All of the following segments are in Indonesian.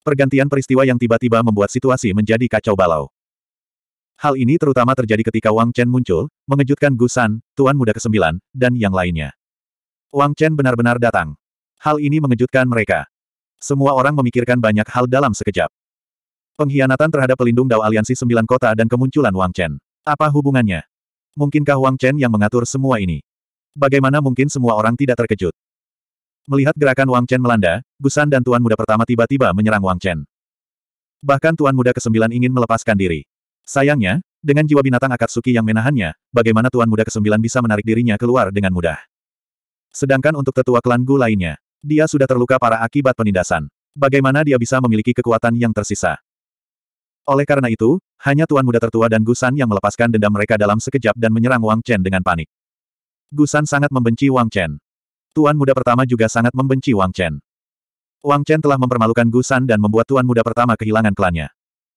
Pergantian peristiwa yang tiba-tiba membuat situasi menjadi kacau balau. Hal ini terutama terjadi ketika Wang Chen muncul, mengejutkan Gusan, Tuan Muda ke-9, dan yang lainnya. Wang Chen benar-benar datang. Hal ini mengejutkan mereka. Semua orang memikirkan banyak hal dalam sekejap. Pengkhianatan terhadap pelindung Dao Aliansi Sembilan Kota dan kemunculan Wang Chen. Apa hubungannya? Mungkinkah Wang Chen yang mengatur semua ini? Bagaimana mungkin semua orang tidak terkejut? Melihat gerakan Wang Chen melanda, Gusan dan Tuan Muda pertama tiba-tiba menyerang Wang Chen. Bahkan Tuan Muda kesembilan ingin melepaskan diri. Sayangnya, dengan jiwa binatang Akatsuki yang menahannya, bagaimana Tuan Muda kesembilan bisa menarik dirinya keluar dengan mudah. Sedangkan untuk tetua klan Gu lainnya, dia sudah terluka para akibat penindasan. Bagaimana dia bisa memiliki kekuatan yang tersisa? Oleh karena itu, hanya Tuan Muda Tertua dan Gusan yang melepaskan dendam mereka dalam sekejap dan menyerang Wang Chen dengan panik. Gusan sangat membenci Wang Chen. Tuan Muda pertama juga sangat membenci Wang Chen. Wang Chen telah mempermalukan Gusan dan membuat Tuan Muda pertama kehilangan klannya.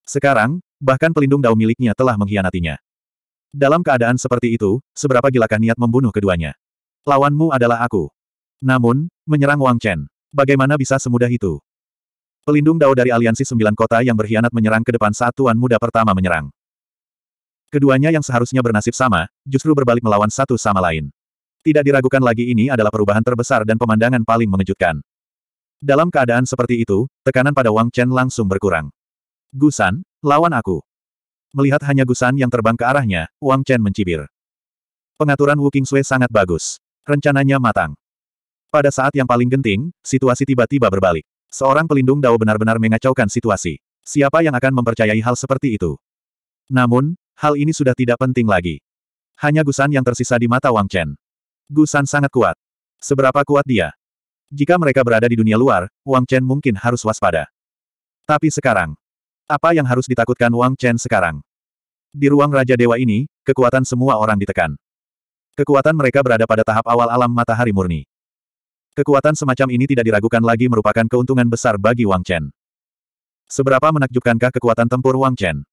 Sekarang, bahkan pelindung dao miliknya telah mengkhianatinya. Dalam keadaan seperti itu, seberapa gilakah niat membunuh keduanya? Lawanmu adalah aku. Namun, menyerang Wang Chen. Bagaimana bisa semudah itu? Pelindung Dao dari aliansi sembilan kota yang berkhianat menyerang ke depan Satuan Muda pertama menyerang. Keduanya yang seharusnya bernasib sama, justru berbalik melawan satu sama lain. Tidak diragukan lagi ini adalah perubahan terbesar dan pemandangan paling mengejutkan. Dalam keadaan seperti itu, tekanan pada Wang Chen langsung berkurang. Gusan, lawan aku. Melihat hanya Gusan yang terbang ke arahnya, Wang Chen mencibir. Pengaturan Wu Qingsui sangat bagus. Rencananya matang. Pada saat yang paling genting, situasi tiba-tiba berbalik. Seorang pelindung Dao benar-benar mengacaukan situasi. Siapa yang akan mempercayai hal seperti itu? Namun, hal ini sudah tidak penting lagi. Hanya Gusan yang tersisa di mata Wang Chen. Gusan sangat kuat. Seberapa kuat dia? Jika mereka berada di dunia luar, Wang Chen mungkin harus waspada. Tapi sekarang, apa yang harus ditakutkan Wang Chen sekarang? Di ruang Raja Dewa ini, kekuatan semua orang ditekan. Kekuatan mereka berada pada tahap awal alam matahari murni. Kekuatan semacam ini tidak diragukan lagi merupakan keuntungan besar bagi Wang Chen. Seberapa menakjubkankah kekuatan tempur Wang Chen?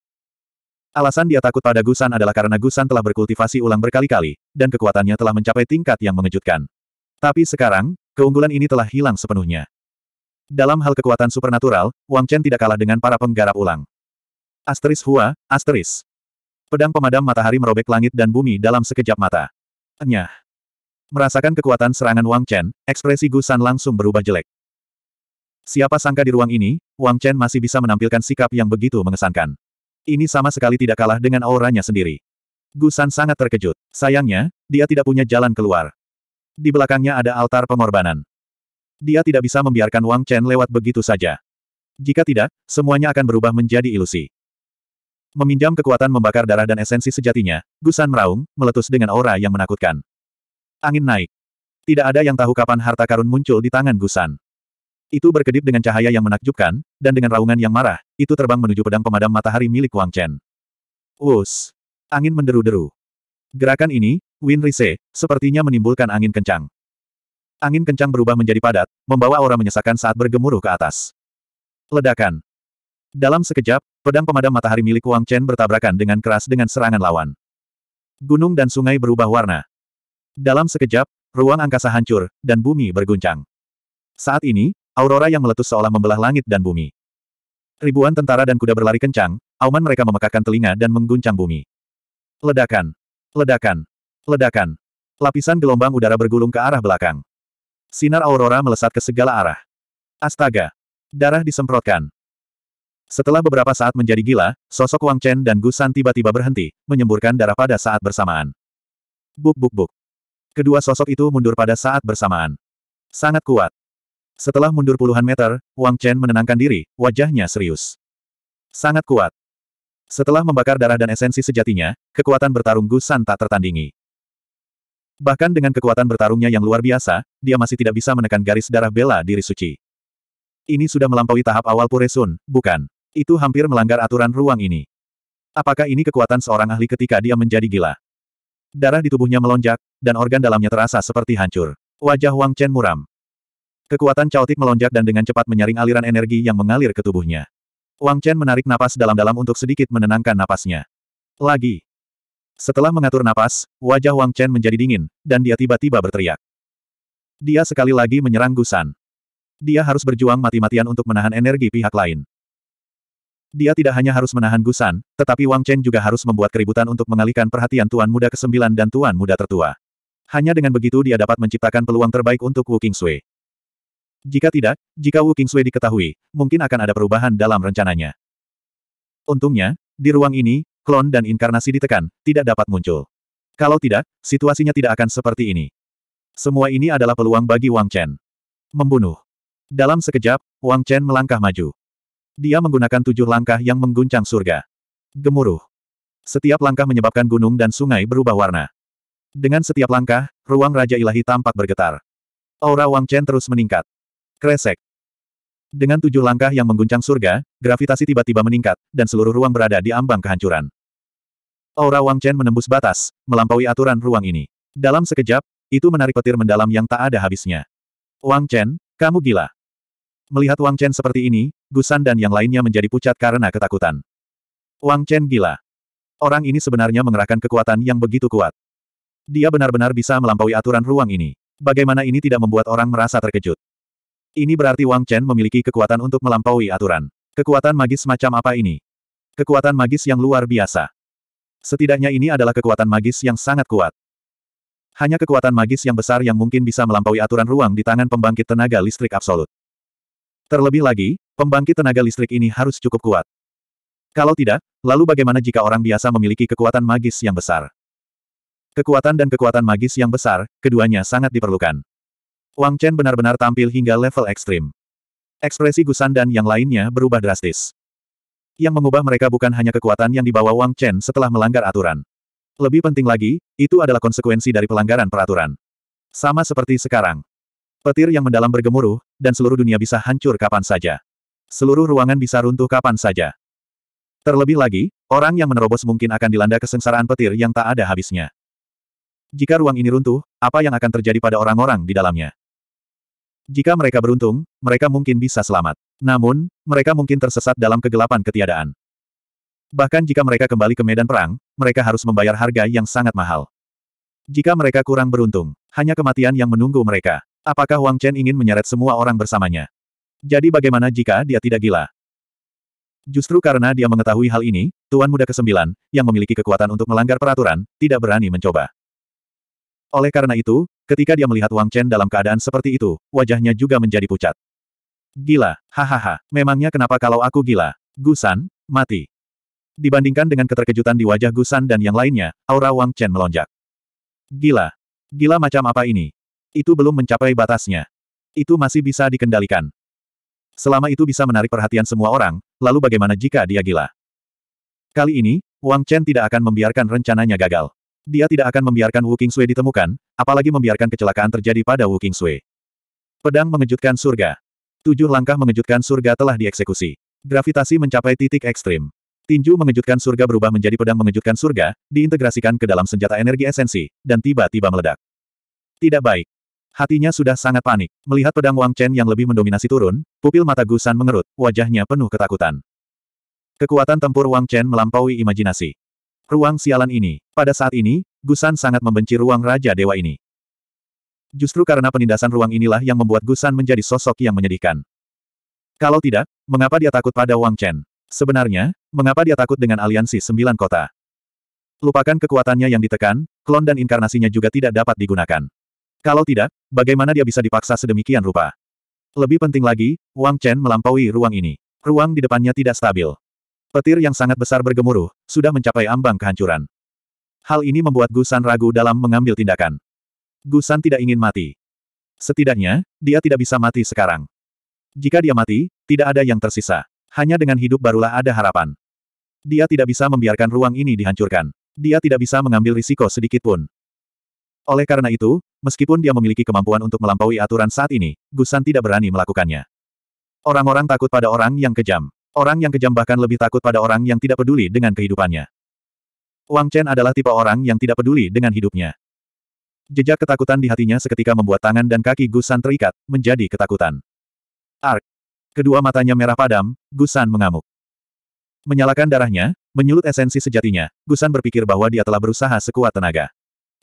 Alasan dia takut pada Gusan adalah karena Gusan telah berkultivasi ulang berkali-kali, dan kekuatannya telah mencapai tingkat yang mengejutkan. Tapi sekarang, keunggulan ini telah hilang sepenuhnya. Dalam hal kekuatan supernatural, Wang Chen tidak kalah dengan para penggarap ulang. Asteris Hua, asteris. Pedang pemadam matahari merobek langit dan bumi dalam sekejap mata. Enyah. Merasakan kekuatan serangan Wang Chen, ekspresi Gu San langsung berubah jelek. Siapa sangka di ruang ini, Wang Chen masih bisa menampilkan sikap yang begitu mengesankan. Ini sama sekali tidak kalah dengan auranya sendiri. Gu San sangat terkejut. Sayangnya, dia tidak punya jalan keluar. Di belakangnya ada altar pengorbanan. Dia tidak bisa membiarkan Wang Chen lewat begitu saja. Jika tidak, semuanya akan berubah menjadi ilusi. Meminjam kekuatan membakar darah dan esensi sejatinya, Gusan meraung, meletus dengan aura yang menakutkan. Angin naik. Tidak ada yang tahu kapan harta karun muncul di tangan Gusan. Itu berkedip dengan cahaya yang menakjubkan, dan dengan raungan yang marah, itu terbang menuju pedang pemadam matahari milik Wang Chen. Wus! Angin menderu-deru. Gerakan ini, Win Rise, sepertinya menimbulkan angin kencang. Angin kencang berubah menjadi padat, membawa aura menyesakan saat bergemuruh ke atas. Ledakan. Dalam sekejap, pedang pemadam matahari milik Wang Chen bertabrakan dengan keras dengan serangan lawan. Gunung dan sungai berubah warna. Dalam sekejap, ruang angkasa hancur, dan bumi berguncang. Saat ini, aurora yang meletus seolah membelah langit dan bumi. Ribuan tentara dan kuda berlari kencang, auman mereka memekakkan telinga dan mengguncang bumi. Ledakan! Ledakan! Ledakan! Lapisan gelombang udara bergulung ke arah belakang. Sinar aurora melesat ke segala arah. Astaga! Darah disemprotkan. Setelah beberapa saat menjadi gila, sosok Wang Chen dan San tiba-tiba berhenti, menyemburkan darah pada saat bersamaan. Buk buk buk. Kedua sosok itu mundur pada saat bersamaan. Sangat kuat. Setelah mundur puluhan meter, Wang Chen menenangkan diri, wajahnya serius. Sangat kuat. Setelah membakar darah dan esensi sejatinya, kekuatan bertarung Gusan tak tertandingi. Bahkan dengan kekuatan bertarungnya yang luar biasa, dia masih tidak bisa menekan garis darah bela diri suci. Ini sudah melampaui tahap awal Puresun, bukan? Itu hampir melanggar aturan ruang ini. Apakah ini kekuatan seorang ahli ketika dia menjadi gila? Darah di tubuhnya melonjak, dan organ dalamnya terasa seperti hancur. Wajah Wang Chen muram. Kekuatan caotik melonjak dan dengan cepat menyaring aliran energi yang mengalir ke tubuhnya. Wang Chen menarik napas dalam-dalam untuk sedikit menenangkan napasnya. Lagi. Setelah mengatur napas, wajah Wang Chen menjadi dingin, dan dia tiba-tiba berteriak. Dia sekali lagi menyerang Gusan. Dia harus berjuang mati-matian untuk menahan energi pihak lain. Dia tidak hanya harus menahan Gusan, tetapi Wang Chen juga harus membuat keributan untuk mengalihkan perhatian Tuan Muda ke-9 dan Tuan Muda tertua. Hanya dengan begitu dia dapat menciptakan peluang terbaik untuk Wu Kingsui. Jika tidak, jika Wu Kingsui diketahui, mungkin akan ada perubahan dalam rencananya. Untungnya, di ruang ini, klon dan inkarnasi ditekan, tidak dapat muncul. Kalau tidak, situasinya tidak akan seperti ini. Semua ini adalah peluang bagi Wang Chen. Membunuh. Dalam sekejap, Wang Chen melangkah maju. Dia menggunakan tujuh langkah yang mengguncang surga. Gemuruh. Setiap langkah menyebabkan gunung dan sungai berubah warna. Dengan setiap langkah, ruang Raja Ilahi tampak bergetar. Aura Wang Chen terus meningkat. Kresek. Dengan tujuh langkah yang mengguncang surga, gravitasi tiba-tiba meningkat, dan seluruh ruang berada di ambang kehancuran. Aura Wang Chen menembus batas, melampaui aturan ruang ini. Dalam sekejap, itu menarik petir mendalam yang tak ada habisnya. Wang Chen, kamu gila. Melihat Wang Chen seperti ini, Gusan dan yang lainnya menjadi pucat karena ketakutan. Wang Chen gila. Orang ini sebenarnya mengerahkan kekuatan yang begitu kuat. Dia benar-benar bisa melampaui aturan ruang ini. Bagaimana ini tidak membuat orang merasa terkejut? Ini berarti Wang Chen memiliki kekuatan untuk melampaui aturan. Kekuatan magis macam apa ini? Kekuatan magis yang luar biasa. Setidaknya ini adalah kekuatan magis yang sangat kuat. Hanya kekuatan magis yang besar yang mungkin bisa melampaui aturan ruang di tangan pembangkit tenaga listrik absolut. Terlebih lagi, Pembangkit tenaga listrik ini harus cukup kuat. Kalau tidak, lalu bagaimana jika orang biasa memiliki kekuatan magis yang besar? Kekuatan dan kekuatan magis yang besar, keduanya sangat diperlukan. Wang Chen benar-benar tampil hingga level ekstrim. Ekspresi Gusan dan yang lainnya berubah drastis. Yang mengubah mereka bukan hanya kekuatan yang dibawa Wang Chen setelah melanggar aturan. Lebih penting lagi, itu adalah konsekuensi dari pelanggaran peraturan. Sama seperti sekarang. Petir yang mendalam bergemuruh, dan seluruh dunia bisa hancur kapan saja seluruh ruangan bisa runtuh kapan saja. Terlebih lagi, orang yang menerobos mungkin akan dilanda kesengsaraan petir yang tak ada habisnya. Jika ruang ini runtuh, apa yang akan terjadi pada orang-orang di dalamnya? Jika mereka beruntung, mereka mungkin bisa selamat. Namun, mereka mungkin tersesat dalam kegelapan ketiadaan. Bahkan jika mereka kembali ke medan perang, mereka harus membayar harga yang sangat mahal. Jika mereka kurang beruntung, hanya kematian yang menunggu mereka. Apakah Wang Chen ingin menyeret semua orang bersamanya? Jadi bagaimana jika dia tidak gila? Justru karena dia mengetahui hal ini, Tuan Muda ke-9, yang memiliki kekuatan untuk melanggar peraturan, tidak berani mencoba. Oleh karena itu, ketika dia melihat Wang Chen dalam keadaan seperti itu, wajahnya juga menjadi pucat. Gila, hahaha, memangnya kenapa kalau aku gila? Gusan, mati. Dibandingkan dengan keterkejutan di wajah Gusan dan yang lainnya, aura Wang Chen melonjak. Gila. Gila macam apa ini? Itu belum mencapai batasnya. Itu masih bisa dikendalikan. Selama itu bisa menarik perhatian semua orang, lalu bagaimana jika dia gila? Kali ini, Wang Chen tidak akan membiarkan rencananya gagal. Dia tidak akan membiarkan Wu Sui ditemukan, apalagi membiarkan kecelakaan terjadi pada Wu Sui. Pedang mengejutkan surga. Tujuh langkah mengejutkan surga telah dieksekusi. Gravitasi mencapai titik ekstrim. Tinju mengejutkan surga berubah menjadi pedang mengejutkan surga, diintegrasikan ke dalam senjata energi esensi, dan tiba-tiba meledak. Tidak baik. Hatinya sudah sangat panik. Melihat pedang Wang Chen yang lebih mendominasi turun, pupil mata Gusan mengerut, wajahnya penuh ketakutan. Kekuatan tempur Wang Chen melampaui imajinasi. Ruang sialan ini. Pada saat ini, Gusan sangat membenci ruang Raja Dewa ini. Justru karena penindasan ruang inilah yang membuat Gusan menjadi sosok yang menyedihkan. Kalau tidak, mengapa dia takut pada Wang Chen? Sebenarnya, mengapa dia takut dengan aliansi sembilan kota? Lupakan kekuatannya yang ditekan, klon dan inkarnasinya juga tidak dapat digunakan. Kalau tidak, bagaimana dia bisa dipaksa sedemikian rupa? Lebih penting lagi, Wang Chen melampaui ruang ini. Ruang di depannya tidak stabil. Petir yang sangat besar bergemuruh, sudah mencapai ambang kehancuran. Hal ini membuat Gusan ragu dalam mengambil tindakan. Gusan tidak ingin mati. Setidaknya, dia tidak bisa mati sekarang. Jika dia mati, tidak ada yang tersisa. Hanya dengan hidup barulah ada harapan. Dia tidak bisa membiarkan ruang ini dihancurkan. Dia tidak bisa mengambil risiko sedikitpun. Oleh karena itu, meskipun dia memiliki kemampuan untuk melampaui aturan saat ini, Gusan tidak berani melakukannya. Orang-orang takut pada orang yang kejam. Orang yang kejam bahkan lebih takut pada orang yang tidak peduli dengan kehidupannya. Wang Chen adalah tipe orang yang tidak peduli dengan hidupnya. Jejak ketakutan di hatinya seketika membuat tangan dan kaki Gusan terikat, menjadi ketakutan. Ark. Kedua matanya merah padam, Gusan mengamuk. Menyalakan darahnya, menyulut esensi sejatinya, Gusan berpikir bahwa dia telah berusaha sekuat tenaga.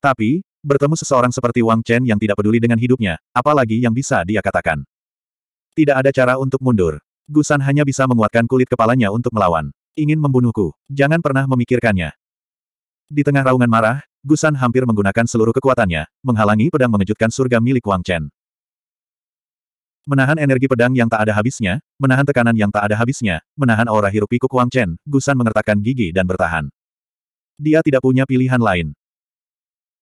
Tapi, Bertemu seseorang seperti Wang Chen yang tidak peduli dengan hidupnya, apalagi yang bisa dia katakan. Tidak ada cara untuk mundur. Gusan hanya bisa menguatkan kulit kepalanya untuk melawan. Ingin membunuhku. Jangan pernah memikirkannya. Di tengah raungan marah, Gusan hampir menggunakan seluruh kekuatannya, menghalangi pedang mengejutkan surga milik Wang Chen. Menahan energi pedang yang tak ada habisnya, menahan tekanan yang tak ada habisnya, menahan aura hirup pikuk Wang Chen, Gusan mengertakkan gigi dan bertahan. Dia tidak punya pilihan lain.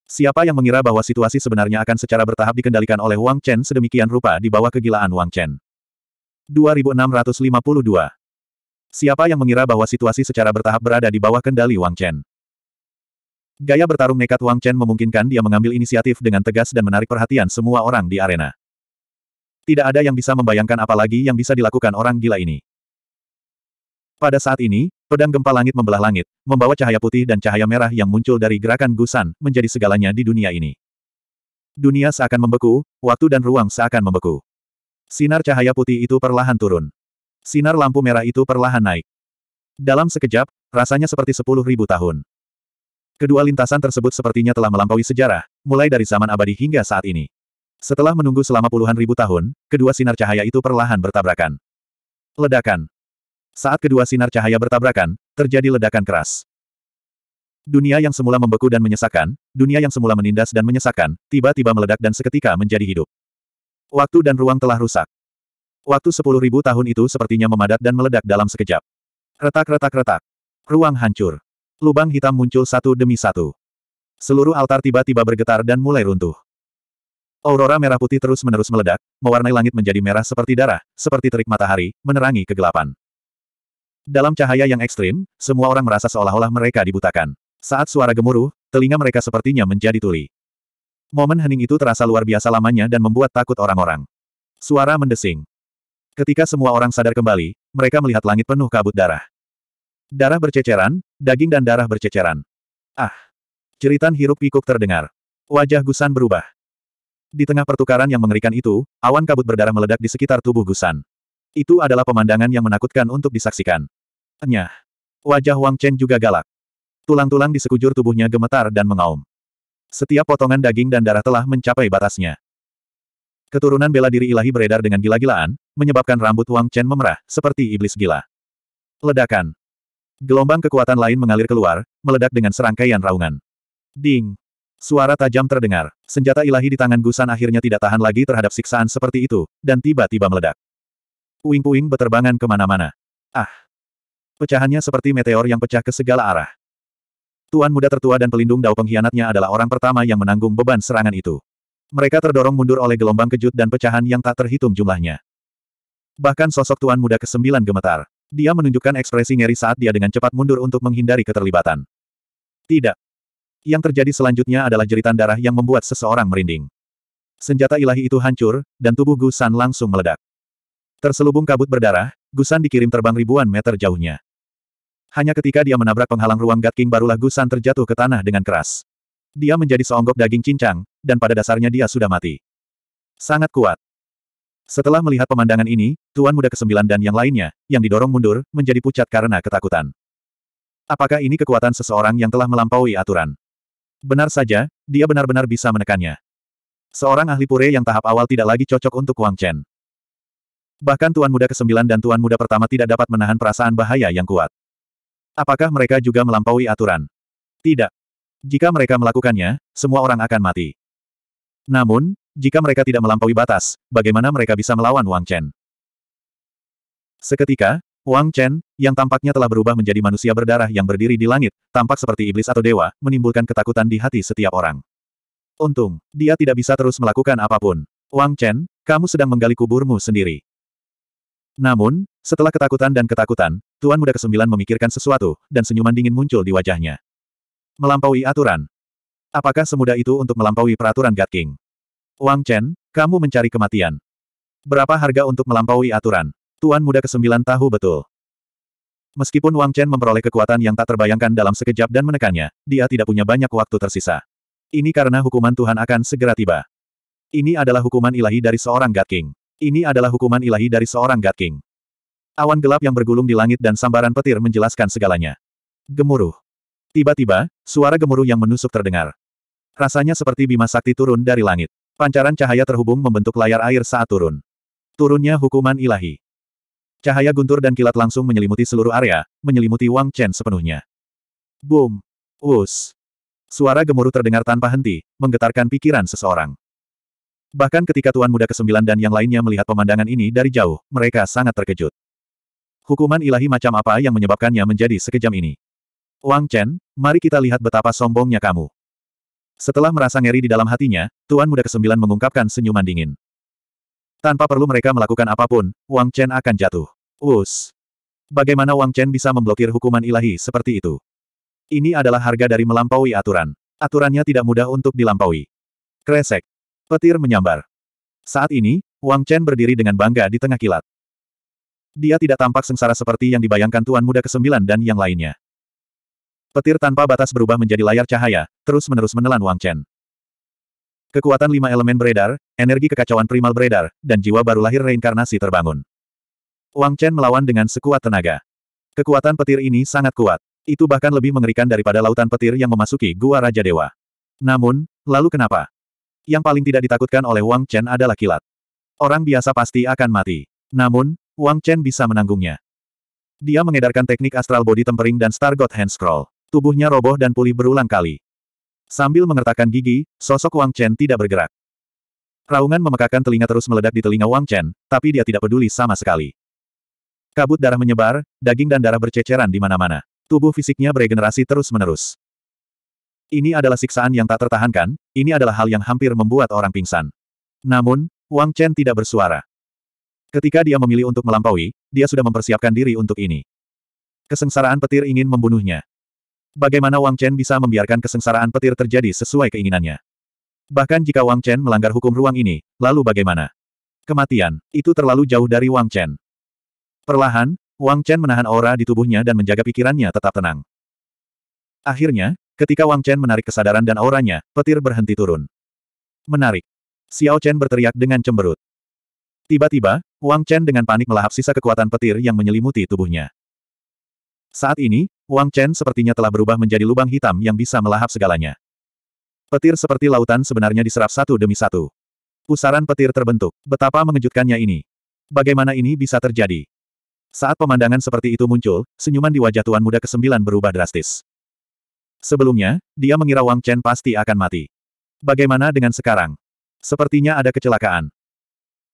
Siapa yang mengira bahwa situasi sebenarnya akan secara bertahap dikendalikan oleh Wang Chen sedemikian rupa di bawah kegilaan Wang Chen? 2652. Siapa yang mengira bahwa situasi secara bertahap berada di bawah kendali Wang Chen? Gaya bertarung nekat Wang Chen memungkinkan dia mengambil inisiatif dengan tegas dan menarik perhatian semua orang di arena. Tidak ada yang bisa membayangkan apalagi yang bisa dilakukan orang gila ini. Pada saat ini, pedang gempa langit membelah langit, membawa cahaya putih dan cahaya merah yang muncul dari gerakan Gusan, menjadi segalanya di dunia ini. Dunia seakan membeku, waktu dan ruang seakan membeku. Sinar cahaya putih itu perlahan turun. Sinar lampu merah itu perlahan naik. Dalam sekejap, rasanya seperti sepuluh ribu tahun. Kedua lintasan tersebut sepertinya telah melampaui sejarah, mulai dari zaman abadi hingga saat ini. Setelah menunggu selama puluhan ribu tahun, kedua sinar cahaya itu perlahan bertabrakan. Ledakan. Saat kedua sinar cahaya bertabrakan, terjadi ledakan keras. Dunia yang semula membeku dan menyesakkan, dunia yang semula menindas dan menyesakkan, tiba-tiba meledak dan seketika menjadi hidup. Waktu dan ruang telah rusak. Waktu sepuluh ribu tahun itu sepertinya memadat dan meledak dalam sekejap. Retak-retak-retak. Ruang hancur. Lubang hitam muncul satu demi satu. Seluruh altar tiba-tiba bergetar dan mulai runtuh. Aurora merah putih terus-menerus meledak, mewarnai langit menjadi merah seperti darah, seperti terik matahari, menerangi kegelapan. Dalam cahaya yang ekstrim, semua orang merasa seolah-olah mereka dibutakan. Saat suara gemuruh, telinga mereka sepertinya menjadi tuli. Momen hening itu terasa luar biasa lamanya dan membuat takut orang-orang. Suara mendesing. Ketika semua orang sadar kembali, mereka melihat langit penuh kabut darah. Darah berceceran, daging dan darah berceceran. Ah! Ceritan hirup pikuk terdengar. Wajah Gusan berubah. Di tengah pertukaran yang mengerikan itu, awan kabut berdarah meledak di sekitar tubuh Gusan. Itu adalah pemandangan yang menakutkan untuk disaksikan. Nyah. Wajah Wang Chen juga galak. Tulang-tulang di sekujur tubuhnya gemetar dan mengaum. Setiap potongan daging dan darah telah mencapai batasnya. Keturunan bela diri ilahi beredar dengan gila-gilaan, menyebabkan rambut Wang Chen memerah, seperti iblis gila. Ledakan. Gelombang kekuatan lain mengalir keluar, meledak dengan serangkaian raungan. Ding. Suara tajam terdengar. Senjata ilahi di tangan Gusan akhirnya tidak tahan lagi terhadap siksaan seperti itu, dan tiba-tiba meledak. Puing-puing beterbangan kemana-mana. Ah! Pecahannya seperti meteor yang pecah ke segala arah. Tuan muda tertua dan pelindung dao pengkhianatnya adalah orang pertama yang menanggung beban serangan itu. Mereka terdorong mundur oleh gelombang kejut dan pecahan yang tak terhitung jumlahnya. Bahkan sosok tuan muda kesembilan gemetar. Dia menunjukkan ekspresi ngeri saat dia dengan cepat mundur untuk menghindari keterlibatan. Tidak. Yang terjadi selanjutnya adalah jeritan darah yang membuat seseorang merinding. Senjata ilahi itu hancur, dan tubuh Gusan langsung meledak. Terselubung kabut berdarah, Gusan dikirim terbang ribuan meter jauhnya. Hanya ketika dia menabrak penghalang ruang Gat King barulah Gusan terjatuh ke tanah dengan keras. Dia menjadi seonggok daging cincang, dan pada dasarnya dia sudah mati. Sangat kuat. Setelah melihat pemandangan ini, Tuan Muda Kesembilan dan yang lainnya, yang didorong mundur, menjadi pucat karena ketakutan. Apakah ini kekuatan seseorang yang telah melampaui aturan? Benar saja, dia benar-benar bisa menekannya. Seorang ahli pure yang tahap awal tidak lagi cocok untuk Wang Chen. Bahkan Tuan Muda Kesembilan dan Tuan Muda Pertama tidak dapat menahan perasaan bahaya yang kuat. Apakah mereka juga melampaui aturan? Tidak. Jika mereka melakukannya, semua orang akan mati. Namun, jika mereka tidak melampaui batas, bagaimana mereka bisa melawan Wang Chen? Seketika, Wang Chen, yang tampaknya telah berubah menjadi manusia berdarah yang berdiri di langit, tampak seperti iblis atau dewa, menimbulkan ketakutan di hati setiap orang. Untung, dia tidak bisa terus melakukan apapun. Wang Chen, kamu sedang menggali kuburmu sendiri. Namun, setelah ketakutan dan ketakutan, Tuan Muda Kesembilan memikirkan sesuatu, dan senyuman dingin muncul di wajahnya. Melampaui aturan. Apakah semudah itu untuk melampaui peraturan God King? Wang Chen, kamu mencari kematian. Berapa harga untuk melampaui aturan? Tuan Muda Kesembilan tahu betul. Meskipun Wang Chen memperoleh kekuatan yang tak terbayangkan dalam sekejap dan menekannya, dia tidak punya banyak waktu tersisa. Ini karena hukuman Tuhan akan segera tiba. Ini adalah hukuman ilahi dari seorang God King. Ini adalah hukuman ilahi dari seorang God King. Awan gelap yang bergulung di langit dan sambaran petir menjelaskan segalanya. Gemuruh. Tiba-tiba, suara gemuruh yang menusuk terdengar. Rasanya seperti bima sakti turun dari langit. Pancaran cahaya terhubung membentuk layar air saat turun. Turunnya hukuman ilahi. Cahaya guntur dan kilat langsung menyelimuti seluruh area, menyelimuti Wang Chen sepenuhnya. Boom! Us. Suara gemuruh terdengar tanpa henti, menggetarkan pikiran seseorang. Bahkan ketika Tuan Muda ke-9 dan yang lainnya melihat pemandangan ini dari jauh, mereka sangat terkejut. Hukuman ilahi macam apa yang menyebabkannya menjadi sekejam ini? Wang Chen, mari kita lihat betapa sombongnya kamu. Setelah merasa ngeri di dalam hatinya, Tuan Muda ke-9 mengungkapkan senyuman dingin. Tanpa perlu mereka melakukan apapun, Wang Chen akan jatuh. Us. Bagaimana Wang Chen bisa memblokir hukuman ilahi seperti itu? Ini adalah harga dari melampaui aturan. Aturannya tidak mudah untuk dilampaui. Kresek. Petir menyambar. Saat ini, Wang Chen berdiri dengan bangga di tengah kilat. Dia tidak tampak sengsara seperti yang dibayangkan Tuan Muda ke-9 dan yang lainnya. Petir tanpa batas berubah menjadi layar cahaya, terus-menerus menelan Wang Chen. Kekuatan lima elemen beredar, energi kekacauan primal beredar, dan jiwa baru lahir reinkarnasi terbangun. Wang Chen melawan dengan sekuat tenaga. Kekuatan petir ini sangat kuat. Itu bahkan lebih mengerikan daripada lautan petir yang memasuki Gua Raja Dewa. Namun, lalu kenapa? Yang paling tidak ditakutkan oleh Wang Chen adalah kilat. Orang biasa pasti akan mati. Namun, Wang Chen bisa menanggungnya. Dia mengedarkan teknik astral body tempering dan star god hand scroll. Tubuhnya roboh dan pulih berulang kali. Sambil mengertakkan gigi, sosok Wang Chen tidak bergerak. Raungan memekakan telinga terus meledak di telinga Wang Chen, tapi dia tidak peduli sama sekali. Kabut darah menyebar, daging dan darah berceceran di mana-mana. Tubuh fisiknya beregenerasi terus-menerus. Ini adalah siksaan yang tak tertahankan, ini adalah hal yang hampir membuat orang pingsan. Namun, Wang Chen tidak bersuara. Ketika dia memilih untuk melampaui, dia sudah mempersiapkan diri untuk ini. Kesengsaraan petir ingin membunuhnya. Bagaimana Wang Chen bisa membiarkan kesengsaraan petir terjadi sesuai keinginannya? Bahkan jika Wang Chen melanggar hukum ruang ini, lalu bagaimana? Kematian, itu terlalu jauh dari Wang Chen. Perlahan, Wang Chen menahan aura di tubuhnya dan menjaga pikirannya tetap tenang. Akhirnya, Ketika Wang Chen menarik kesadaran dan auranya, petir berhenti turun. Menarik. Xiao Chen berteriak dengan cemberut. Tiba-tiba, Wang Chen dengan panik melahap sisa kekuatan petir yang menyelimuti tubuhnya. Saat ini, Wang Chen sepertinya telah berubah menjadi lubang hitam yang bisa melahap segalanya. Petir seperti lautan sebenarnya diserap satu demi satu. Pusaran petir terbentuk. Betapa mengejutkannya ini. Bagaimana ini bisa terjadi? Saat pemandangan seperti itu muncul, senyuman di wajah Tuan Muda ke-9 berubah drastis. Sebelumnya, dia mengira Wang Chen pasti akan mati. Bagaimana dengan sekarang? Sepertinya ada kecelakaan.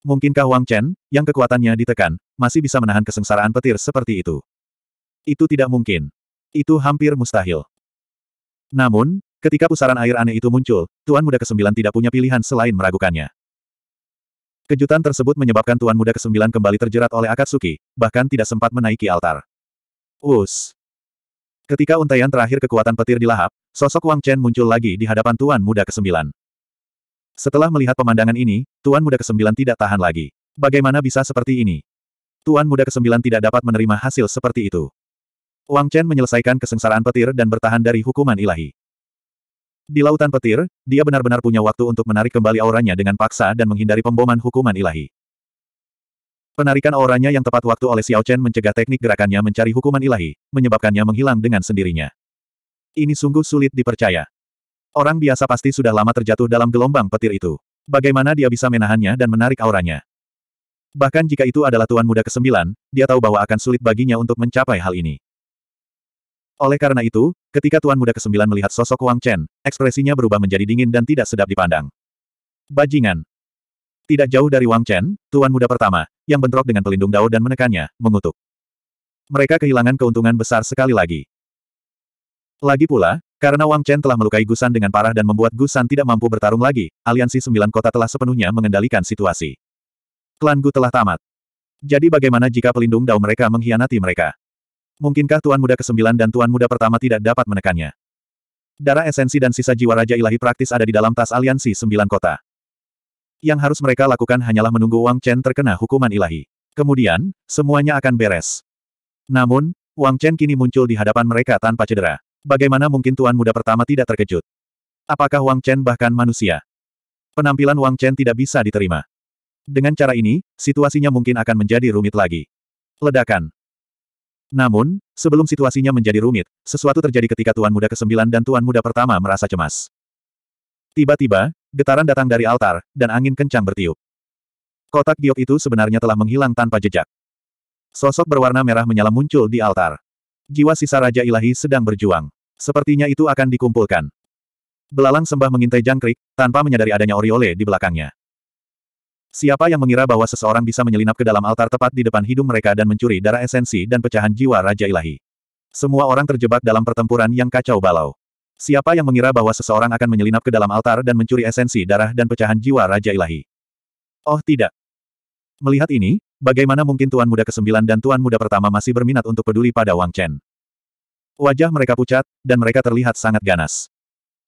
Mungkinkah Wang Chen, yang kekuatannya ditekan, masih bisa menahan kesengsaraan petir seperti itu? Itu tidak mungkin. Itu hampir mustahil. Namun, ketika pusaran air aneh itu muncul, Tuan Muda ke-9 tidak punya pilihan selain meragukannya. Kejutan tersebut menyebabkan Tuan Muda ke-9 kembali terjerat oleh Akatsuki, bahkan tidak sempat menaiki altar. Us! Ketika untaian terakhir kekuatan petir dilahap, sosok Wang Chen muncul lagi di hadapan Tuan Muda ke-9. Setelah melihat pemandangan ini, Tuan Muda ke-9 tidak tahan lagi. Bagaimana bisa seperti ini? Tuan Muda ke-9 tidak dapat menerima hasil seperti itu. Wang Chen menyelesaikan kesengsaraan petir dan bertahan dari hukuman ilahi. Di lautan petir, dia benar-benar punya waktu untuk menarik kembali auranya dengan paksa dan menghindari pemboman hukuman ilahi. Penarikan auranya yang tepat waktu oleh Xiao Chen mencegah teknik gerakannya mencari hukuman ilahi, menyebabkannya menghilang dengan sendirinya. Ini sungguh sulit dipercaya. Orang biasa pasti sudah lama terjatuh dalam gelombang petir itu. Bagaimana dia bisa menahannya dan menarik auranya? Bahkan jika itu adalah Tuan Muda ke-9, dia tahu bahwa akan sulit baginya untuk mencapai hal ini. Oleh karena itu, ketika Tuan Muda ke-9 melihat sosok Wang Chen, ekspresinya berubah menjadi dingin dan tidak sedap dipandang. Bajingan, tidak jauh dari Wang Chen, tuan muda pertama, yang bentrok dengan pelindung Dao dan menekannya, mengutuk. Mereka kehilangan keuntungan besar sekali lagi. Lagi pula, karena Wang Chen telah melukai Gusan dengan parah dan membuat Gusan tidak mampu bertarung lagi, aliansi sembilan kota telah sepenuhnya mengendalikan situasi. Klan Gu telah tamat. Jadi bagaimana jika pelindung Dao mereka mengkhianati mereka? Mungkinkah Tuan Muda ke-9 dan Tuan Muda pertama tidak dapat menekannya? Darah esensi dan sisa jiwa Raja Ilahi praktis ada di dalam tas aliansi sembilan kota. Yang harus mereka lakukan hanyalah menunggu Wang Chen terkena hukuman ilahi. Kemudian, semuanya akan beres. Namun, Wang Chen kini muncul di hadapan mereka tanpa cedera. Bagaimana mungkin tuan muda pertama tidak terkejut? Apakah Wang Chen bahkan manusia? Penampilan Wang Chen tidak bisa diterima. Dengan cara ini, situasinya mungkin akan menjadi rumit lagi. Ledakan. Namun, sebelum situasinya menjadi rumit, sesuatu terjadi ketika Tuan Muda ke-9 dan Tuan Muda pertama merasa cemas. Tiba-tiba, getaran datang dari altar, dan angin kencang bertiup. Kotak giok itu sebenarnya telah menghilang tanpa jejak. Sosok berwarna merah menyala muncul di altar. Jiwa sisa Raja Ilahi sedang berjuang. Sepertinya itu akan dikumpulkan. Belalang sembah mengintai jangkrik, tanpa menyadari adanya oriole di belakangnya. Siapa yang mengira bahwa seseorang bisa menyelinap ke dalam altar tepat di depan hidung mereka dan mencuri darah esensi dan pecahan jiwa Raja Ilahi? Semua orang terjebak dalam pertempuran yang kacau balau. Siapa yang mengira bahwa seseorang akan menyelinap ke dalam altar dan mencuri esensi darah dan pecahan jiwa Raja Ilahi? Oh tidak. Melihat ini, bagaimana mungkin Tuan Muda ke-9 dan Tuan Muda pertama masih berminat untuk peduli pada Wang Chen? Wajah mereka pucat, dan mereka terlihat sangat ganas.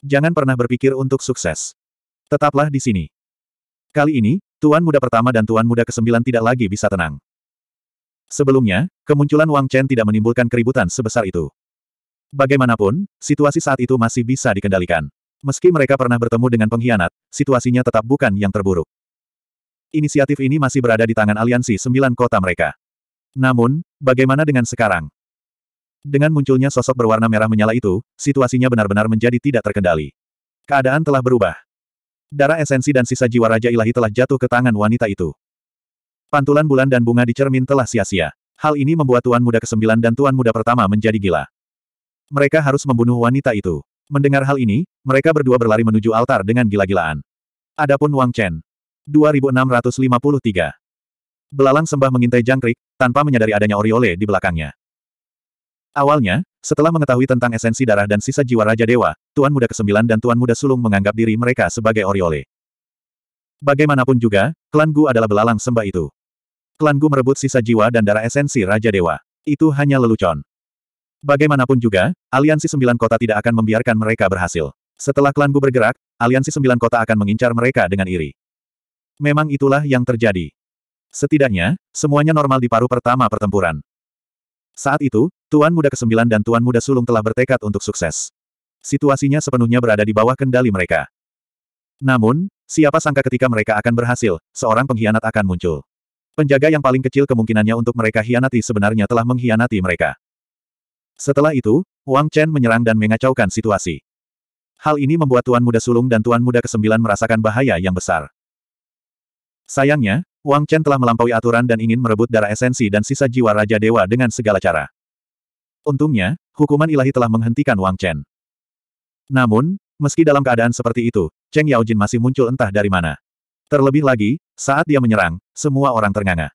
Jangan pernah berpikir untuk sukses. Tetaplah di sini. Kali ini, Tuan Muda pertama dan Tuan Muda ke-9 tidak lagi bisa tenang. Sebelumnya, kemunculan Wang Chen tidak menimbulkan keributan sebesar itu. Bagaimanapun, situasi saat itu masih bisa dikendalikan. Meski mereka pernah bertemu dengan pengkhianat, situasinya tetap bukan yang terburuk. Inisiatif ini masih berada di tangan aliansi sembilan kota mereka. Namun, bagaimana dengan sekarang? Dengan munculnya sosok berwarna merah menyala itu, situasinya benar-benar menjadi tidak terkendali. Keadaan telah berubah. Darah esensi dan sisa jiwa Raja Ilahi telah jatuh ke tangan wanita itu. Pantulan bulan dan bunga di cermin telah sia-sia. Hal ini membuat Tuan Muda ke-9 dan Tuan Muda pertama menjadi gila. Mereka harus membunuh wanita itu. Mendengar hal ini, mereka berdua berlari menuju altar dengan gila-gilaan. Adapun Wang Chen. 2653. Belalang sembah mengintai jangkrik, tanpa menyadari adanya Oriole di belakangnya. Awalnya, setelah mengetahui tentang esensi darah dan sisa jiwa Raja Dewa, Tuan Muda ke-9 dan Tuan Muda Sulung menganggap diri mereka sebagai Oriole. Bagaimanapun juga, klan Gu adalah belalang sembah itu. Klan Gu merebut sisa jiwa dan darah esensi Raja Dewa. Itu hanya lelucon. Bagaimanapun juga, aliansi sembilan kota tidak akan membiarkan mereka berhasil. Setelah klan Gu bergerak, aliansi sembilan kota akan mengincar mereka dengan iri. Memang itulah yang terjadi. Setidaknya, semuanya normal di paruh pertama pertempuran. Saat itu, Tuan Muda ke-9 dan Tuan Muda Sulung telah bertekad untuk sukses. Situasinya sepenuhnya berada di bawah kendali mereka. Namun, siapa sangka ketika mereka akan berhasil, seorang pengkhianat akan muncul. Penjaga yang paling kecil kemungkinannya untuk mereka hianati sebenarnya telah mengkhianati mereka. Setelah itu, Wang Chen menyerang dan mengacaukan situasi. Hal ini membuat Tuan Muda Sulung dan Tuan Muda Kesembilan merasakan bahaya yang besar. Sayangnya, Wang Chen telah melampaui aturan dan ingin merebut darah esensi dan sisa jiwa Raja Dewa dengan segala cara. Untungnya, hukuman ilahi telah menghentikan Wang Chen. Namun, meski dalam keadaan seperti itu, Cheng Yaojin masih muncul entah dari mana. Terlebih lagi, saat dia menyerang, semua orang ternganga.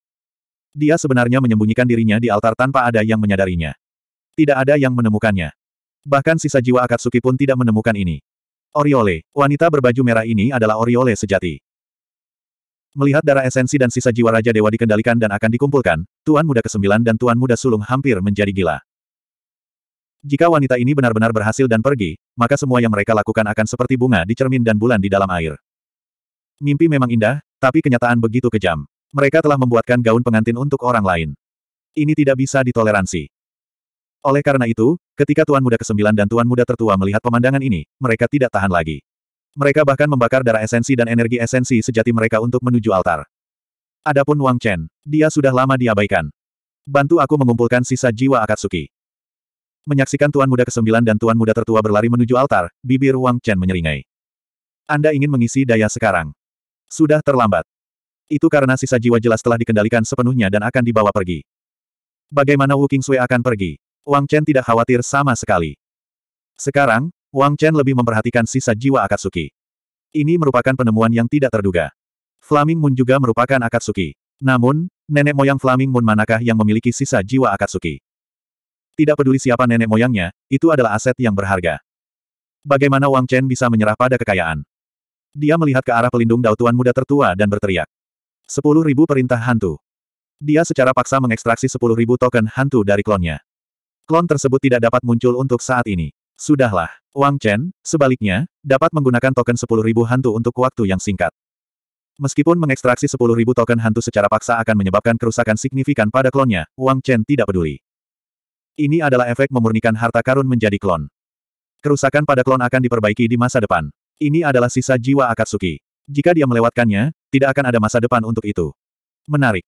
Dia sebenarnya menyembunyikan dirinya di altar tanpa ada yang menyadarinya tidak ada yang menemukannya. Bahkan sisa jiwa Akatsuki pun tidak menemukan ini. Oriole, wanita berbaju merah ini adalah Oriole sejati. Melihat darah esensi dan sisa jiwa Raja Dewa dikendalikan dan akan dikumpulkan, Tuan Muda ke-9 dan Tuan Muda Sulung hampir menjadi gila. Jika wanita ini benar-benar berhasil dan pergi, maka semua yang mereka lakukan akan seperti bunga di cermin dan bulan di dalam air. Mimpi memang indah, tapi kenyataan begitu kejam. Mereka telah membuatkan gaun pengantin untuk orang lain. Ini tidak bisa ditoleransi. Oleh karena itu, ketika Tuan Muda ke-9 dan Tuan Muda tertua melihat pemandangan ini, mereka tidak tahan lagi. Mereka bahkan membakar darah esensi dan energi esensi sejati mereka untuk menuju altar. Adapun Wang Chen, dia sudah lama diabaikan. Bantu aku mengumpulkan sisa jiwa Akatsuki. Menyaksikan Tuan Muda ke-9 dan Tuan Muda tertua berlari menuju altar, bibir Wang Chen menyeringai. Anda ingin mengisi daya sekarang. Sudah terlambat. Itu karena sisa jiwa jelas telah dikendalikan sepenuhnya dan akan dibawa pergi. Bagaimana Wu Kingsui akan pergi? Wang Chen tidak khawatir sama sekali. Sekarang, Wang Chen lebih memperhatikan sisa jiwa Akatsuki. Ini merupakan penemuan yang tidak terduga. Flaming Moon juga merupakan Akatsuki. Namun, nenek moyang Flaming Moon manakah yang memiliki sisa jiwa Akatsuki? Tidak peduli siapa nenek moyangnya, itu adalah aset yang berharga. Bagaimana Wang Chen bisa menyerah pada kekayaan? Dia melihat ke arah pelindung tuan muda tertua dan berteriak. Sepuluh ribu perintah hantu. Dia secara paksa mengekstraksi sepuluh ribu token hantu dari klonnya klon tersebut tidak dapat muncul untuk saat ini. Sudahlah. Wang Chen, sebaliknya, dapat menggunakan token 10.000 hantu untuk waktu yang singkat. Meskipun mengekstraksi 10.000 token hantu secara paksa akan menyebabkan kerusakan signifikan pada klonnya, Wang Chen tidak peduli. Ini adalah efek memurnikan harta karun menjadi klon. Kerusakan pada klon akan diperbaiki di masa depan. Ini adalah sisa jiwa Akatsuki. Jika dia melewatkannya, tidak akan ada masa depan untuk itu. Menarik.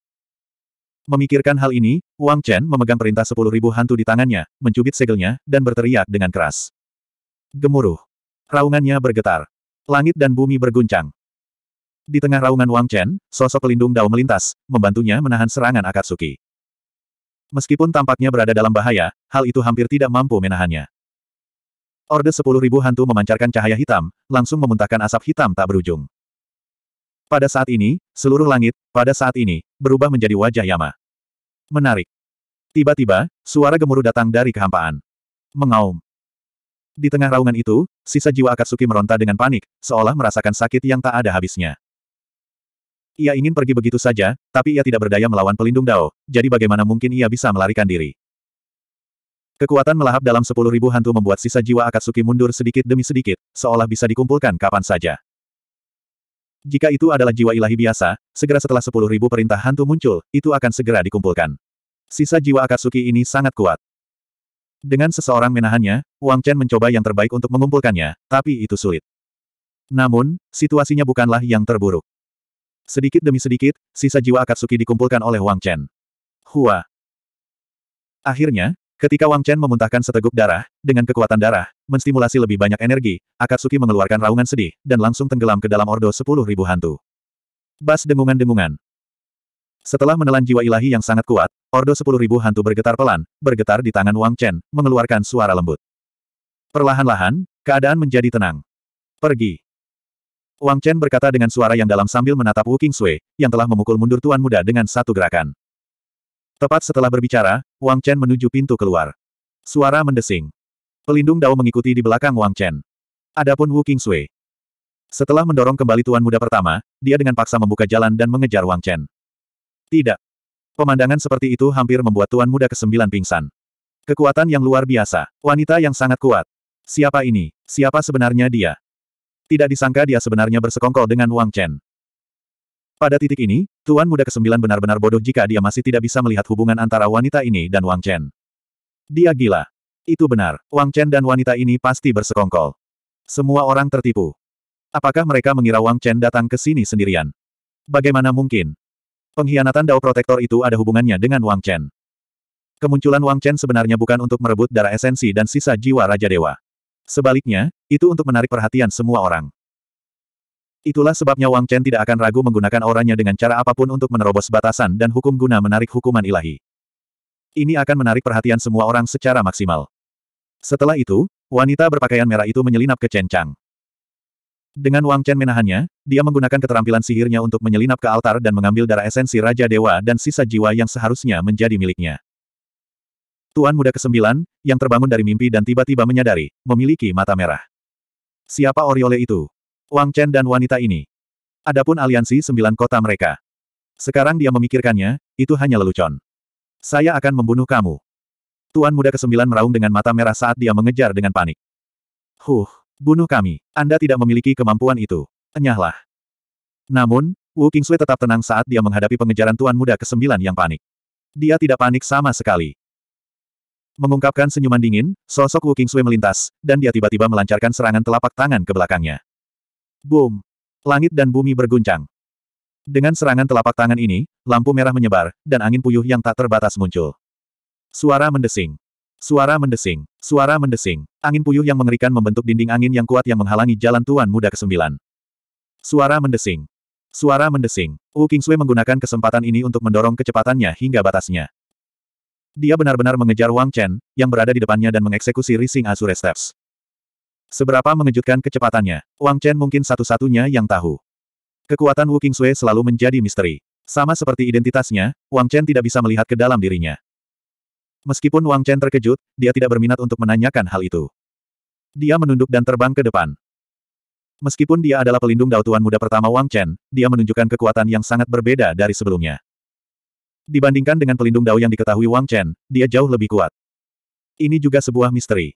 Memikirkan hal ini, Wang Chen memegang perintah sepuluh ribu hantu di tangannya, mencubit segelnya, dan berteriak dengan keras. Gemuruh. Raungannya bergetar. Langit dan bumi berguncang. Di tengah raungan Wang Chen, sosok pelindung Dao melintas, membantunya menahan serangan Akatsuki. Meskipun tampaknya berada dalam bahaya, hal itu hampir tidak mampu menahannya. Orde sepuluh ribu hantu memancarkan cahaya hitam, langsung memuntahkan asap hitam tak berujung. Pada saat ini, seluruh langit, pada saat ini, berubah menjadi wajah Yama. Menarik. Tiba-tiba, suara gemuruh datang dari kehampaan. Mengaum. Di tengah raungan itu, sisa jiwa Akatsuki meronta dengan panik, seolah merasakan sakit yang tak ada habisnya. Ia ingin pergi begitu saja, tapi ia tidak berdaya melawan pelindung Dao, jadi bagaimana mungkin ia bisa melarikan diri. Kekuatan melahap dalam sepuluh ribu hantu membuat sisa jiwa Akatsuki mundur sedikit demi sedikit, seolah bisa dikumpulkan kapan saja. Jika itu adalah jiwa ilahi biasa, segera setelah sepuluh ribu perintah hantu muncul, itu akan segera dikumpulkan. Sisa jiwa Akatsuki ini sangat kuat. Dengan seseorang menahannya, Wang Chen mencoba yang terbaik untuk mengumpulkannya, tapi itu sulit. Namun, situasinya bukanlah yang terburuk. Sedikit demi sedikit, sisa jiwa Akatsuki dikumpulkan oleh Wang Chen. Hua. Akhirnya, ketika Wang Chen memuntahkan seteguk darah, dengan kekuatan darah, menstimulasi lebih banyak energi, Akatsuki mengeluarkan raungan sedih, dan langsung tenggelam ke dalam ordo sepuluh ribu hantu. Bas dengungan-dengungan. Setelah menelan jiwa ilahi yang sangat kuat, ordo sepuluh ribu hantu bergetar pelan, bergetar di tangan Wang Chen, mengeluarkan suara lembut. Perlahan-lahan, keadaan menjadi tenang. Pergi. Wang Chen berkata dengan suara yang dalam sambil menatap Wu King Sui, yang telah memukul mundur tuan muda dengan satu gerakan. Tepat setelah berbicara, Wang Chen menuju pintu keluar. Suara mendesing. Pelindung Dao mengikuti di belakang Wang Chen. Adapun Wu Qingsui. Setelah mendorong kembali tuan muda pertama, dia dengan paksa membuka jalan dan mengejar Wang Chen. Tidak. Pemandangan seperti itu hampir membuat tuan muda kesembilan pingsan. Kekuatan yang luar biasa. Wanita yang sangat kuat. Siapa ini? Siapa sebenarnya dia? Tidak disangka dia sebenarnya bersekongkol dengan Wang Chen. Pada titik ini, Tuan Muda Kesembilan benar-benar bodoh jika dia masih tidak bisa melihat hubungan antara wanita ini dan Wang Chen. Dia gila. Itu benar, Wang Chen dan wanita ini pasti bersekongkol. Semua orang tertipu. Apakah mereka mengira Wang Chen datang ke sini sendirian? Bagaimana mungkin? Pengkhianatan Dao Protektor itu ada hubungannya dengan Wang Chen. Kemunculan Wang Chen sebenarnya bukan untuk merebut darah esensi dan sisa jiwa Raja Dewa. Sebaliknya, itu untuk menarik perhatian semua orang. Itulah sebabnya Wang Chen tidak akan ragu menggunakan auranya dengan cara apapun untuk menerobos batasan dan hukum guna menarik hukuman ilahi. Ini akan menarik perhatian semua orang secara maksimal. Setelah itu, wanita berpakaian merah itu menyelinap ke Chen Chang. Dengan Wang Chen menahannya, dia menggunakan keterampilan sihirnya untuk menyelinap ke altar dan mengambil darah esensi Raja Dewa dan sisa jiwa yang seharusnya menjadi miliknya. Tuan muda kesembilan, yang terbangun dari mimpi dan tiba-tiba menyadari, memiliki mata merah. Siapa Oriole itu? Wang Chen dan wanita ini. Adapun aliansi sembilan kota mereka. Sekarang dia memikirkannya, itu hanya lelucon. Saya akan membunuh kamu. Tuan muda kesembilan meraung dengan mata merah saat dia mengejar dengan panik. Huh, bunuh kami. Anda tidak memiliki kemampuan itu. Enyahlah. Namun, Wu Sui tetap tenang saat dia menghadapi pengejaran tuan muda kesembilan yang panik. Dia tidak panik sama sekali. Mengungkapkan senyuman dingin, sosok Wu Sui melintas, dan dia tiba-tiba melancarkan serangan telapak tangan ke belakangnya. Boom! Langit dan bumi berguncang. Dengan serangan telapak tangan ini, lampu merah menyebar, dan angin puyuh yang tak terbatas muncul. Suara mendesing. Suara mendesing. Suara mendesing. Angin puyuh yang mengerikan membentuk dinding angin yang kuat yang menghalangi jalan Tuan Muda ke-9. Suara mendesing. Suara mendesing. Wu Kingsui menggunakan kesempatan ini untuk mendorong kecepatannya hingga batasnya. Dia benar-benar mengejar Wang Chen, yang berada di depannya dan mengeksekusi Rising Azure Steps. Seberapa mengejutkan kecepatannya, Wang Chen mungkin satu-satunya yang tahu. Kekuatan Wu Sui selalu menjadi misteri. Sama seperti identitasnya, Wang Chen tidak bisa melihat ke dalam dirinya. Meskipun Wang Chen terkejut, dia tidak berminat untuk menanyakan hal itu. Dia menunduk dan terbang ke depan. Meskipun dia adalah pelindung Dao Tuan muda pertama Wang Chen, dia menunjukkan kekuatan yang sangat berbeda dari sebelumnya. Dibandingkan dengan pelindung Dao yang diketahui Wang Chen, dia jauh lebih kuat. Ini juga sebuah misteri.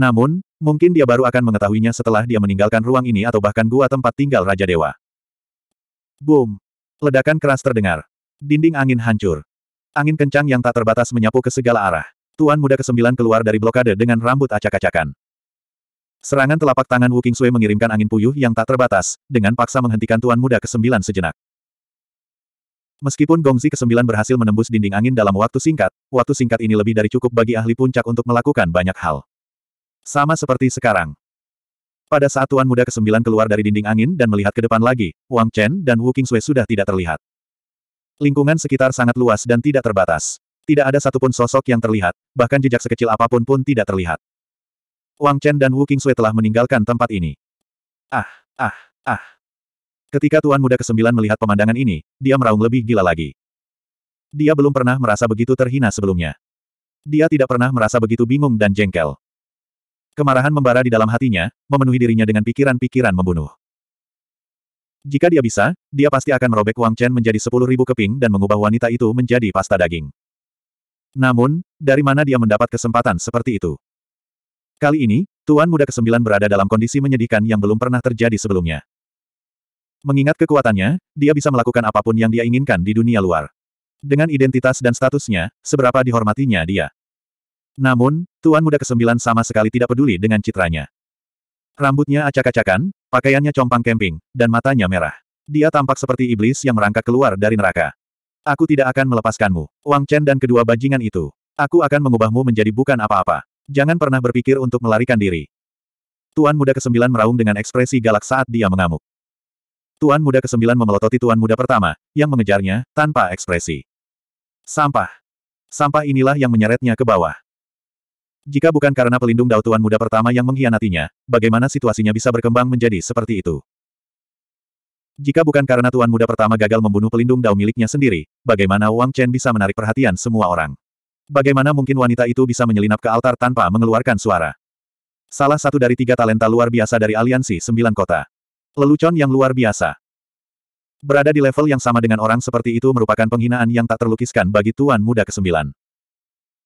Namun, mungkin dia baru akan mengetahuinya setelah dia meninggalkan ruang ini atau bahkan gua tempat tinggal Raja Dewa. Boom! Ledakan keras terdengar. Dinding angin hancur. Angin kencang yang tak terbatas menyapu ke segala arah. Tuan muda ke kesembilan keluar dari blokade dengan rambut acak-acakan. Serangan telapak tangan Wu Kingsui mengirimkan angin puyuh yang tak terbatas, dengan paksa menghentikan tuan muda ke kesembilan sejenak. Meskipun Gongzi ke ke-9 berhasil menembus dinding angin dalam waktu singkat, waktu singkat ini lebih dari cukup bagi ahli puncak untuk melakukan banyak hal. Sama seperti sekarang. Pada saat Tuan Muda ke-9 keluar dari dinding angin dan melihat ke depan lagi, Wang Chen dan Wu Sui sudah tidak terlihat. Lingkungan sekitar sangat luas dan tidak terbatas. Tidak ada satupun sosok yang terlihat, bahkan jejak sekecil apapun pun tidak terlihat. Wang Chen dan Wu Sui telah meninggalkan tempat ini. Ah, ah, ah. Ketika Tuan Muda ke-9 melihat pemandangan ini, dia meraung lebih gila lagi. Dia belum pernah merasa begitu terhina sebelumnya. Dia tidak pernah merasa begitu bingung dan jengkel. Kemarahan membara di dalam hatinya, memenuhi dirinya dengan pikiran-pikiran membunuh. Jika dia bisa, dia pasti akan merobek Wang Chen menjadi sepuluh ribu keping dan mengubah wanita itu menjadi pasta daging. Namun, dari mana dia mendapat kesempatan seperti itu? Kali ini, Tuan Muda Kesembilan berada dalam kondisi menyedihkan yang belum pernah terjadi sebelumnya. Mengingat kekuatannya, dia bisa melakukan apapun yang dia inginkan di dunia luar. Dengan identitas dan statusnya, seberapa dihormatinya dia. Namun, Tuan Muda Kesembilan sama sekali tidak peduli dengan citranya. Rambutnya acak-acakan, pakaiannya compang kemping, dan matanya merah. Dia tampak seperti iblis yang merangkak keluar dari neraka. Aku tidak akan melepaskanmu, Wang Chen dan kedua bajingan itu. Aku akan mengubahmu menjadi bukan apa-apa. Jangan pernah berpikir untuk melarikan diri. Tuan Muda Kesembilan meraung dengan ekspresi galak saat dia mengamuk. Tuan Muda Kesembilan memelototi Tuan Muda pertama, yang mengejarnya, tanpa ekspresi. Sampah. Sampah inilah yang menyeretnya ke bawah. Jika bukan karena pelindung tuan muda pertama yang mengkhianatinya, bagaimana situasinya bisa berkembang menjadi seperti itu? Jika bukan karena tuan muda pertama gagal membunuh pelindung dao miliknya sendiri, bagaimana Wang Chen bisa menarik perhatian semua orang? Bagaimana mungkin wanita itu bisa menyelinap ke altar tanpa mengeluarkan suara? Salah satu dari tiga talenta luar biasa dari aliansi sembilan kota. Lelucon yang luar biasa. Berada di level yang sama dengan orang seperti itu merupakan penghinaan yang tak terlukiskan bagi tuan muda kesembilan.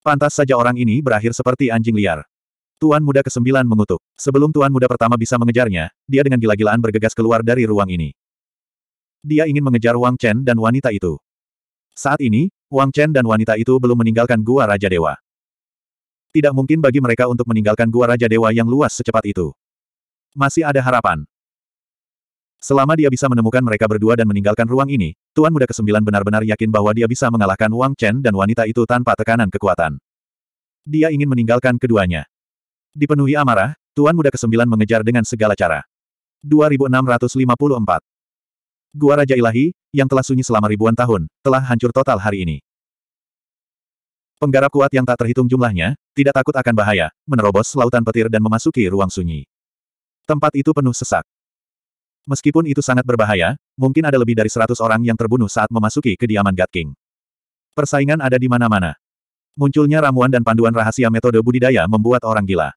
Pantas saja orang ini berakhir seperti anjing liar. Tuan muda ke ke-9 mengutuk. Sebelum tuan muda pertama bisa mengejarnya, dia dengan gila-gilaan bergegas keluar dari ruang ini. Dia ingin mengejar Wang Chen dan wanita itu. Saat ini, Wang Chen dan wanita itu belum meninggalkan Gua Raja Dewa. Tidak mungkin bagi mereka untuk meninggalkan Gua Raja Dewa yang luas secepat itu. Masih ada harapan. Selama dia bisa menemukan mereka berdua dan meninggalkan ruang ini, Tuan Muda Kesembilan benar-benar yakin bahwa dia bisa mengalahkan Wang Chen dan wanita itu tanpa tekanan kekuatan. Dia ingin meninggalkan keduanya. Dipenuhi amarah, Tuan Muda Kesembilan mengejar dengan segala cara. 2654 Gua Raja Ilahi, yang telah sunyi selama ribuan tahun, telah hancur total hari ini. Penggarap kuat yang tak terhitung jumlahnya, tidak takut akan bahaya, menerobos lautan petir dan memasuki ruang sunyi. Tempat itu penuh sesak. Meskipun itu sangat berbahaya, mungkin ada lebih dari seratus orang yang terbunuh saat memasuki kediaman God King. Persaingan ada di mana-mana. Munculnya ramuan dan panduan rahasia metode budidaya membuat orang gila.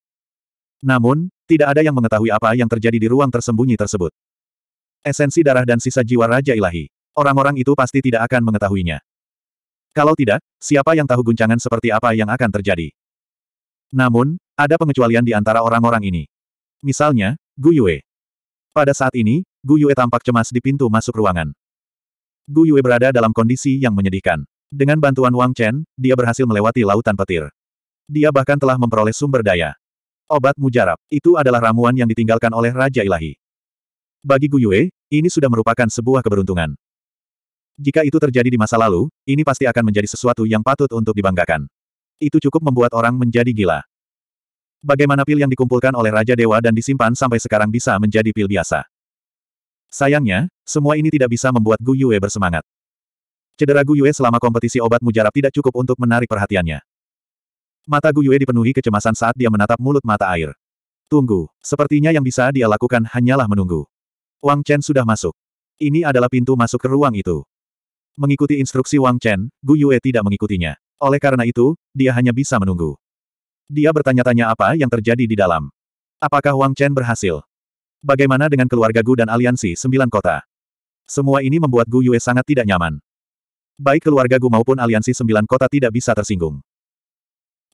Namun, tidak ada yang mengetahui apa yang terjadi di ruang tersembunyi tersebut. Esensi darah dan sisa jiwa Raja Ilahi. Orang-orang itu pasti tidak akan mengetahuinya. Kalau tidak, siapa yang tahu guncangan seperti apa yang akan terjadi? Namun, ada pengecualian di antara orang-orang ini. Misalnya, Gu Yue. Pada saat ini, Gu Yue tampak cemas di pintu masuk ruangan. Gu Yue berada dalam kondisi yang menyedihkan. Dengan bantuan Wang Chen, dia berhasil melewati lautan petir. Dia bahkan telah memperoleh sumber daya. Obat mujarab, itu adalah ramuan yang ditinggalkan oleh Raja Ilahi. Bagi Gu Yue, ini sudah merupakan sebuah keberuntungan. Jika itu terjadi di masa lalu, ini pasti akan menjadi sesuatu yang patut untuk dibanggakan. Itu cukup membuat orang menjadi gila. Bagaimana pil yang dikumpulkan oleh Raja Dewa dan disimpan sampai sekarang bisa menjadi pil biasa. Sayangnya, semua ini tidak bisa membuat Gu Yue bersemangat. Cedera Gu Yue selama kompetisi obat mujarab tidak cukup untuk menarik perhatiannya. Mata Gu Yue dipenuhi kecemasan saat dia menatap mulut mata air. Tunggu, sepertinya yang bisa dia lakukan hanyalah menunggu. Wang Chen sudah masuk. Ini adalah pintu masuk ke ruang itu. Mengikuti instruksi Wang Chen, Gu Yue tidak mengikutinya. Oleh karena itu, dia hanya bisa menunggu. Dia bertanya-tanya apa yang terjadi di dalam. Apakah Wang Chen berhasil? Bagaimana dengan keluarga Gu dan aliansi sembilan kota? Semua ini membuat Gu Yue sangat tidak nyaman. Baik keluarga Gu maupun aliansi sembilan kota tidak bisa tersinggung.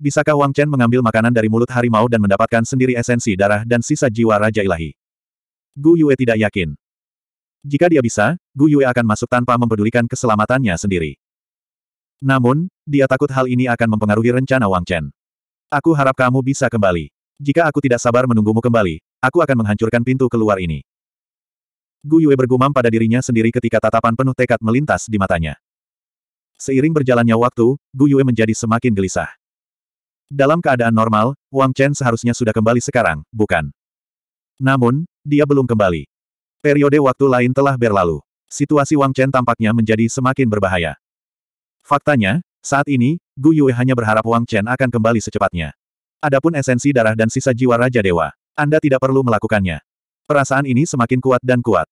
Bisakah Wang Chen mengambil makanan dari mulut harimau dan mendapatkan sendiri esensi darah dan sisa jiwa Raja Ilahi? Gu Yue tidak yakin. Jika dia bisa, Gu Yue akan masuk tanpa mempedulikan keselamatannya sendiri. Namun, dia takut hal ini akan mempengaruhi rencana Wang Chen. Aku harap kamu bisa kembali. Jika aku tidak sabar menunggumu kembali, aku akan menghancurkan pintu keluar ini. Gu Yue bergumam pada dirinya sendiri ketika tatapan penuh tekad melintas di matanya. Seiring berjalannya waktu, Gu Yue menjadi semakin gelisah. Dalam keadaan normal, Wang Chen seharusnya sudah kembali sekarang, bukan? Namun, dia belum kembali. Periode waktu lain telah berlalu. Situasi Wang Chen tampaknya menjadi semakin berbahaya. Faktanya, saat ini, Gu Yue hanya berharap Wang Chen akan kembali secepatnya. Adapun esensi darah dan sisa jiwa Raja Dewa, Anda tidak perlu melakukannya. Perasaan ini semakin kuat dan kuat.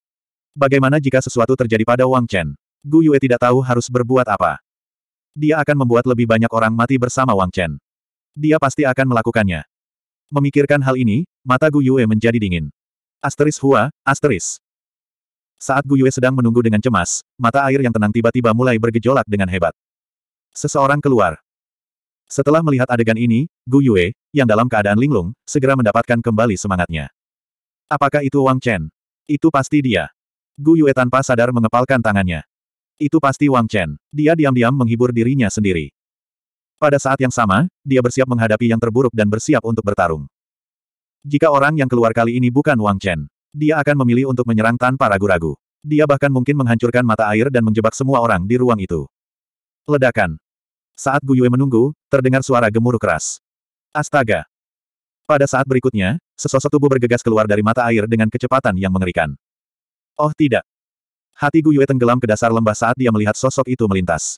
Bagaimana jika sesuatu terjadi pada Wang Chen? Gu Yue tidak tahu harus berbuat apa. Dia akan membuat lebih banyak orang mati bersama Wang Chen. Dia pasti akan melakukannya. Memikirkan hal ini, mata Gu Yue menjadi dingin. Asteris Hua, asteris. Saat Gu Yue sedang menunggu dengan cemas, mata air yang tenang tiba-tiba mulai bergejolak dengan hebat. Seseorang keluar. Setelah melihat adegan ini, Gu Yue, yang dalam keadaan linglung, segera mendapatkan kembali semangatnya. Apakah itu Wang Chen? Itu pasti dia. Gu Yue tanpa sadar mengepalkan tangannya. Itu pasti Wang Chen. Dia diam-diam menghibur dirinya sendiri. Pada saat yang sama, dia bersiap menghadapi yang terburuk dan bersiap untuk bertarung. Jika orang yang keluar kali ini bukan Wang Chen, dia akan memilih untuk menyerang tanpa ragu-ragu. Dia bahkan mungkin menghancurkan mata air dan menjebak semua orang di ruang itu. Ledakan. Saat Guyue menunggu, terdengar suara gemuruh keras. Astaga! Pada saat berikutnya, sesosok tubuh bergegas keluar dari mata air dengan kecepatan yang mengerikan. Oh tidak! Hati Guyue tenggelam ke dasar lembah saat dia melihat sosok itu melintas.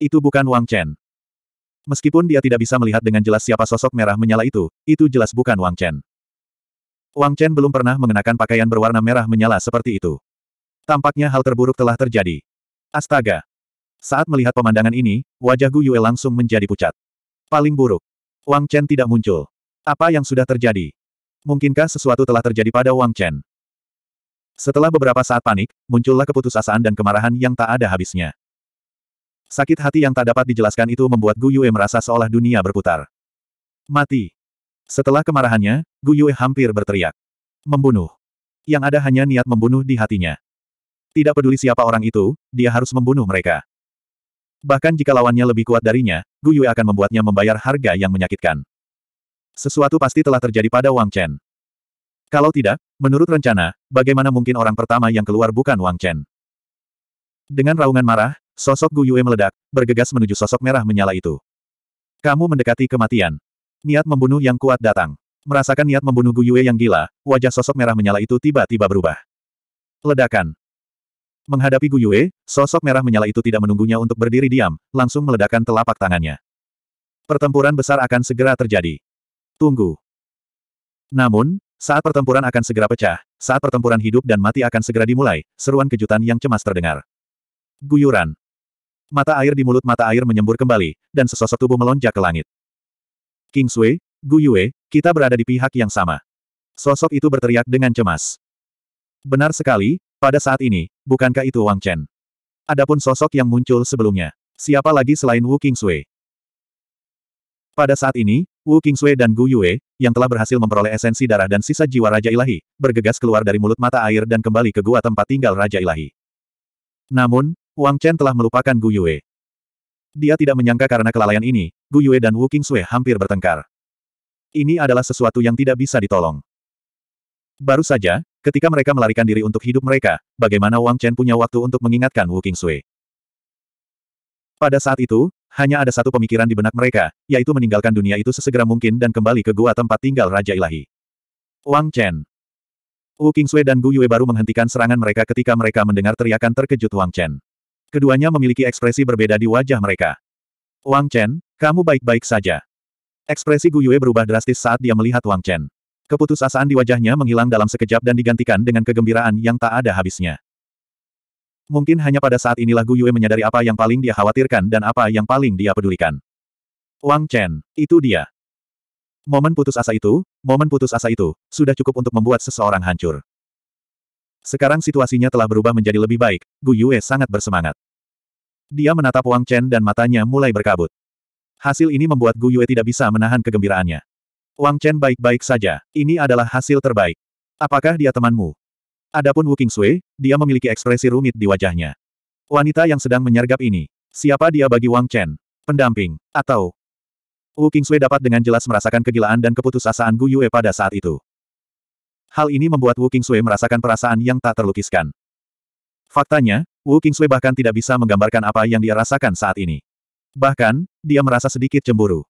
Itu bukan Wang Chen. Meskipun dia tidak bisa melihat dengan jelas siapa sosok merah menyala itu, itu jelas bukan Wang Chen. Wang Chen belum pernah mengenakan pakaian berwarna merah menyala seperti itu. Tampaknya hal terburuk telah terjadi. Astaga! Saat melihat pemandangan ini, wajah Gu Yue langsung menjadi pucat. Paling buruk. Wang Chen tidak muncul. Apa yang sudah terjadi? Mungkinkah sesuatu telah terjadi pada Wang Chen? Setelah beberapa saat panik, muncullah keputusasaan dan kemarahan yang tak ada habisnya. Sakit hati yang tak dapat dijelaskan itu membuat Gu Yue merasa seolah dunia berputar. Mati. Setelah kemarahannya, Gu Yue hampir berteriak. Membunuh. Yang ada hanya niat membunuh di hatinya. Tidak peduli siapa orang itu, dia harus membunuh mereka. Bahkan jika lawannya lebih kuat darinya, Gu Yue akan membuatnya membayar harga yang menyakitkan. Sesuatu pasti telah terjadi pada Wang Chen. Kalau tidak, menurut rencana, bagaimana mungkin orang pertama yang keluar bukan Wang Chen? Dengan raungan marah, sosok Gu Yue meledak, bergegas menuju sosok merah menyala itu. Kamu mendekati kematian. Niat membunuh yang kuat datang. Merasakan niat membunuh Gu Yue yang gila, wajah sosok merah menyala itu tiba-tiba berubah. Ledakan. Menghadapi Gu Yue, sosok merah menyala itu tidak menunggunya untuk berdiri diam, langsung meledakkan telapak tangannya. Pertempuran besar akan segera terjadi. Tunggu. Namun, saat pertempuran akan segera pecah, saat pertempuran hidup dan mati akan segera dimulai, seruan kejutan yang cemas terdengar. Guyuran. Mata air di mulut mata air menyembur kembali, dan sesosok tubuh melonjak ke langit. King Sui, Gu Yue, kita berada di pihak yang sama. Sosok itu berteriak dengan cemas. Benar sekali, pada saat ini, bukankah itu Wang Chen? Adapun sosok yang muncul sebelumnya. Siapa lagi selain Wu Qingsui? Pada saat ini, Wu Qingsui dan Gu Yue, yang telah berhasil memperoleh esensi darah dan sisa jiwa Raja Ilahi, bergegas keluar dari mulut mata air dan kembali ke gua tempat tinggal Raja Ilahi. Namun, Wang Chen telah melupakan Gu Yue. Dia tidak menyangka karena kelalaian ini, Gu Yue dan Wu Qingsui hampir bertengkar. Ini adalah sesuatu yang tidak bisa ditolong. Baru saja, Ketika mereka melarikan diri untuk hidup mereka, bagaimana Wang Chen punya waktu untuk mengingatkan Wu Sui? Pada saat itu, hanya ada satu pemikiran di benak mereka, yaitu meninggalkan dunia itu sesegera mungkin dan kembali ke gua tempat tinggal Raja Ilahi. Wang Chen Wu Sui dan Gu Yue baru menghentikan serangan mereka ketika mereka mendengar teriakan terkejut Wang Chen. Keduanya memiliki ekspresi berbeda di wajah mereka. Wang Chen, kamu baik-baik saja. Ekspresi Gu Yue berubah drastis saat dia melihat Wang Chen. Keputusasaan di wajahnya menghilang dalam sekejap dan digantikan dengan kegembiraan yang tak ada habisnya. Mungkin hanya pada saat inilah Gu Yue menyadari apa yang paling dia khawatirkan dan apa yang paling dia pedulikan. Wang Chen, itu dia. Momen putus asa itu, momen putus asa itu, sudah cukup untuk membuat seseorang hancur. Sekarang situasinya telah berubah menjadi lebih baik, Gu Yue sangat bersemangat. Dia menatap Wang Chen dan matanya mulai berkabut. Hasil ini membuat Gu Yue tidak bisa menahan kegembiraannya. Wang Chen baik-baik saja. Ini adalah hasil terbaik. Apakah dia temanmu? Adapun Wu Kingsui, dia memiliki ekspresi rumit di wajahnya. Wanita yang sedang menyergap ini. Siapa dia bagi Wang Chen? Pendamping. Atau... Wu Kingsui dapat dengan jelas merasakan kegilaan dan keputusasaan Gu Yue pada saat itu. Hal ini membuat Wu Kingsui merasakan perasaan yang tak terlukiskan. Faktanya, Wu Kingsui bahkan tidak bisa menggambarkan apa yang dia rasakan saat ini. Bahkan, dia merasa sedikit cemburu.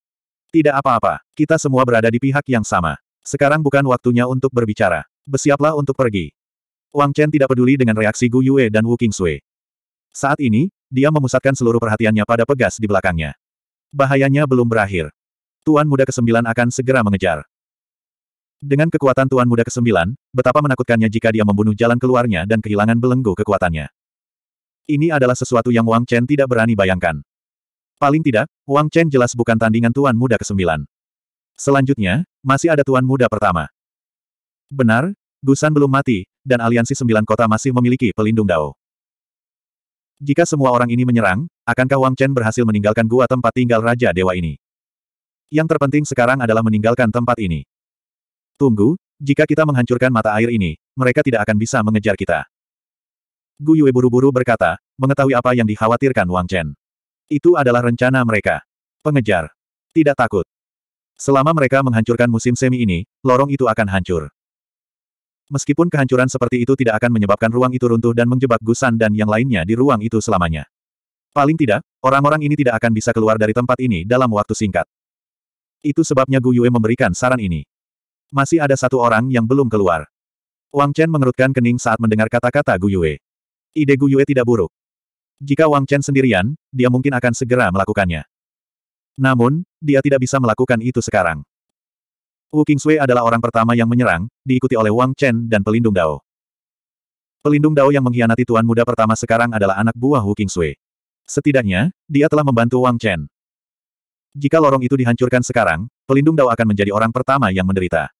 Tidak apa-apa, kita semua berada di pihak yang sama. Sekarang bukan waktunya untuk berbicara. Bersiaplah untuk pergi. Wang Chen tidak peduli dengan reaksi Gu Yue dan Wu Qingsui. Saat ini, dia memusatkan seluruh perhatiannya pada pegas di belakangnya. Bahayanya belum berakhir. Tuan Muda Kesembilan akan segera mengejar. Dengan kekuatan Tuan Muda Kesembilan, betapa menakutkannya jika dia membunuh jalan keluarnya dan kehilangan belenggu kekuatannya. Ini adalah sesuatu yang Wang Chen tidak berani bayangkan. Paling tidak, Wang Chen jelas bukan tandingan tuan muda ke-9. Selanjutnya, masih ada tuan muda pertama. Benar, Gusan belum mati, dan aliansi sembilan kota masih memiliki pelindung Dao. Jika semua orang ini menyerang, akankah Wang Chen berhasil meninggalkan gua tempat tinggal Raja Dewa ini? Yang terpenting sekarang adalah meninggalkan tempat ini. Tunggu, jika kita menghancurkan mata air ini, mereka tidak akan bisa mengejar kita. Gu Yue buru-buru berkata, mengetahui apa yang dikhawatirkan Wang Chen. Itu adalah rencana mereka. Pengejar. Tidak takut. Selama mereka menghancurkan musim semi ini, lorong itu akan hancur. Meskipun kehancuran seperti itu tidak akan menyebabkan ruang itu runtuh dan menjebak Gusan dan yang lainnya di ruang itu selamanya. Paling tidak, orang-orang ini tidak akan bisa keluar dari tempat ini dalam waktu singkat. Itu sebabnya Gu Yue memberikan saran ini. Masih ada satu orang yang belum keluar. Wang Chen mengerutkan kening saat mendengar kata-kata Gu Yue. Ide Gu Yue tidak buruk. Jika Wang Chen sendirian, dia mungkin akan segera melakukannya. Namun, dia tidak bisa melakukan itu sekarang. Wu Qingsui adalah orang pertama yang menyerang, diikuti oleh Wang Chen dan pelindung Dao. Pelindung Dao yang mengkhianati tuan muda pertama sekarang adalah anak buah Wu Qingsui. Setidaknya, dia telah membantu Wang Chen. Jika lorong itu dihancurkan sekarang, pelindung Dao akan menjadi orang pertama yang menderita.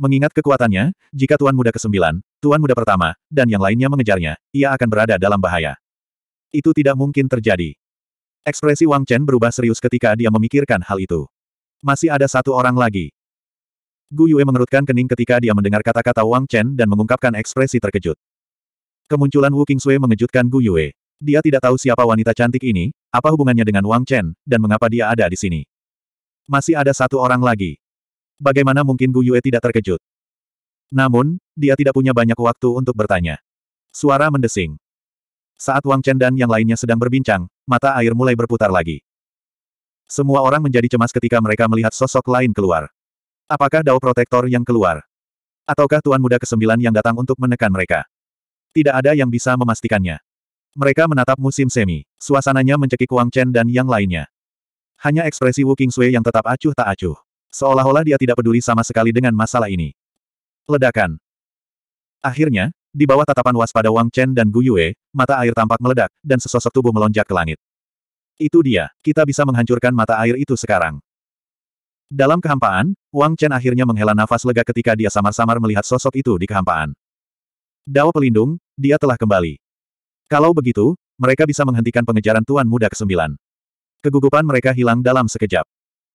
Mengingat kekuatannya, jika Tuan Muda ke-9, Tuan Muda pertama, dan yang lainnya mengejarnya, ia akan berada dalam bahaya. Itu tidak mungkin terjadi. Ekspresi Wang Chen berubah serius ketika dia memikirkan hal itu. Masih ada satu orang lagi. Gu Yue mengerutkan kening ketika dia mendengar kata-kata Wang Chen dan mengungkapkan ekspresi terkejut. Kemunculan Wu Qingsui mengejutkan Gu Yue. Dia tidak tahu siapa wanita cantik ini, apa hubungannya dengan Wang Chen, dan mengapa dia ada di sini. Masih ada satu orang lagi. Bagaimana mungkin Gu Yue tidak terkejut? Namun, dia tidak punya banyak waktu untuk bertanya. Suara mendesing. Saat Wang Chen dan yang lainnya sedang berbincang, mata air mulai berputar lagi. Semua orang menjadi cemas ketika mereka melihat sosok lain keluar. Apakah Dao Protektor yang keluar? Ataukah Tuan Muda Kesembilan yang datang untuk menekan mereka? Tidak ada yang bisa memastikannya. Mereka menatap musim semi. Suasananya mencekik Wang Chen dan yang lainnya. Hanya ekspresi Wu Sui yang tetap acuh tak acuh. Seolah-olah dia tidak peduli sama sekali dengan masalah ini. Ledakan. Akhirnya, di bawah tatapan waspada Wang Chen dan Gu Yue, mata air tampak meledak, dan sesosok tubuh melonjak ke langit. Itu dia, kita bisa menghancurkan mata air itu sekarang. Dalam kehampaan, Wang Chen akhirnya menghela nafas lega ketika dia samar-samar melihat sosok itu di kehampaan. Dao pelindung, dia telah kembali. Kalau begitu, mereka bisa menghentikan pengejaran Tuan Muda ke-9. Kegugupan mereka hilang dalam sekejap.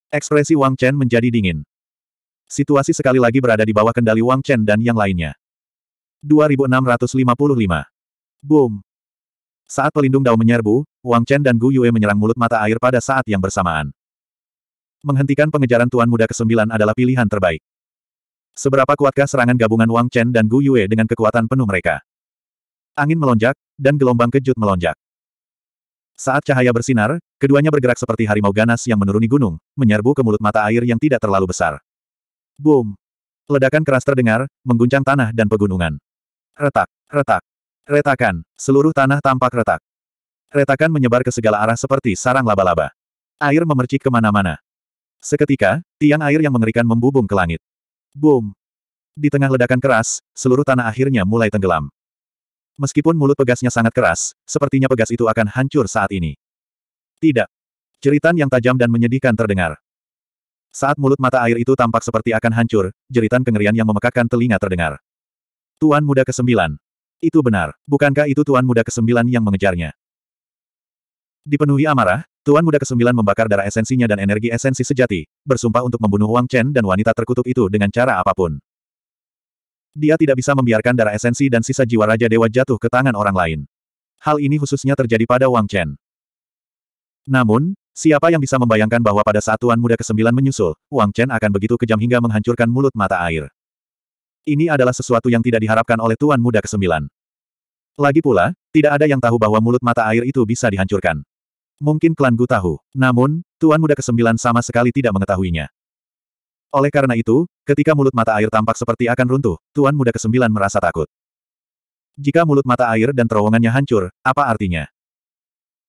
Ekspresi Wang Chen menjadi dingin. Situasi sekali lagi berada di bawah kendali Wang Chen dan yang lainnya. 2655. Boom. Saat pelindung Dao menyerbu, Wang Chen dan Gu Yue menyerang mulut mata air pada saat yang bersamaan. Menghentikan pengejaran Tuan Muda ke-9 adalah pilihan terbaik. Seberapa kuatkah serangan gabungan Wang Chen dan Gu Yue dengan kekuatan penuh mereka? Angin melonjak, dan gelombang kejut melonjak. Saat cahaya bersinar, keduanya bergerak seperti harimau ganas yang menuruni gunung, menyerbu ke mulut mata air yang tidak terlalu besar. Boom! Ledakan keras terdengar, mengguncang tanah dan pegunungan. Retak, retak, retakan, seluruh tanah tampak retak. Retakan menyebar ke segala arah seperti sarang laba-laba. Air memercik kemana-mana. Seketika, tiang air yang mengerikan membubung ke langit. Boom! Di tengah ledakan keras, seluruh tanah akhirnya mulai tenggelam. Meskipun mulut pegasnya sangat keras, sepertinya pegas itu akan hancur saat ini. Tidak. Jeritan yang tajam dan menyedihkan terdengar. Saat mulut mata air itu tampak seperti akan hancur, jeritan kengerian yang memekakkan telinga terdengar. Tuan muda ke kesembilan. Itu benar, bukankah itu tuan muda ke kesembilan yang mengejarnya? Dipenuhi amarah, Tuan muda ke kesembilan membakar darah esensinya dan energi esensi sejati, bersumpah untuk membunuh Wang Chen dan wanita terkutuk itu dengan cara apapun. Dia tidak bisa membiarkan darah esensi dan sisa jiwa Raja Dewa jatuh ke tangan orang lain. Hal ini khususnya terjadi pada Wang Chen. Namun, siapa yang bisa membayangkan bahwa pada saat Tuan Muda ke-9 menyusul, Wang Chen akan begitu kejam hingga menghancurkan mulut mata air. Ini adalah sesuatu yang tidak diharapkan oleh Tuan Muda ke-9. Lagi pula, tidak ada yang tahu bahwa mulut mata air itu bisa dihancurkan. Mungkin klan Gu tahu, namun, Tuan Muda ke-9 sama sekali tidak mengetahuinya. Oleh karena itu, ketika mulut mata air tampak seperti akan runtuh, Tuan Muda Kesembilan merasa takut. Jika mulut mata air dan terowongannya hancur, apa artinya?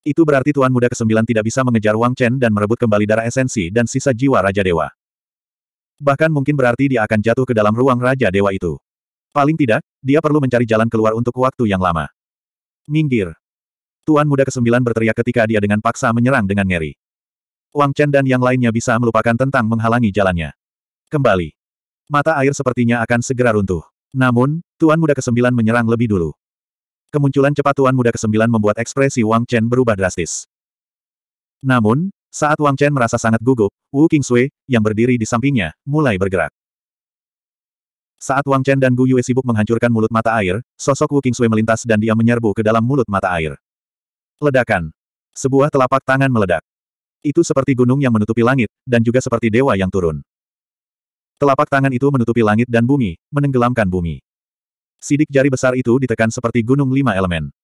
Itu berarti Tuan Muda Kesembilan tidak bisa mengejar Wang Chen dan merebut kembali darah esensi dan sisa jiwa Raja Dewa. Bahkan mungkin berarti dia akan jatuh ke dalam ruang Raja Dewa itu. Paling tidak, dia perlu mencari jalan keluar untuk waktu yang lama. Minggir. Tuan Muda Kesembilan berteriak ketika dia dengan paksa menyerang dengan ngeri. Wang Chen dan yang lainnya bisa melupakan tentang menghalangi jalannya. Kembali. Mata air sepertinya akan segera runtuh. Namun, Tuan Muda Kesembilan menyerang lebih dulu. Kemunculan cepat Tuan Muda Kesembilan membuat ekspresi Wang Chen berubah drastis. Namun, saat Wang Chen merasa sangat gugup, Wu Qingsui, yang berdiri di sampingnya, mulai bergerak. Saat Wang Chen dan Gu Yue sibuk menghancurkan mulut mata air, sosok Wu Qingsui melintas dan dia menyerbu ke dalam mulut mata air. Ledakan. Sebuah telapak tangan meledak. Itu seperti gunung yang menutupi langit, dan juga seperti dewa yang turun. Telapak tangan itu menutupi langit dan bumi, menenggelamkan bumi. Sidik jari besar itu ditekan seperti gunung lima elemen.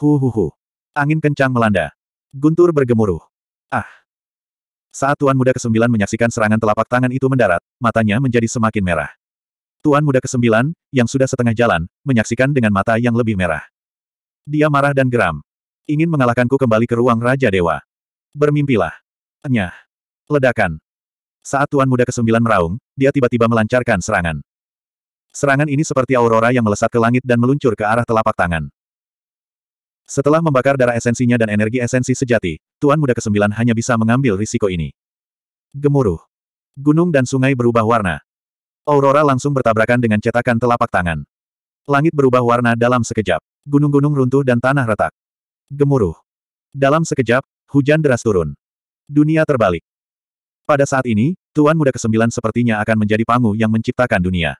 Hu hu hu. Angin kencang melanda. Guntur bergemuruh. Ah. Saat Tuan Muda Kesembilan menyaksikan serangan telapak tangan itu mendarat, matanya menjadi semakin merah. Tuan Muda Kesembilan, yang sudah setengah jalan, menyaksikan dengan mata yang lebih merah. Dia marah dan geram. Ingin mengalahkanku kembali ke ruang Raja Dewa. Bermimpilah. Enyah. Ledakan. Saat Tuan Muda Kesembilan meraung, dia tiba-tiba melancarkan serangan. Serangan ini seperti aurora yang melesat ke langit dan meluncur ke arah telapak tangan. Setelah membakar darah esensinya dan energi esensi sejati, Tuan Muda Kesembilan hanya bisa mengambil risiko ini. Gemuruh. Gunung dan sungai berubah warna. Aurora langsung bertabrakan dengan cetakan telapak tangan. Langit berubah warna dalam sekejap. Gunung-gunung runtuh dan tanah retak. Gemuruh. Dalam sekejap, hujan deras turun. Dunia terbalik. Pada saat ini, Tuan Muda Kesembilan sepertinya akan menjadi pangu yang menciptakan dunia.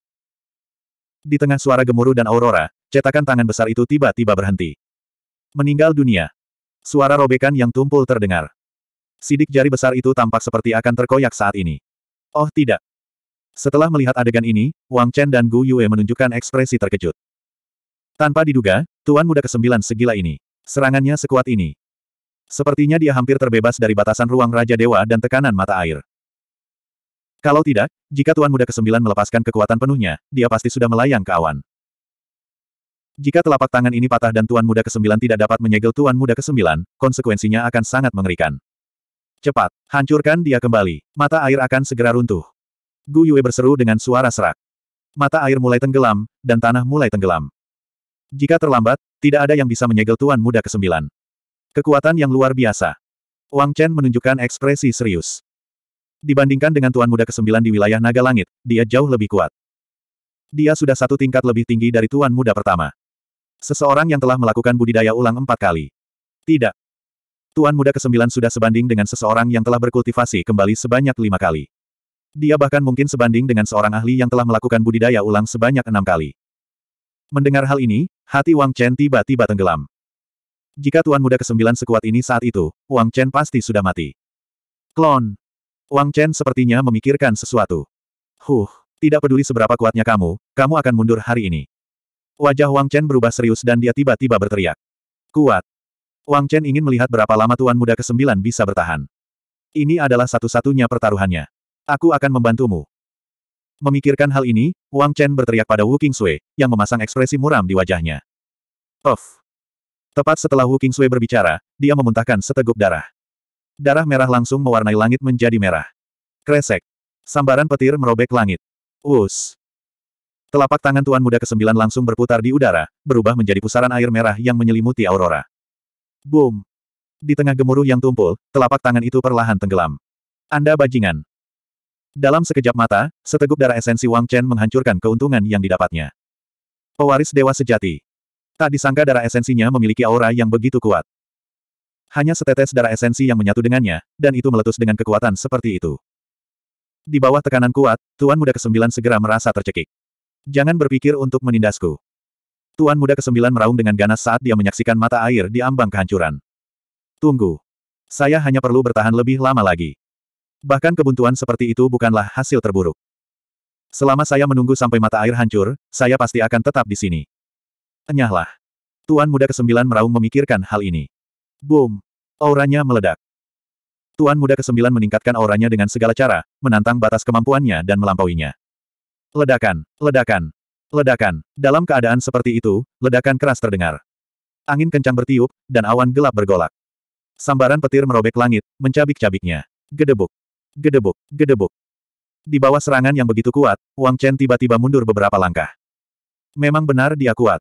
Di tengah suara gemuruh dan aurora, cetakan tangan besar itu tiba-tiba berhenti. Meninggal dunia. Suara robekan yang tumpul terdengar. Sidik jari besar itu tampak seperti akan terkoyak saat ini. Oh tidak. Setelah melihat adegan ini, Wang Chen dan Gu Yue menunjukkan ekspresi terkejut. Tanpa diduga, Tuan Muda Kesembilan segila ini. Serangannya sekuat ini. Sepertinya dia hampir terbebas dari batasan ruang Raja Dewa dan tekanan mata air. Kalau tidak, jika Tuan Muda Kesembilan melepaskan kekuatan penuhnya, dia pasti sudah melayang ke awan. Jika telapak tangan ini patah dan Tuan Muda Kesembilan tidak dapat menyegel Tuan Muda Kesembilan, konsekuensinya akan sangat mengerikan. Cepat, hancurkan dia kembali. Mata air akan segera runtuh. Gu Yue berseru dengan suara serak. Mata air mulai tenggelam, dan tanah mulai tenggelam. Jika terlambat, tidak ada yang bisa menyegel Tuan Muda Kesembilan. Kekuatan yang luar biasa. Wang Chen menunjukkan ekspresi serius. Dibandingkan dengan Tuan Muda ke-9 di wilayah Naga Langit, dia jauh lebih kuat. Dia sudah satu tingkat lebih tinggi dari Tuan Muda pertama. Seseorang yang telah melakukan budidaya ulang empat kali. Tidak. Tuan Muda ke-9 sudah sebanding dengan seseorang yang telah berkultivasi kembali sebanyak lima kali. Dia bahkan mungkin sebanding dengan seorang ahli yang telah melakukan budidaya ulang sebanyak enam kali. Mendengar hal ini, hati Wang Chen tiba-tiba tenggelam. Jika Tuan Muda ke Kesembilan sekuat ini saat itu, Wang Chen pasti sudah mati. Klon. Wang Chen sepertinya memikirkan sesuatu. Huh, tidak peduli seberapa kuatnya kamu, kamu akan mundur hari ini. Wajah Wang Chen berubah serius dan dia tiba-tiba berteriak. Kuat. Wang Chen ingin melihat berapa lama Tuan Muda ke Kesembilan bisa bertahan. Ini adalah satu-satunya pertaruhannya. Aku akan membantumu. Memikirkan hal ini, Wang Chen berteriak pada Wu Qingsui, yang memasang ekspresi muram di wajahnya. Of! Tepat setelah Wu Sui berbicara, dia memuntahkan seteguk darah. Darah merah langsung mewarnai langit menjadi merah. Kresek. Sambaran petir merobek langit. Us, Telapak tangan Tuan Muda ke-9 langsung berputar di udara, berubah menjadi pusaran air merah yang menyelimuti aurora. Boom. Di tengah gemuruh yang tumpul, telapak tangan itu perlahan tenggelam. Anda bajingan. Dalam sekejap mata, seteguk darah esensi Wang Chen menghancurkan keuntungan yang didapatnya. Pewaris Dewa Sejati. Tak disangka darah esensinya memiliki aura yang begitu kuat. Hanya setetes darah esensi yang menyatu dengannya, dan itu meletus dengan kekuatan seperti itu. Di bawah tekanan kuat, Tuan Muda Kesembilan segera merasa tercekik. Jangan berpikir untuk menindasku. Tuan Muda Kesembilan meraung dengan ganas saat dia menyaksikan mata air di ambang kehancuran. Tunggu. Saya hanya perlu bertahan lebih lama lagi. Bahkan kebuntuan seperti itu bukanlah hasil terburuk. Selama saya menunggu sampai mata air hancur, saya pasti akan tetap di sini. Enyahlah. Tuan muda kesembilan meraung memikirkan hal ini. Boom. Auranya meledak. Tuan muda kesembilan meningkatkan auranya dengan segala cara, menantang batas kemampuannya dan melampauinya. Ledakan, ledakan, ledakan. Dalam keadaan seperti itu, ledakan keras terdengar. Angin kencang bertiup, dan awan gelap bergolak. Sambaran petir merobek langit, mencabik-cabiknya. Gedebuk, gedebuk, gedebuk. Di bawah serangan yang begitu kuat, Wang Chen tiba-tiba mundur beberapa langkah. Memang benar dia kuat.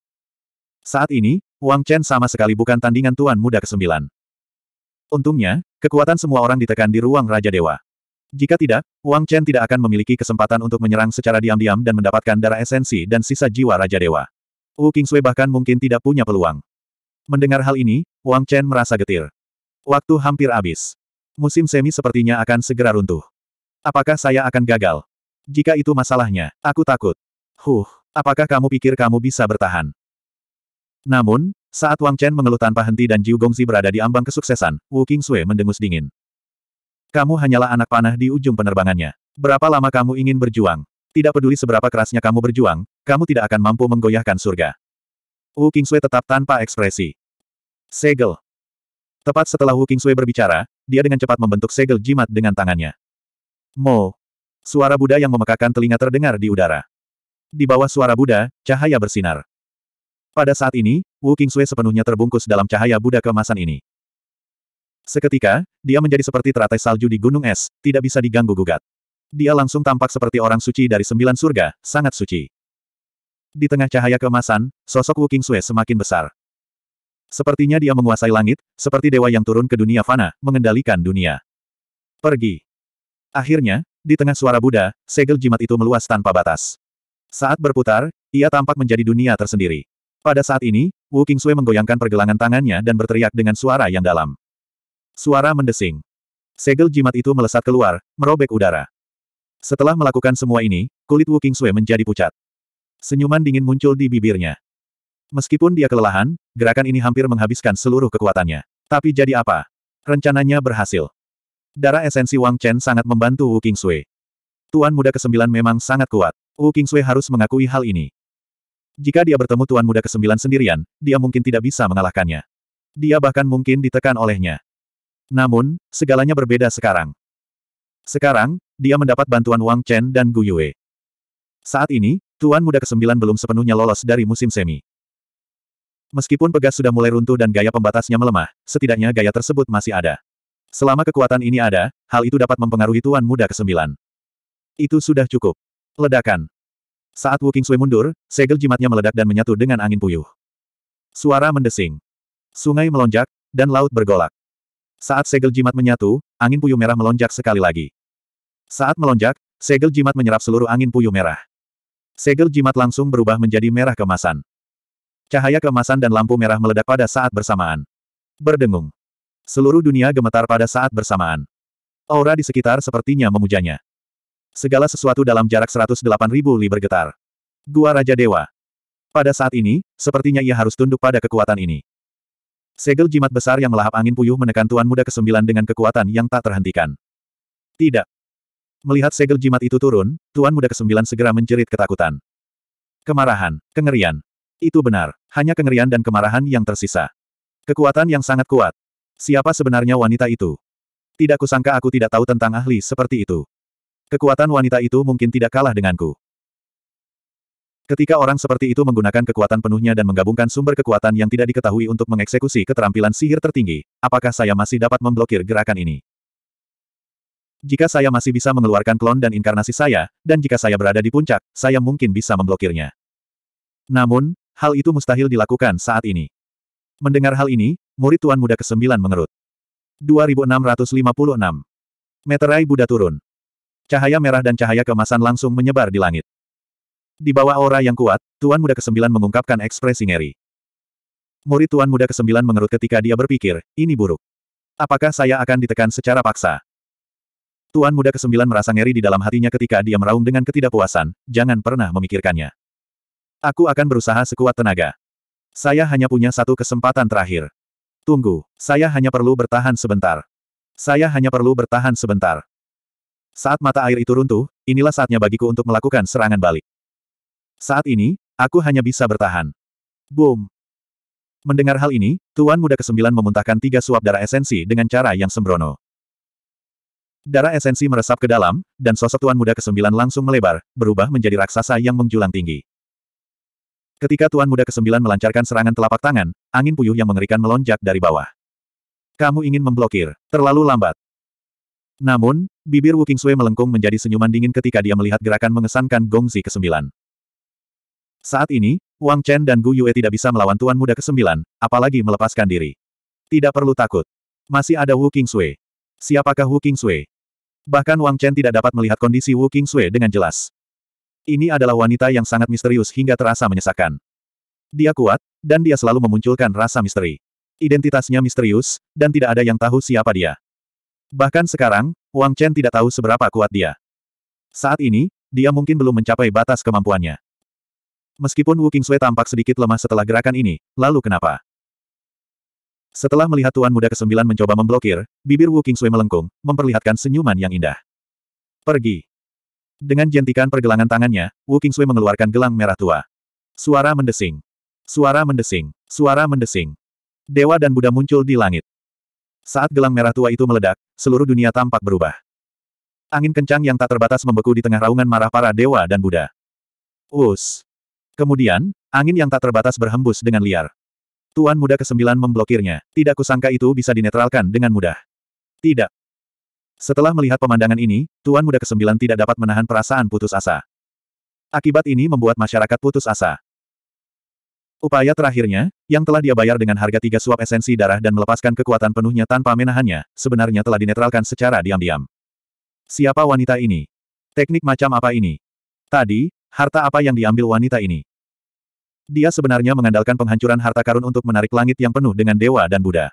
Saat ini, Wang Chen sama sekali bukan tandingan Tuan Muda ke-9. Untungnya, kekuatan semua orang ditekan di ruang Raja Dewa. Jika tidak, Wang Chen tidak akan memiliki kesempatan untuk menyerang secara diam-diam dan mendapatkan darah esensi dan sisa jiwa Raja Dewa. Wu Qingsui bahkan mungkin tidak punya peluang. Mendengar hal ini, Wang Chen merasa getir. Waktu hampir habis. Musim semi sepertinya akan segera runtuh. Apakah saya akan gagal? Jika itu masalahnya, aku takut. Huh, apakah kamu pikir kamu bisa bertahan? Namun, saat Wang Chen mengeluh tanpa henti dan Jiu Gongzi berada di ambang kesuksesan, Wu King Sui mendengus dingin. Kamu hanyalah anak panah di ujung penerbangannya. Berapa lama kamu ingin berjuang? Tidak peduli seberapa kerasnya kamu berjuang, kamu tidak akan mampu menggoyahkan surga. Wu King Sui tetap tanpa ekspresi. Segel. Tepat setelah Wu King Sui berbicara, dia dengan cepat membentuk segel jimat dengan tangannya. Mo. Suara Buddha yang memekakan telinga terdengar di udara. Di bawah suara Buddha, cahaya bersinar. Pada saat ini, Wu Qingsui sepenuhnya terbungkus dalam cahaya Buddha kemasan ini. Seketika, dia menjadi seperti teratai salju di gunung es, tidak bisa diganggu-gugat. Dia langsung tampak seperti orang suci dari sembilan surga, sangat suci. Di tengah cahaya kemasan, sosok Wu Qingsui semakin besar. Sepertinya dia menguasai langit, seperti dewa yang turun ke dunia fana, mengendalikan dunia. Pergi. Akhirnya, di tengah suara Buddha, segel jimat itu meluas tanpa batas. Saat berputar, ia tampak menjadi dunia tersendiri. Pada saat ini, Wu Qingsui menggoyangkan pergelangan tangannya dan berteriak dengan suara yang dalam. Suara mendesing. Segel jimat itu melesat keluar, merobek udara. Setelah melakukan semua ini, kulit Wu Qingsui menjadi pucat. Senyuman dingin muncul di bibirnya. Meskipun dia kelelahan, gerakan ini hampir menghabiskan seluruh kekuatannya. Tapi jadi apa? Rencananya berhasil. Darah esensi Wang Chen sangat membantu Wu Qingsui. Tuan muda ke-9 memang sangat kuat. Wu Qingsui harus mengakui hal ini. Jika dia bertemu Tuan Muda ke-9 sendirian, dia mungkin tidak bisa mengalahkannya. Dia bahkan mungkin ditekan olehnya. Namun, segalanya berbeda sekarang. Sekarang, dia mendapat bantuan Wang Chen dan Gu Yue. Saat ini, Tuan Muda ke-9 belum sepenuhnya lolos dari musim semi. Meskipun pegas sudah mulai runtuh dan gaya pembatasnya melemah, setidaknya gaya tersebut masih ada. Selama kekuatan ini ada, hal itu dapat mempengaruhi Tuan Muda ke-9. Itu sudah cukup. Ledakan. Saat Wu Qingsui mundur, segel jimatnya meledak dan menyatu dengan angin puyuh. Suara mendesing. Sungai melonjak, dan laut bergolak. Saat segel jimat menyatu, angin puyuh merah melonjak sekali lagi. Saat melonjak, segel jimat menyerap seluruh angin puyuh merah. Segel jimat langsung berubah menjadi merah kemasan. Cahaya kemasan dan lampu merah meledak pada saat bersamaan. Berdengung. Seluruh dunia gemetar pada saat bersamaan. Aura di sekitar sepertinya memujanya segala sesuatu dalam jarak 108.000 li bergetar. Gua Raja Dewa. Pada saat ini, sepertinya ia harus tunduk pada kekuatan ini. Segel jimat besar yang melahap angin puyuh menekan Tuan Muda Kesembilan dengan kekuatan yang tak terhentikan. Tidak. Melihat segel jimat itu turun, Tuan Muda Kesembilan segera menjerit ketakutan. Kemarahan, kengerian. Itu benar, hanya kengerian dan kemarahan yang tersisa. Kekuatan yang sangat kuat. Siapa sebenarnya wanita itu? Tidak kusangka aku tidak tahu tentang ahli seperti itu. Kekuatan wanita itu mungkin tidak kalah denganku. Ketika orang seperti itu menggunakan kekuatan penuhnya dan menggabungkan sumber kekuatan yang tidak diketahui untuk mengeksekusi keterampilan sihir tertinggi, apakah saya masih dapat memblokir gerakan ini? Jika saya masih bisa mengeluarkan klon dan inkarnasi saya, dan jika saya berada di puncak, saya mungkin bisa memblokirnya. Namun, hal itu mustahil dilakukan saat ini. Mendengar hal ini, murid Tuan Muda ke-9 mengerut. 2656. Meterai Buddha turun. Cahaya merah dan cahaya kemasan langsung menyebar di langit. Di bawah aura yang kuat, Tuan Muda Kesembilan mengungkapkan ekspresi ngeri. Murid Tuan Muda Kesembilan mengerut ketika dia berpikir, ini buruk. Apakah saya akan ditekan secara paksa? Tuan Muda Kesembilan merasa ngeri di dalam hatinya ketika dia meraung dengan ketidakpuasan, jangan pernah memikirkannya. Aku akan berusaha sekuat tenaga. Saya hanya punya satu kesempatan terakhir. Tunggu, saya hanya perlu bertahan sebentar. Saya hanya perlu bertahan sebentar. Saat mata air itu runtuh, inilah saatnya bagiku untuk melakukan serangan balik. Saat ini, aku hanya bisa bertahan. Boom! Mendengar hal ini, Tuan Muda Kesembilan memuntahkan tiga suap darah esensi dengan cara yang sembrono. Darah esensi meresap ke dalam, dan sosok Tuan Muda Kesembilan langsung melebar, berubah menjadi raksasa yang menjulang tinggi. Ketika Tuan Muda Kesembilan melancarkan serangan telapak tangan, angin puyuh yang mengerikan melonjak dari bawah. Kamu ingin memblokir. Terlalu lambat. Namun, bibir Wu Sui melengkung menjadi senyuman dingin ketika dia melihat gerakan mengesankan Gongzi ke-9. Saat ini, Wang Chen dan Gu Yue tidak bisa melawan Tuan Muda ke-9, apalagi melepaskan diri. Tidak perlu takut. Masih ada Wu Sui. Siapakah Wu Sui? Bahkan Wang Chen tidak dapat melihat kondisi Wu Sui dengan jelas. Ini adalah wanita yang sangat misterius hingga terasa menyesakkan. Dia kuat, dan dia selalu memunculkan rasa misteri. Identitasnya misterius, dan tidak ada yang tahu siapa dia. Bahkan sekarang, Wang Chen tidak tahu seberapa kuat dia. Saat ini, dia mungkin belum mencapai batas kemampuannya. Meskipun Wu Kingsui tampak sedikit lemah setelah gerakan ini, lalu kenapa? Setelah melihat Tuan Muda Kesembilan mencoba memblokir, bibir Wu Kingsui melengkung, memperlihatkan senyuman yang indah. Pergi. Dengan jentikan pergelangan tangannya, Wu Kingsui mengeluarkan gelang merah tua. Suara mendesing. Suara mendesing. Suara mendesing. Dewa dan Buddha muncul di langit. Saat gelang merah tua itu meledak, seluruh dunia tampak berubah. Angin kencang yang tak terbatas membeku di tengah raungan marah para dewa dan Buddha. Us. Kemudian, angin yang tak terbatas berhembus dengan liar. Tuan muda kesembilan memblokirnya. Tidak kusangka itu bisa dinetralkan dengan mudah. Tidak. Setelah melihat pemandangan ini, Tuan Muda Kesembilan tidak dapat menahan perasaan putus asa. Akibat ini membuat masyarakat putus asa. Upaya terakhirnya, yang telah dia bayar dengan harga tiga suap esensi darah dan melepaskan kekuatan penuhnya tanpa menahannya, sebenarnya telah dinetralkan secara diam-diam. Siapa wanita ini? Teknik macam apa ini? Tadi, harta apa yang diambil wanita ini? Dia sebenarnya mengandalkan penghancuran harta karun untuk menarik langit yang penuh dengan dewa dan Buddha.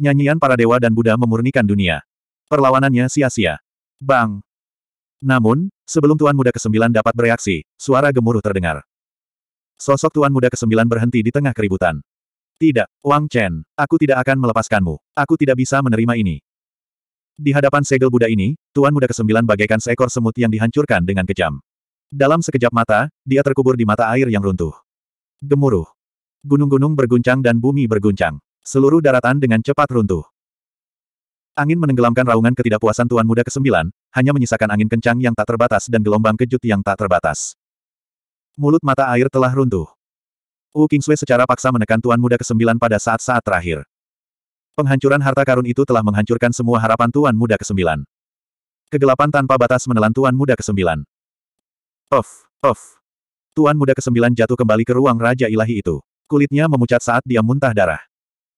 Nyanyian para dewa dan Buddha memurnikan dunia. Perlawanannya sia-sia. Bang! Namun, sebelum Tuan Muda ke-9 dapat bereaksi, suara gemuruh terdengar. Sosok tuan muda ke kesembilan berhenti di tengah keributan. Tidak, Wang Chen, aku tidak akan melepaskanmu. Aku tidak bisa menerima ini. Di hadapan segel Buddha ini, Tuan Muda ke Kesembilan bagaikan seekor semut yang dihancurkan dengan kejam. Dalam sekejap mata, dia terkubur di mata air yang runtuh. Gemuruh. Gunung-gunung berguncang dan bumi berguncang. Seluruh daratan dengan cepat runtuh. Angin menenggelamkan raungan ketidakpuasan Tuan Muda ke Kesembilan, hanya menyisakan angin kencang yang tak terbatas dan gelombang kejut yang tak terbatas. Mulut mata air telah runtuh. Wu Kingsui secara paksa menekan Tuan Muda ke-9 pada saat-saat terakhir. Penghancuran harta karun itu telah menghancurkan semua harapan Tuan Muda ke-9. Kegelapan tanpa batas menelan Tuan Muda ke-9. Of, off. Tuan Muda ke-9 jatuh kembali ke ruang Raja Ilahi itu. Kulitnya memucat saat dia muntah darah.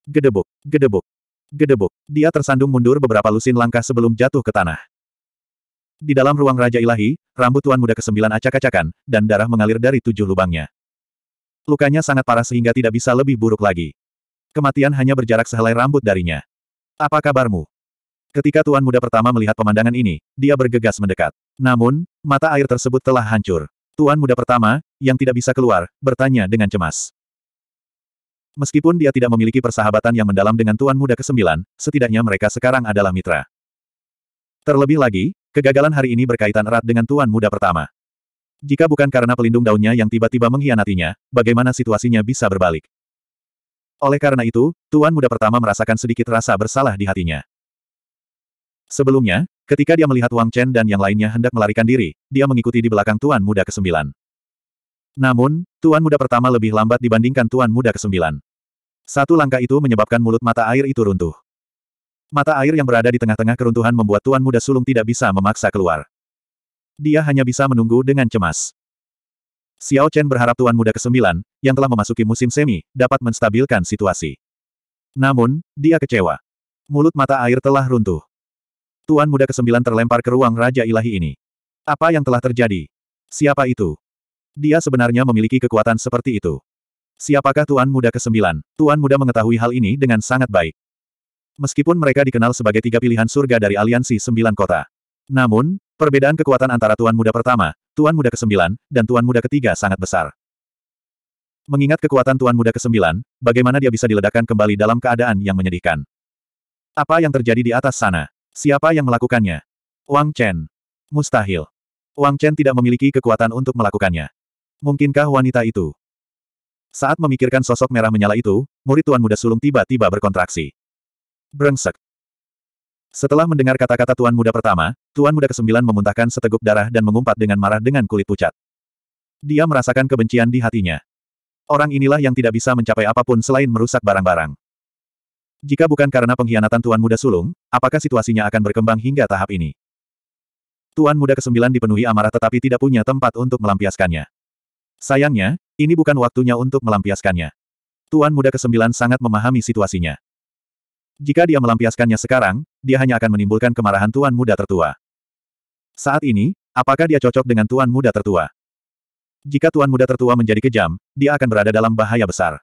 Gedebuk, gedebuk, gedebuk. Dia tersandung mundur beberapa lusin langkah sebelum jatuh ke tanah. Di dalam ruang Raja Ilahi, rambut Tuan Muda kesembilan acak-acakan, dan darah mengalir dari tujuh lubangnya. Lukanya sangat parah sehingga tidak bisa lebih buruk lagi. Kematian hanya berjarak sehelai rambut darinya. Apa kabarmu? Ketika Tuan Muda pertama melihat pemandangan ini, dia bergegas mendekat. Namun, mata air tersebut telah hancur. Tuan Muda pertama, yang tidak bisa keluar, bertanya dengan cemas. Meskipun dia tidak memiliki persahabatan yang mendalam dengan Tuan Muda kesembilan, setidaknya mereka sekarang adalah mitra. Terlebih lagi, Kegagalan hari ini berkaitan erat dengan tuan muda pertama. Jika bukan karena pelindung daunnya yang tiba-tiba mengkhianatinya, bagaimana situasinya bisa berbalik? Oleh karena itu, tuan muda pertama merasakan sedikit rasa bersalah di hatinya. Sebelumnya, ketika dia melihat Wang Chen dan yang lainnya hendak melarikan diri, dia mengikuti di belakang tuan muda kesembilan. Namun, tuan muda pertama lebih lambat dibandingkan tuan muda kesembilan. Satu langkah itu menyebabkan mulut mata air itu runtuh. Mata air yang berada di tengah-tengah keruntuhan membuat Tuan Muda Sulung tidak bisa memaksa keluar. Dia hanya bisa menunggu dengan cemas. Xiao Chen berharap Tuan Muda ke-9, yang telah memasuki musim semi, dapat menstabilkan situasi. Namun, dia kecewa. Mulut mata air telah runtuh. Tuan Muda ke-9 terlempar ke ruang Raja Ilahi ini. Apa yang telah terjadi? Siapa itu? Dia sebenarnya memiliki kekuatan seperti itu. Siapakah Tuan Muda ke-9? Tuan Muda mengetahui hal ini dengan sangat baik. Meskipun mereka dikenal sebagai tiga pilihan surga dari aliansi sembilan kota. Namun, perbedaan kekuatan antara Tuan Muda pertama, Tuan Muda ke-9, dan Tuan Muda ketiga sangat besar. Mengingat kekuatan Tuan Muda ke-9, bagaimana dia bisa diledakkan kembali dalam keadaan yang menyedihkan? Apa yang terjadi di atas sana? Siapa yang melakukannya? Wang Chen. Mustahil. Wang Chen tidak memiliki kekuatan untuk melakukannya. Mungkinkah wanita itu? Saat memikirkan sosok merah menyala itu, murid Tuan Muda Sulung tiba-tiba berkontraksi. Brengsek. Setelah mendengar kata-kata Tuan Muda pertama, Tuan Muda kesembilan memuntahkan seteguk darah dan mengumpat dengan marah dengan kulit pucat. Dia merasakan kebencian di hatinya. Orang inilah yang tidak bisa mencapai apapun selain merusak barang-barang. Jika bukan karena pengkhianatan Tuan Muda Sulung, apakah situasinya akan berkembang hingga tahap ini? Tuan Muda kesembilan dipenuhi amarah tetapi tidak punya tempat untuk melampiaskannya. Sayangnya, ini bukan waktunya untuk melampiaskannya. Tuan Muda kesembilan sangat memahami situasinya. Jika dia melampiaskannya sekarang, dia hanya akan menimbulkan kemarahan tuan muda tertua. Saat ini, apakah dia cocok dengan tuan muda tertua? Jika tuan muda tertua menjadi kejam, dia akan berada dalam bahaya besar.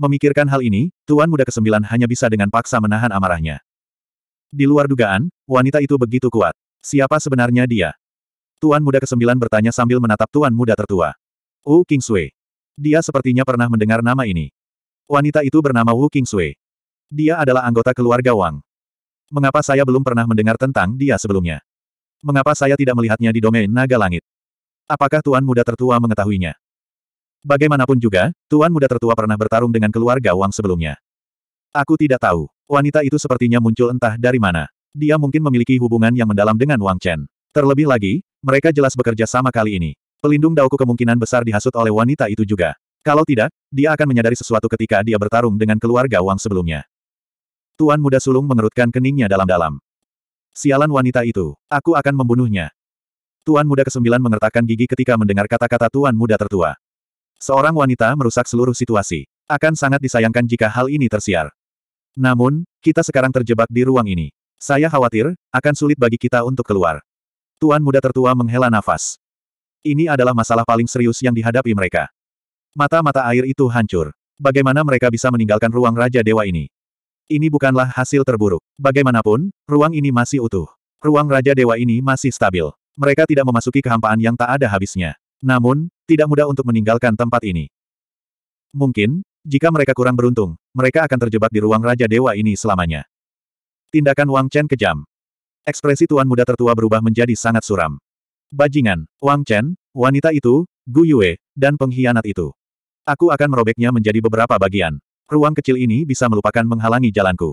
Memikirkan hal ini, tuan muda kesembilan hanya bisa dengan paksa menahan amarahnya. Di luar dugaan, wanita itu begitu kuat. Siapa sebenarnya dia? Tuan muda kesembilan bertanya sambil menatap tuan muda tertua. Wu Kingsui. Dia sepertinya pernah mendengar nama ini. Wanita itu bernama Wu Kingsui. Dia adalah anggota keluarga Wang. Mengapa saya belum pernah mendengar tentang dia sebelumnya? Mengapa saya tidak melihatnya di domain naga langit? Apakah Tuan Muda Tertua mengetahuinya? Bagaimanapun juga, Tuan Muda Tertua pernah bertarung dengan keluarga Wang sebelumnya. Aku tidak tahu. Wanita itu sepertinya muncul entah dari mana. Dia mungkin memiliki hubungan yang mendalam dengan Wang Chen. Terlebih lagi, mereka jelas bekerja sama kali ini. Pelindung Daoku kemungkinan besar dihasut oleh wanita itu juga. Kalau tidak, dia akan menyadari sesuatu ketika dia bertarung dengan keluarga Wang sebelumnya. Tuan muda sulung mengerutkan keningnya dalam-dalam. Sialan wanita itu, aku akan membunuhnya. Tuan muda kesembilan mengertakkan gigi ketika mendengar kata-kata tuan muda tertua. Seorang wanita merusak seluruh situasi. Akan sangat disayangkan jika hal ini tersiar. Namun, kita sekarang terjebak di ruang ini. Saya khawatir, akan sulit bagi kita untuk keluar. Tuan muda tertua menghela nafas. Ini adalah masalah paling serius yang dihadapi mereka. Mata-mata air itu hancur. Bagaimana mereka bisa meninggalkan ruang Raja Dewa ini? Ini bukanlah hasil terburuk. Bagaimanapun, ruang ini masih utuh. Ruang Raja Dewa ini masih stabil. Mereka tidak memasuki kehampaan yang tak ada habisnya. Namun, tidak mudah untuk meninggalkan tempat ini. Mungkin, jika mereka kurang beruntung, mereka akan terjebak di ruang Raja Dewa ini selamanya. Tindakan Wang Chen kejam. Ekspresi tuan muda tertua berubah menjadi sangat suram. Bajingan, Wang Chen, wanita itu, Gu Yue, dan pengkhianat itu. Aku akan merobeknya menjadi beberapa bagian. Ruang kecil ini bisa melupakan menghalangi jalanku.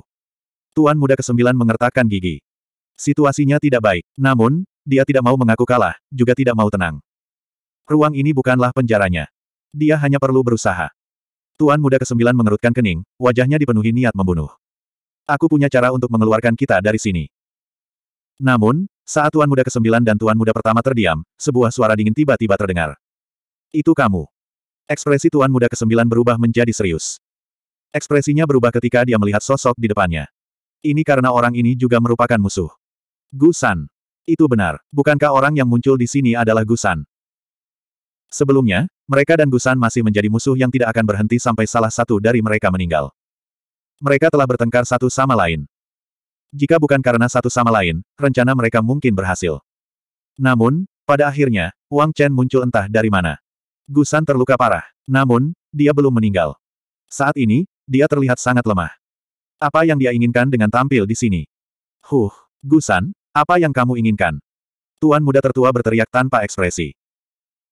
Tuan muda kesembilan mengertakkan gigi. Situasinya tidak baik. Namun, dia tidak mau mengaku kalah, juga tidak mau tenang. Ruang ini bukanlah penjaranya. Dia hanya perlu berusaha. Tuan muda kesembilan mengerutkan kening, wajahnya dipenuhi niat membunuh. Aku punya cara untuk mengeluarkan kita dari sini. Namun, saat Tuan Muda kesembilan dan Tuan Muda pertama terdiam, sebuah suara dingin tiba-tiba terdengar. Itu kamu. Ekspresi Tuan Muda kesembilan berubah menjadi serius. Ekspresinya berubah ketika dia melihat sosok di depannya. Ini karena orang ini juga merupakan musuh. Gusan. Itu benar. Bukankah orang yang muncul di sini adalah Gusan? Sebelumnya, mereka dan Gusan masih menjadi musuh yang tidak akan berhenti sampai salah satu dari mereka meninggal. Mereka telah bertengkar satu sama lain. Jika bukan karena satu sama lain, rencana mereka mungkin berhasil. Namun, pada akhirnya, Wang Chen muncul entah dari mana. Gusan terluka parah. Namun, dia belum meninggal. Saat ini, dia terlihat sangat lemah. Apa yang dia inginkan dengan tampil di sini? Huh, Gusan, apa yang kamu inginkan? Tuan muda tertua berteriak tanpa ekspresi.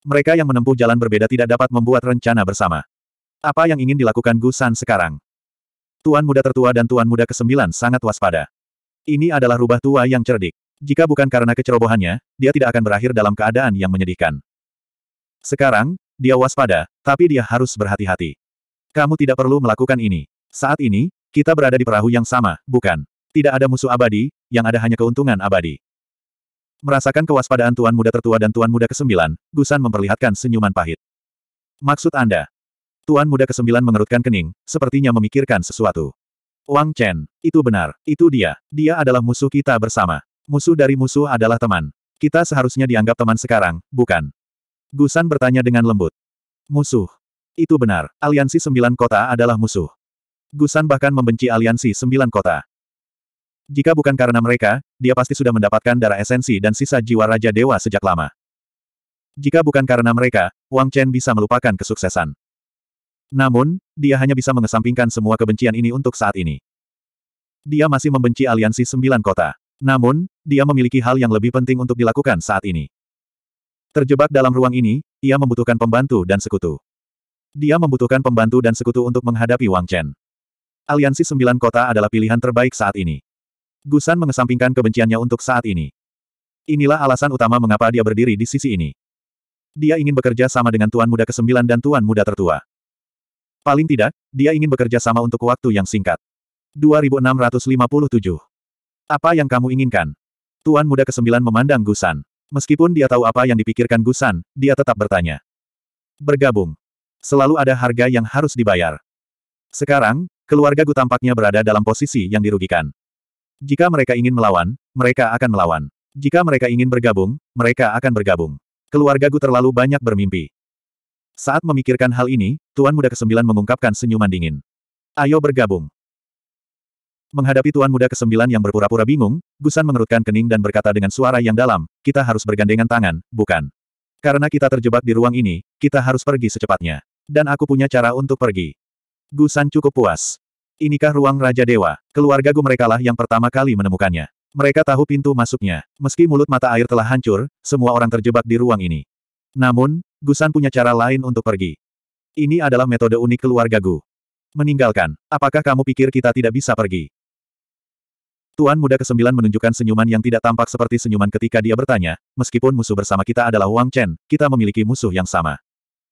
Mereka yang menempuh jalan berbeda tidak dapat membuat rencana bersama. Apa yang ingin dilakukan Gusan sekarang? Tuan muda tertua dan tuan muda kesembilan sangat waspada. Ini adalah rubah tua yang cerdik. Jika bukan karena kecerobohannya, dia tidak akan berakhir dalam keadaan yang menyedihkan. Sekarang, dia waspada, tapi dia harus berhati-hati. Kamu tidak perlu melakukan ini. Saat ini, kita berada di perahu yang sama, bukan? Tidak ada musuh abadi, yang ada hanya keuntungan abadi. Merasakan kewaspadaan Tuan Muda Tertua dan Tuan Muda Kesembilan, Gusan memperlihatkan senyuman pahit. Maksud Anda? Tuan Muda Kesembilan mengerutkan kening, sepertinya memikirkan sesuatu. Wang Chen, itu benar, itu dia, dia adalah musuh kita bersama. Musuh dari musuh adalah teman. Kita seharusnya dianggap teman sekarang, bukan? Gusan bertanya dengan lembut. Musuh, itu benar, aliansi sembilan kota adalah musuh. Gusan bahkan membenci aliansi sembilan kota. Jika bukan karena mereka, dia pasti sudah mendapatkan darah esensi dan sisa jiwa Raja Dewa sejak lama. Jika bukan karena mereka, Wang Chen bisa melupakan kesuksesan. Namun, dia hanya bisa mengesampingkan semua kebencian ini untuk saat ini. Dia masih membenci aliansi sembilan kota. Namun, dia memiliki hal yang lebih penting untuk dilakukan saat ini. Terjebak dalam ruang ini, ia membutuhkan pembantu dan sekutu. Dia membutuhkan pembantu dan sekutu untuk menghadapi Wang Chen. Aliansi Sembilan Kota adalah pilihan terbaik saat ini. Gusan mengesampingkan kebenciannya untuk saat ini. Inilah alasan utama mengapa dia berdiri di sisi ini. Dia ingin bekerja sama dengan Tuan Muda ke-9 dan Tuan Muda Tertua. Paling tidak, dia ingin bekerja sama untuk waktu yang singkat. 2657. Apa yang kamu inginkan? Tuan Muda ke-9 memandang Gusan. Meskipun dia tahu apa yang dipikirkan Gusan, dia tetap bertanya. Bergabung. Selalu ada harga yang harus dibayar. Sekarang, keluarga Gu tampaknya berada dalam posisi yang dirugikan. Jika mereka ingin melawan, mereka akan melawan. Jika mereka ingin bergabung, mereka akan bergabung. Keluarga Gu terlalu banyak bermimpi. Saat memikirkan hal ini, Tuan Muda Kesembilan mengungkapkan senyuman dingin. Ayo bergabung. Menghadapi Tuan Muda Kesembilan yang berpura-pura bingung, Gusan mengerutkan kening dan berkata dengan suara yang dalam, kita harus bergandengan tangan, bukan? Karena kita terjebak di ruang ini, kita harus pergi secepatnya. Dan aku punya cara untuk pergi. Gusan cukup puas. Inikah ruang Raja Dewa? Keluarga Gu merekalah yang pertama kali menemukannya. Mereka tahu pintu masuknya. Meski mulut mata air telah hancur, semua orang terjebak di ruang ini. Namun, Gusan punya cara lain untuk pergi. Ini adalah metode unik keluarga Gu. Meninggalkan. Apakah kamu pikir kita tidak bisa pergi? Tuan muda kesembilan menunjukkan senyuman yang tidak tampak seperti senyuman ketika dia bertanya, meskipun musuh bersama kita adalah Wang Chen, kita memiliki musuh yang sama.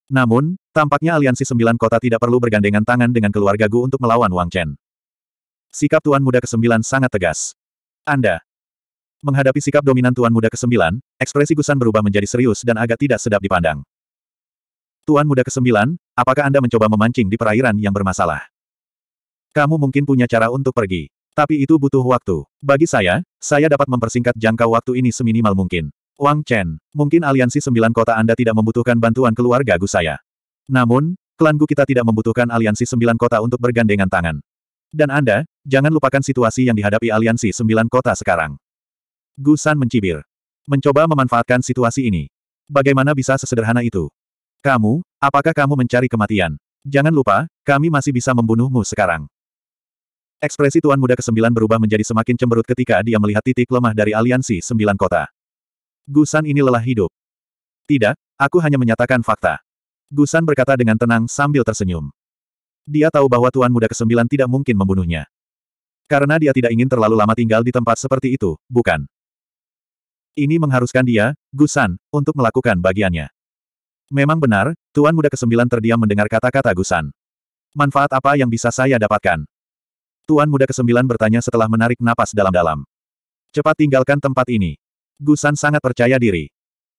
Namun, tampaknya aliansi sembilan kota tidak perlu bergandengan tangan dengan keluarga Gu untuk melawan Wang Chen. Sikap Tuan Muda ke-9 sangat tegas. Anda. Menghadapi sikap dominan Tuan Muda ke-9, ekspresi Gusan berubah menjadi serius dan agak tidak sedap dipandang. Tuan Muda ke-9, apakah Anda mencoba memancing di perairan yang bermasalah? Kamu mungkin punya cara untuk pergi. Tapi itu butuh waktu. Bagi saya, saya dapat mempersingkat jangka waktu ini seminimal mungkin. Wang Chen, mungkin aliansi sembilan kota Anda tidak membutuhkan bantuan keluarga Gu saya. Namun, Gu kita tidak membutuhkan aliansi sembilan kota untuk bergandengan tangan. Dan Anda, jangan lupakan situasi yang dihadapi aliansi sembilan kota sekarang. Gu San mencibir. Mencoba memanfaatkan situasi ini. Bagaimana bisa sesederhana itu? Kamu, apakah kamu mencari kematian? Jangan lupa, kami masih bisa membunuhmu sekarang. Ekspresi Tuan Muda ke-9 berubah menjadi semakin cemberut ketika dia melihat titik lemah dari aliansi sembilan kota. Gusan ini lelah hidup. Tidak, aku hanya menyatakan fakta. Gusan berkata dengan tenang sambil tersenyum. Dia tahu bahwa Tuan Muda Kesembilan tidak mungkin membunuhnya. Karena dia tidak ingin terlalu lama tinggal di tempat seperti itu, bukan? Ini mengharuskan dia, Gusan, untuk melakukan bagiannya. Memang benar, Tuan Muda Kesembilan terdiam mendengar kata-kata Gusan. Manfaat apa yang bisa saya dapatkan? Tuan Muda Kesembilan bertanya setelah menarik napas dalam-dalam. Cepat tinggalkan tempat ini. Gusan sangat percaya diri.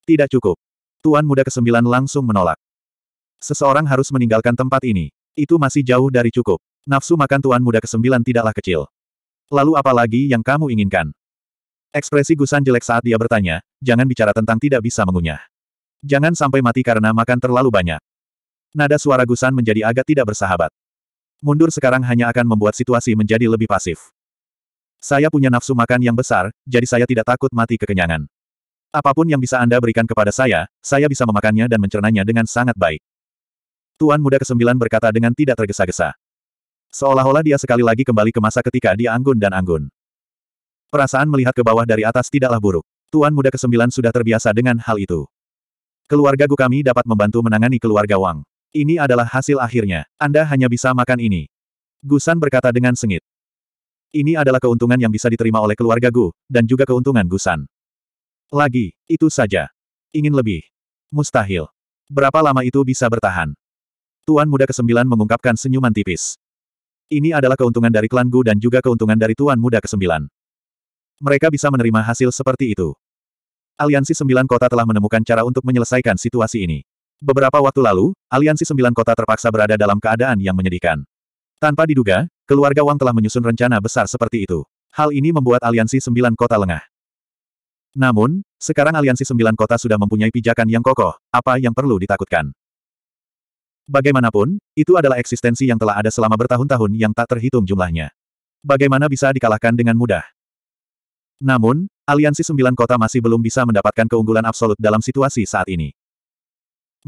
Tidak cukup. Tuan muda kesembilan langsung menolak. Seseorang harus meninggalkan tempat ini. Itu masih jauh dari cukup. Nafsu makan tuan muda kesembilan tidaklah kecil. Lalu apa lagi yang kamu inginkan? Ekspresi Gusan jelek saat dia bertanya, jangan bicara tentang tidak bisa mengunyah. Jangan sampai mati karena makan terlalu banyak. Nada suara Gusan menjadi agak tidak bersahabat. Mundur sekarang hanya akan membuat situasi menjadi lebih pasif. Saya punya nafsu makan yang besar, jadi saya tidak takut mati kekenyangan. Apapun yang bisa Anda berikan kepada saya, saya bisa memakannya dan mencernanya dengan sangat baik. Tuan muda kesembilan berkata dengan tidak tergesa-gesa. Seolah-olah dia sekali lagi kembali ke masa ketika dia anggun dan anggun. Perasaan melihat ke bawah dari atas tidaklah buruk. Tuan muda kesembilan sudah terbiasa dengan hal itu. Keluarga Gu kami dapat membantu menangani keluarga Wang. Ini adalah hasil akhirnya. Anda hanya bisa makan ini. Gusan berkata dengan sengit. Ini adalah keuntungan yang bisa diterima oleh keluarga Gu, dan juga keuntungan Gusan. Lagi, itu saja. Ingin lebih. Mustahil. Berapa lama itu bisa bertahan? Tuan Muda Kesembilan mengungkapkan senyuman tipis. Ini adalah keuntungan dari klan Gu dan juga keuntungan dari Tuan Muda Kesembilan. Mereka bisa menerima hasil seperti itu. Aliansi Sembilan Kota telah menemukan cara untuk menyelesaikan situasi ini. Beberapa waktu lalu, Aliansi Sembilan Kota terpaksa berada dalam keadaan yang menyedihkan. Tanpa diduga, Keluarga Wang telah menyusun rencana besar seperti itu. Hal ini membuat aliansi sembilan kota lengah. Namun, sekarang aliansi sembilan kota sudah mempunyai pijakan yang kokoh, apa yang perlu ditakutkan? Bagaimanapun, itu adalah eksistensi yang telah ada selama bertahun-tahun yang tak terhitung jumlahnya. Bagaimana bisa dikalahkan dengan mudah? Namun, aliansi sembilan kota masih belum bisa mendapatkan keunggulan absolut dalam situasi saat ini.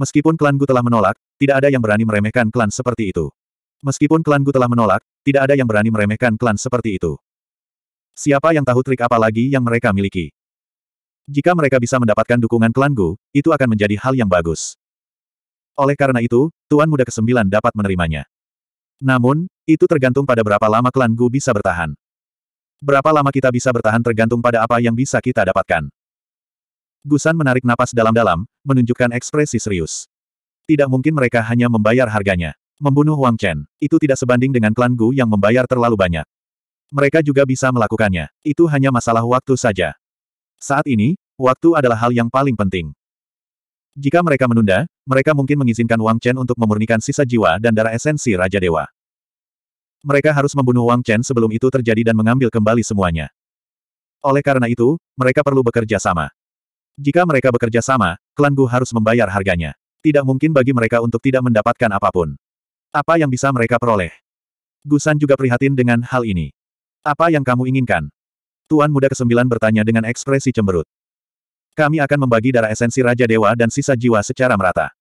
Meskipun klan Gu telah menolak, tidak ada yang berani meremehkan klan seperti itu. Meskipun klan Gu telah menolak, tidak ada yang berani meremehkan klan seperti itu. Siapa yang tahu trik apa lagi yang mereka miliki? Jika mereka bisa mendapatkan dukungan klan Gu, itu akan menjadi hal yang bagus. Oleh karena itu, Tuan Muda Kesembilan dapat menerimanya. Namun, itu tergantung pada berapa lama klan Gu bisa bertahan. Berapa lama kita bisa bertahan tergantung pada apa yang bisa kita dapatkan. Gusan menarik napas dalam-dalam, menunjukkan ekspresi serius. Tidak mungkin mereka hanya membayar harganya. Membunuh Wang Chen, itu tidak sebanding dengan klan Gu yang membayar terlalu banyak. Mereka juga bisa melakukannya. Itu hanya masalah waktu saja. Saat ini, waktu adalah hal yang paling penting. Jika mereka menunda, mereka mungkin mengizinkan Wang Chen untuk memurnikan sisa jiwa dan darah esensi Raja Dewa. Mereka harus membunuh Wang Chen sebelum itu terjadi dan mengambil kembali semuanya. Oleh karena itu, mereka perlu bekerja sama. Jika mereka bekerja sama, klan Gu harus membayar harganya. Tidak mungkin bagi mereka untuk tidak mendapatkan apapun. Apa yang bisa mereka peroleh? Gusan juga prihatin dengan hal ini. Apa yang kamu inginkan? Tuan muda kesembilan bertanya dengan ekspresi cemberut. Kami akan membagi darah esensi Raja Dewa dan sisa jiwa secara merata.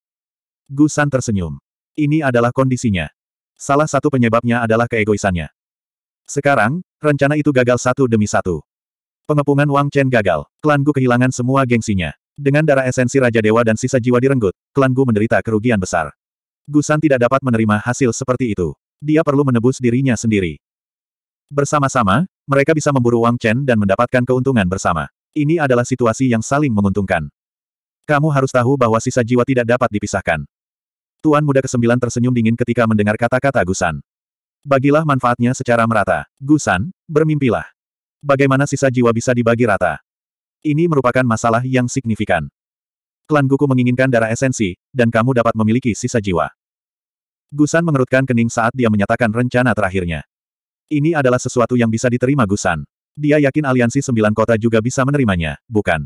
Gusan tersenyum. Ini adalah kondisinya. Salah satu penyebabnya adalah keegoisannya. Sekarang, rencana itu gagal satu demi satu. Pengepungan Wang Chen gagal. Klan Gu kehilangan semua gengsinya. Dengan darah esensi Raja Dewa dan sisa jiwa direnggut, Klan Gu menderita kerugian besar. Gusan tidak dapat menerima hasil seperti itu. Dia perlu menebus dirinya sendiri. Bersama-sama, mereka bisa memburu Wang Chen dan mendapatkan keuntungan bersama. Ini adalah situasi yang saling menguntungkan. Kamu harus tahu bahwa sisa jiwa tidak dapat dipisahkan. Tuan muda kesembilan tersenyum dingin ketika mendengar kata-kata Gusan. Bagilah manfaatnya secara merata. Gusan, bermimpilah. Bagaimana sisa jiwa bisa dibagi rata? Ini merupakan masalah yang signifikan. Klan Guku menginginkan darah esensi, dan kamu dapat memiliki sisa jiwa. Gusan mengerutkan kening saat dia menyatakan rencana terakhirnya. Ini adalah sesuatu yang bisa diterima Gusan. Dia yakin aliansi sembilan kota juga bisa menerimanya, bukan?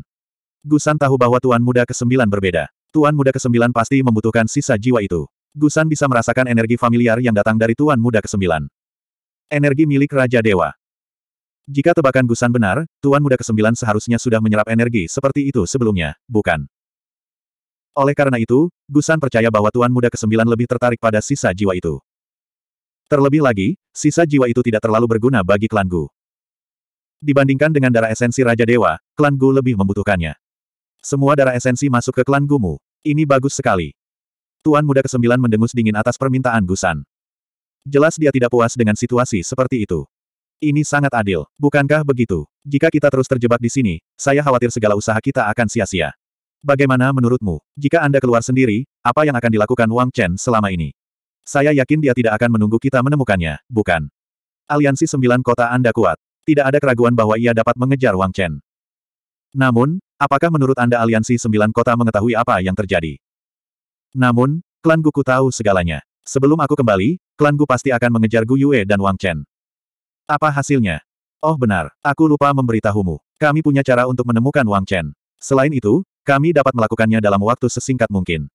Gusan tahu bahwa Tuan Muda ke-9 berbeda. Tuan Muda ke-9 pasti membutuhkan sisa jiwa itu. Gusan bisa merasakan energi familiar yang datang dari Tuan Muda ke-9. Energi milik Raja Dewa. Jika tebakan Gusan benar, Tuan Muda ke-9 seharusnya sudah menyerap energi seperti itu sebelumnya, bukan? Oleh karena itu, Gusan percaya bahwa Tuan Muda Kesembilan lebih tertarik pada sisa jiwa itu. Terlebih lagi, sisa jiwa itu tidak terlalu berguna bagi klan Gu. Dibandingkan dengan darah esensi Raja Dewa, klan Gu lebih membutuhkannya. Semua darah esensi masuk ke klan Gumu. Ini bagus sekali. Tuan Muda Kesembilan mendengus dingin atas permintaan Gusan. Jelas dia tidak puas dengan situasi seperti itu. Ini sangat adil, bukankah begitu? Jika kita terus terjebak di sini, saya khawatir segala usaha kita akan sia-sia. Bagaimana menurutmu, jika Anda keluar sendiri, apa yang akan dilakukan Wang Chen selama ini? Saya yakin dia tidak akan menunggu kita menemukannya, bukan? Aliansi Sembilan Kota Anda kuat. Tidak ada keraguan bahwa ia dapat mengejar Wang Chen. Namun, apakah menurut Anda Aliansi Sembilan Kota mengetahui apa yang terjadi? Namun, klan Guku tahu segalanya. Sebelum aku kembali, klan Gu pasti akan mengejar Gu Yue dan Wang Chen. Apa hasilnya? Oh benar, aku lupa memberitahumu. Kami punya cara untuk menemukan Wang Chen. Selain itu, kami dapat melakukannya dalam waktu sesingkat mungkin.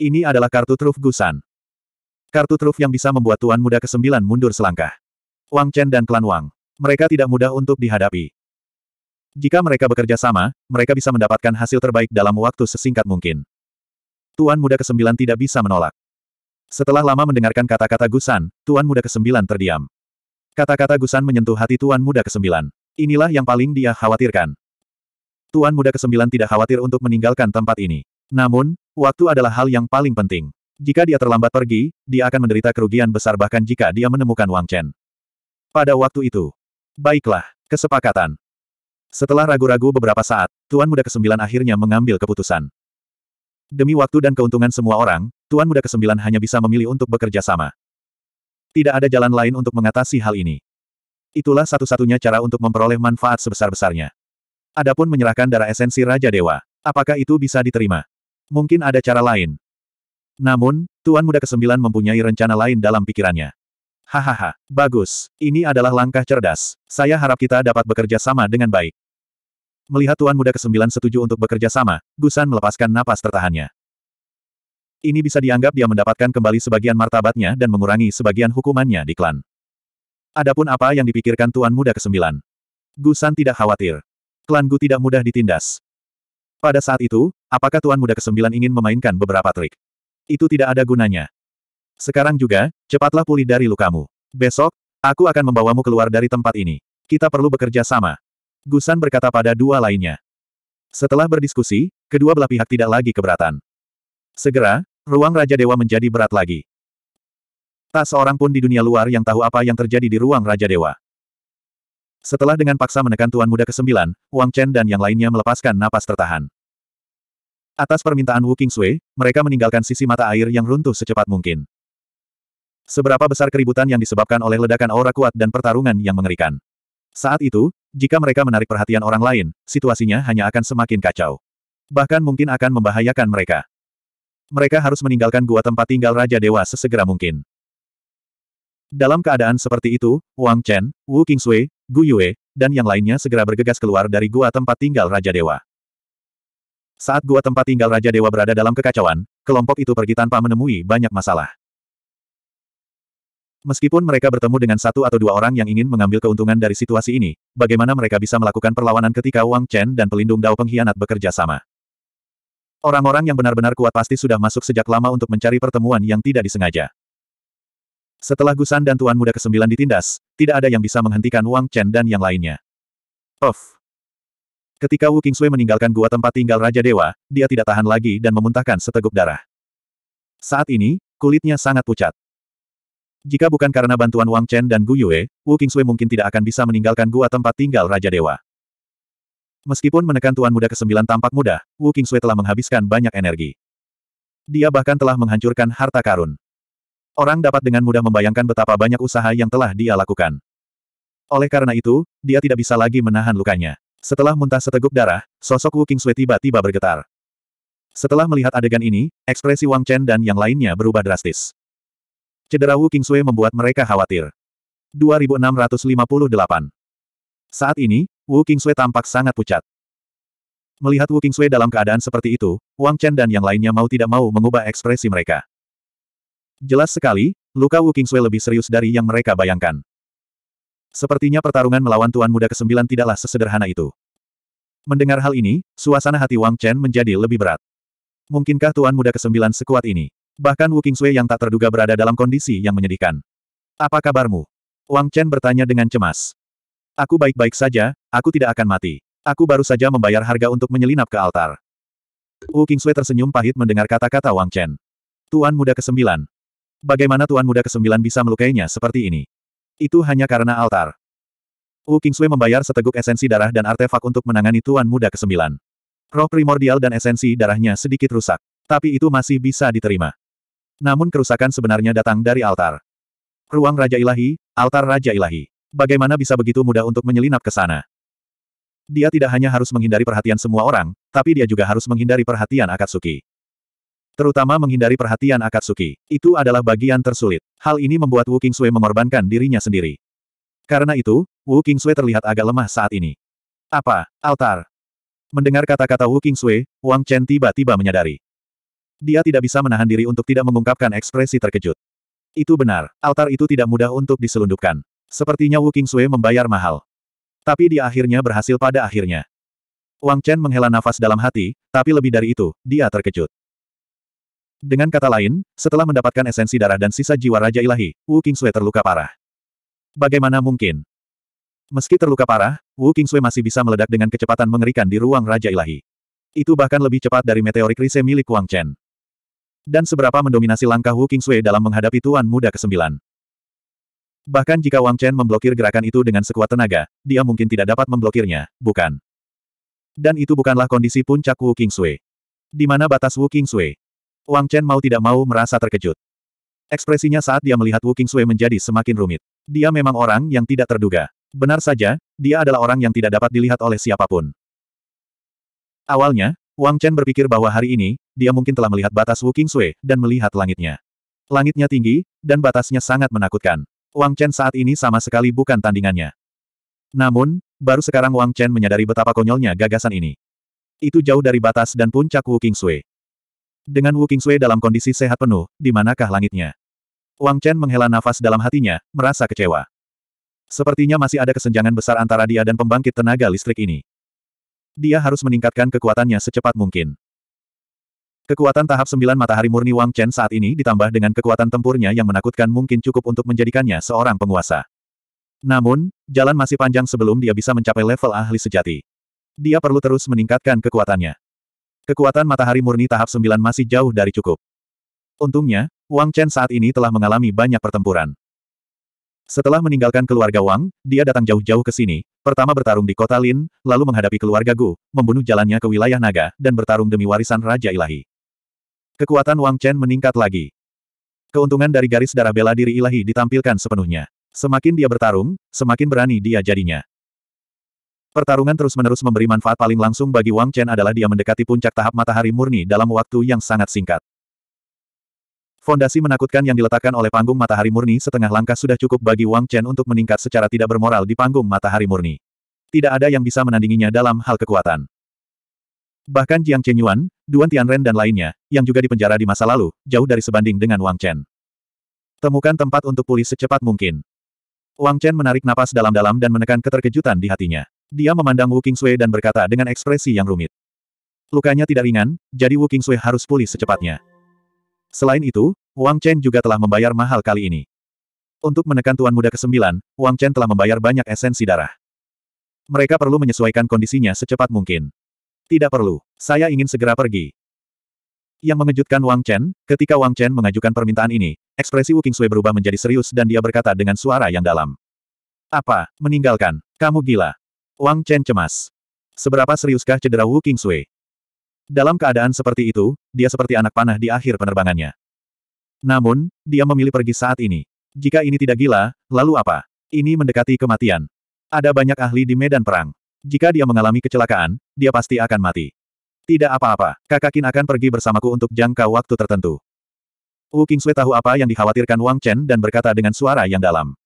Ini adalah kartu truf Gusan. Kartu truf yang bisa membuat Tuan Muda ke-9 mundur selangkah. Wang Chen dan klan Wang. Mereka tidak mudah untuk dihadapi. Jika mereka bekerja sama, mereka bisa mendapatkan hasil terbaik dalam waktu sesingkat mungkin. Tuan Muda ke-9 tidak bisa menolak. Setelah lama mendengarkan kata-kata Gusan, Tuan Muda ke-9 terdiam. Kata-kata Gusan menyentuh hati Tuan Muda ke-9. Inilah yang paling dia khawatirkan. Tuan Muda Kesembilan tidak khawatir untuk meninggalkan tempat ini. Namun, waktu adalah hal yang paling penting. Jika dia terlambat pergi, dia akan menderita kerugian besar bahkan jika dia menemukan Wang Chen. Pada waktu itu, baiklah, kesepakatan. Setelah ragu-ragu beberapa saat, Tuan Muda Kesembilan akhirnya mengambil keputusan. Demi waktu dan keuntungan semua orang, Tuan Muda Kesembilan hanya bisa memilih untuk bekerja sama. Tidak ada jalan lain untuk mengatasi hal ini. Itulah satu-satunya cara untuk memperoleh manfaat sebesar-besarnya. Adapun menyerahkan darah esensi Raja Dewa, apakah itu bisa diterima? Mungkin ada cara lain. Namun, Tuan Muda Kesembilan mempunyai rencana lain dalam pikirannya. Hahaha, bagus. Ini adalah langkah cerdas. Saya harap kita dapat bekerja sama dengan baik. Melihat Tuan Muda Kesembilan setuju untuk bekerja sama, Gusan melepaskan napas tertahannya. Ini bisa dianggap dia mendapatkan kembali sebagian martabatnya dan mengurangi sebagian hukumannya di klan. Adapun apa yang dipikirkan Tuan Muda Kesembilan. Gusan tidak khawatir. Klan Gu tidak mudah ditindas. Pada saat itu, apakah Tuan Muda Kesembilan ingin memainkan beberapa trik? Itu tidak ada gunanya. Sekarang juga, cepatlah pulih dari lukamu. Besok, aku akan membawamu keluar dari tempat ini. Kita perlu bekerja sama. Gusan berkata pada dua lainnya. Setelah berdiskusi, kedua belah pihak tidak lagi keberatan. Segera, ruang Raja Dewa menjadi berat lagi. Tak seorang pun di dunia luar yang tahu apa yang terjadi di ruang Raja Dewa. Setelah dengan paksa menekan tuan muda ke-9, Wang Chen dan yang lainnya melepaskan napas tertahan. Atas permintaan Wu Sui, mereka meninggalkan sisi mata air yang runtuh secepat mungkin. Seberapa besar keributan yang disebabkan oleh ledakan aura kuat dan pertarungan yang mengerikan. Saat itu, jika mereka menarik perhatian orang lain, situasinya hanya akan semakin kacau. Bahkan mungkin akan membahayakan mereka. Mereka harus meninggalkan gua tempat tinggal Raja Dewa sesegera mungkin. Dalam keadaan seperti itu, Wang Chen, Wu Sui, Gu Yue, dan yang lainnya segera bergegas keluar dari gua tempat tinggal Raja Dewa. Saat gua tempat tinggal Raja Dewa berada dalam kekacauan, kelompok itu pergi tanpa menemui banyak masalah. Meskipun mereka bertemu dengan satu atau dua orang yang ingin mengambil keuntungan dari situasi ini, bagaimana mereka bisa melakukan perlawanan ketika Wang Chen dan pelindung Dao pengkhianat bekerja sama? Orang-orang yang benar-benar kuat pasti sudah masuk sejak lama untuk mencari pertemuan yang tidak disengaja. Setelah Gusan dan Tuan Muda Kesembilan ditindas, tidak ada yang bisa menghentikan Wang Chen dan yang lainnya. Of, Ketika Wu Sui meninggalkan gua tempat tinggal Raja Dewa, dia tidak tahan lagi dan memuntahkan seteguk darah. Saat ini, kulitnya sangat pucat. Jika bukan karena bantuan Wang Chen dan Gu Yue, Wu Sui mungkin tidak akan bisa meninggalkan gua tempat tinggal Raja Dewa. Meskipun menekan Tuan Muda Kesembilan tampak mudah, Wu Sui telah menghabiskan banyak energi. Dia bahkan telah menghancurkan harta karun. Orang dapat dengan mudah membayangkan betapa banyak usaha yang telah dia lakukan. Oleh karena itu, dia tidak bisa lagi menahan lukanya. Setelah muntah seteguk darah, sosok Wu Sui tiba-tiba bergetar. Setelah melihat adegan ini, ekspresi Wang Chen dan yang lainnya berubah drastis. Cedera Wu Sui membuat mereka khawatir. 2658 Saat ini, Wu Sui tampak sangat pucat. Melihat Wu Sui dalam keadaan seperti itu, Wang Chen dan yang lainnya mau tidak mau mengubah ekspresi mereka. Jelas sekali, luka Wu Kingsui lebih serius dari yang mereka bayangkan. Sepertinya pertarungan melawan Tuan Muda ke-9 tidaklah sesederhana itu. Mendengar hal ini, suasana hati Wang Chen menjadi lebih berat. Mungkinkah Tuan Muda ke-9 sekuat ini? Bahkan Wu Kingsui yang tak terduga berada dalam kondisi yang menyedihkan. Apa kabarmu? Wang Chen bertanya dengan cemas. Aku baik-baik saja, aku tidak akan mati. Aku baru saja membayar harga untuk menyelinap ke altar. Wu Kingsui tersenyum pahit mendengar kata-kata Wang Chen. Tuan muda ke-9, Bagaimana Tuan Muda ke-9 bisa melukainya seperti ini? Itu hanya karena altar. Wu Kingsui membayar seteguk esensi darah dan artefak untuk menangani Tuan Muda ke-9. Roh primordial dan esensi darahnya sedikit rusak. Tapi itu masih bisa diterima. Namun kerusakan sebenarnya datang dari altar. Ruang Raja Ilahi, altar Raja Ilahi. Bagaimana bisa begitu mudah untuk menyelinap ke sana? Dia tidak hanya harus menghindari perhatian semua orang, tapi dia juga harus menghindari perhatian Akatsuki. Terutama menghindari perhatian Akatsuki. Itu adalah bagian tersulit. Hal ini membuat Wu Kingsui mengorbankan dirinya sendiri. Karena itu, Wu Kingsui terlihat agak lemah saat ini. Apa? Altar? Mendengar kata-kata Wu Kingsui, Wang Chen tiba-tiba menyadari. Dia tidak bisa menahan diri untuk tidak mengungkapkan ekspresi terkejut. Itu benar, altar itu tidak mudah untuk diselundupkan. Sepertinya Wu Kingsui membayar mahal. Tapi dia akhirnya berhasil pada akhirnya. Wang Chen menghela nafas dalam hati, tapi lebih dari itu, dia terkejut. Dengan kata lain, setelah mendapatkan esensi darah dan sisa jiwa Raja Ilahi, Wu Sui terluka parah. Bagaimana mungkin? Meski terluka parah, Wu Sui masih bisa meledak dengan kecepatan mengerikan di ruang Raja Ilahi. Itu bahkan lebih cepat dari meteorik Rise milik Wang Chen. Dan seberapa mendominasi langkah Wu Sui dalam menghadapi Tuan Muda ke-9. Bahkan jika Wang Chen memblokir gerakan itu dengan sekuat tenaga, dia mungkin tidak dapat memblokirnya, bukan? Dan itu bukanlah kondisi puncak Wu Sui. Di mana batas Wu Sui? Wang Chen mau tidak mau merasa terkejut. Ekspresinya saat dia melihat Wu Kingsui menjadi semakin rumit. Dia memang orang yang tidak terduga. Benar saja, dia adalah orang yang tidak dapat dilihat oleh siapapun. Awalnya, Wang Chen berpikir bahwa hari ini, dia mungkin telah melihat batas Wu Kingsui, dan melihat langitnya. Langitnya tinggi, dan batasnya sangat menakutkan. Wang Chen saat ini sama sekali bukan tandingannya. Namun, baru sekarang Wang Chen menyadari betapa konyolnya gagasan ini. Itu jauh dari batas dan puncak Wu Kingsui. Dengan Wu Qingsui dalam kondisi sehat penuh, di manakah langitnya? Wang Chen menghela nafas dalam hatinya, merasa kecewa. Sepertinya masih ada kesenjangan besar antara dia dan pembangkit tenaga listrik ini. Dia harus meningkatkan kekuatannya secepat mungkin. Kekuatan tahap 9 matahari murni Wang Chen saat ini ditambah dengan kekuatan tempurnya yang menakutkan mungkin cukup untuk menjadikannya seorang penguasa. Namun, jalan masih panjang sebelum dia bisa mencapai level ahli sejati. Dia perlu terus meningkatkan kekuatannya. Kekuatan matahari murni tahap 9 masih jauh dari cukup. Untungnya, Wang Chen saat ini telah mengalami banyak pertempuran. Setelah meninggalkan keluarga Wang, dia datang jauh-jauh ke sini, pertama bertarung di kota Lin, lalu menghadapi keluarga Gu, membunuh jalannya ke wilayah naga, dan bertarung demi warisan Raja Ilahi. Kekuatan Wang Chen meningkat lagi. Keuntungan dari garis darah bela diri ilahi ditampilkan sepenuhnya. Semakin dia bertarung, semakin berani dia jadinya. Pertarungan terus-menerus memberi manfaat paling langsung bagi Wang Chen adalah dia mendekati puncak tahap matahari murni dalam waktu yang sangat singkat. Fondasi menakutkan yang diletakkan oleh panggung matahari murni setengah langkah sudah cukup bagi Wang Chen untuk meningkat secara tidak bermoral di panggung matahari murni. Tidak ada yang bisa menandinginya dalam hal kekuatan. Bahkan Jiang Chenyuan, Duan Tianren dan lainnya, yang juga dipenjara di masa lalu, jauh dari sebanding dengan Wang Chen. Temukan tempat untuk pulih secepat mungkin. Wang Chen menarik napas dalam-dalam dan menekan keterkejutan di hatinya. Dia memandang Wu Sui dan berkata dengan ekspresi yang rumit. Lukanya tidak ringan, jadi Wu Sui harus pulih secepatnya. Selain itu, Wang Chen juga telah membayar mahal kali ini. Untuk menekan Tuan Muda ke-9, Wang Chen telah membayar banyak esensi darah. Mereka perlu menyesuaikan kondisinya secepat mungkin. Tidak perlu, saya ingin segera pergi. Yang mengejutkan Wang Chen, ketika Wang Chen mengajukan permintaan ini, ekspresi Wu Sui berubah menjadi serius dan dia berkata dengan suara yang dalam. Apa, meninggalkan, kamu gila. Wang Chen cemas. Seberapa seriuskah cedera Wu Qingsui? Dalam keadaan seperti itu, dia seperti anak panah di akhir penerbangannya. Namun, dia memilih pergi saat ini. Jika ini tidak gila, lalu apa? Ini mendekati kematian. Ada banyak ahli di medan perang. Jika dia mengalami kecelakaan, dia pasti akan mati. Tidak apa-apa, kakak Kin akan pergi bersamaku untuk jangka waktu tertentu. Wu Qingsui tahu apa yang dikhawatirkan Wang Chen dan berkata dengan suara yang dalam.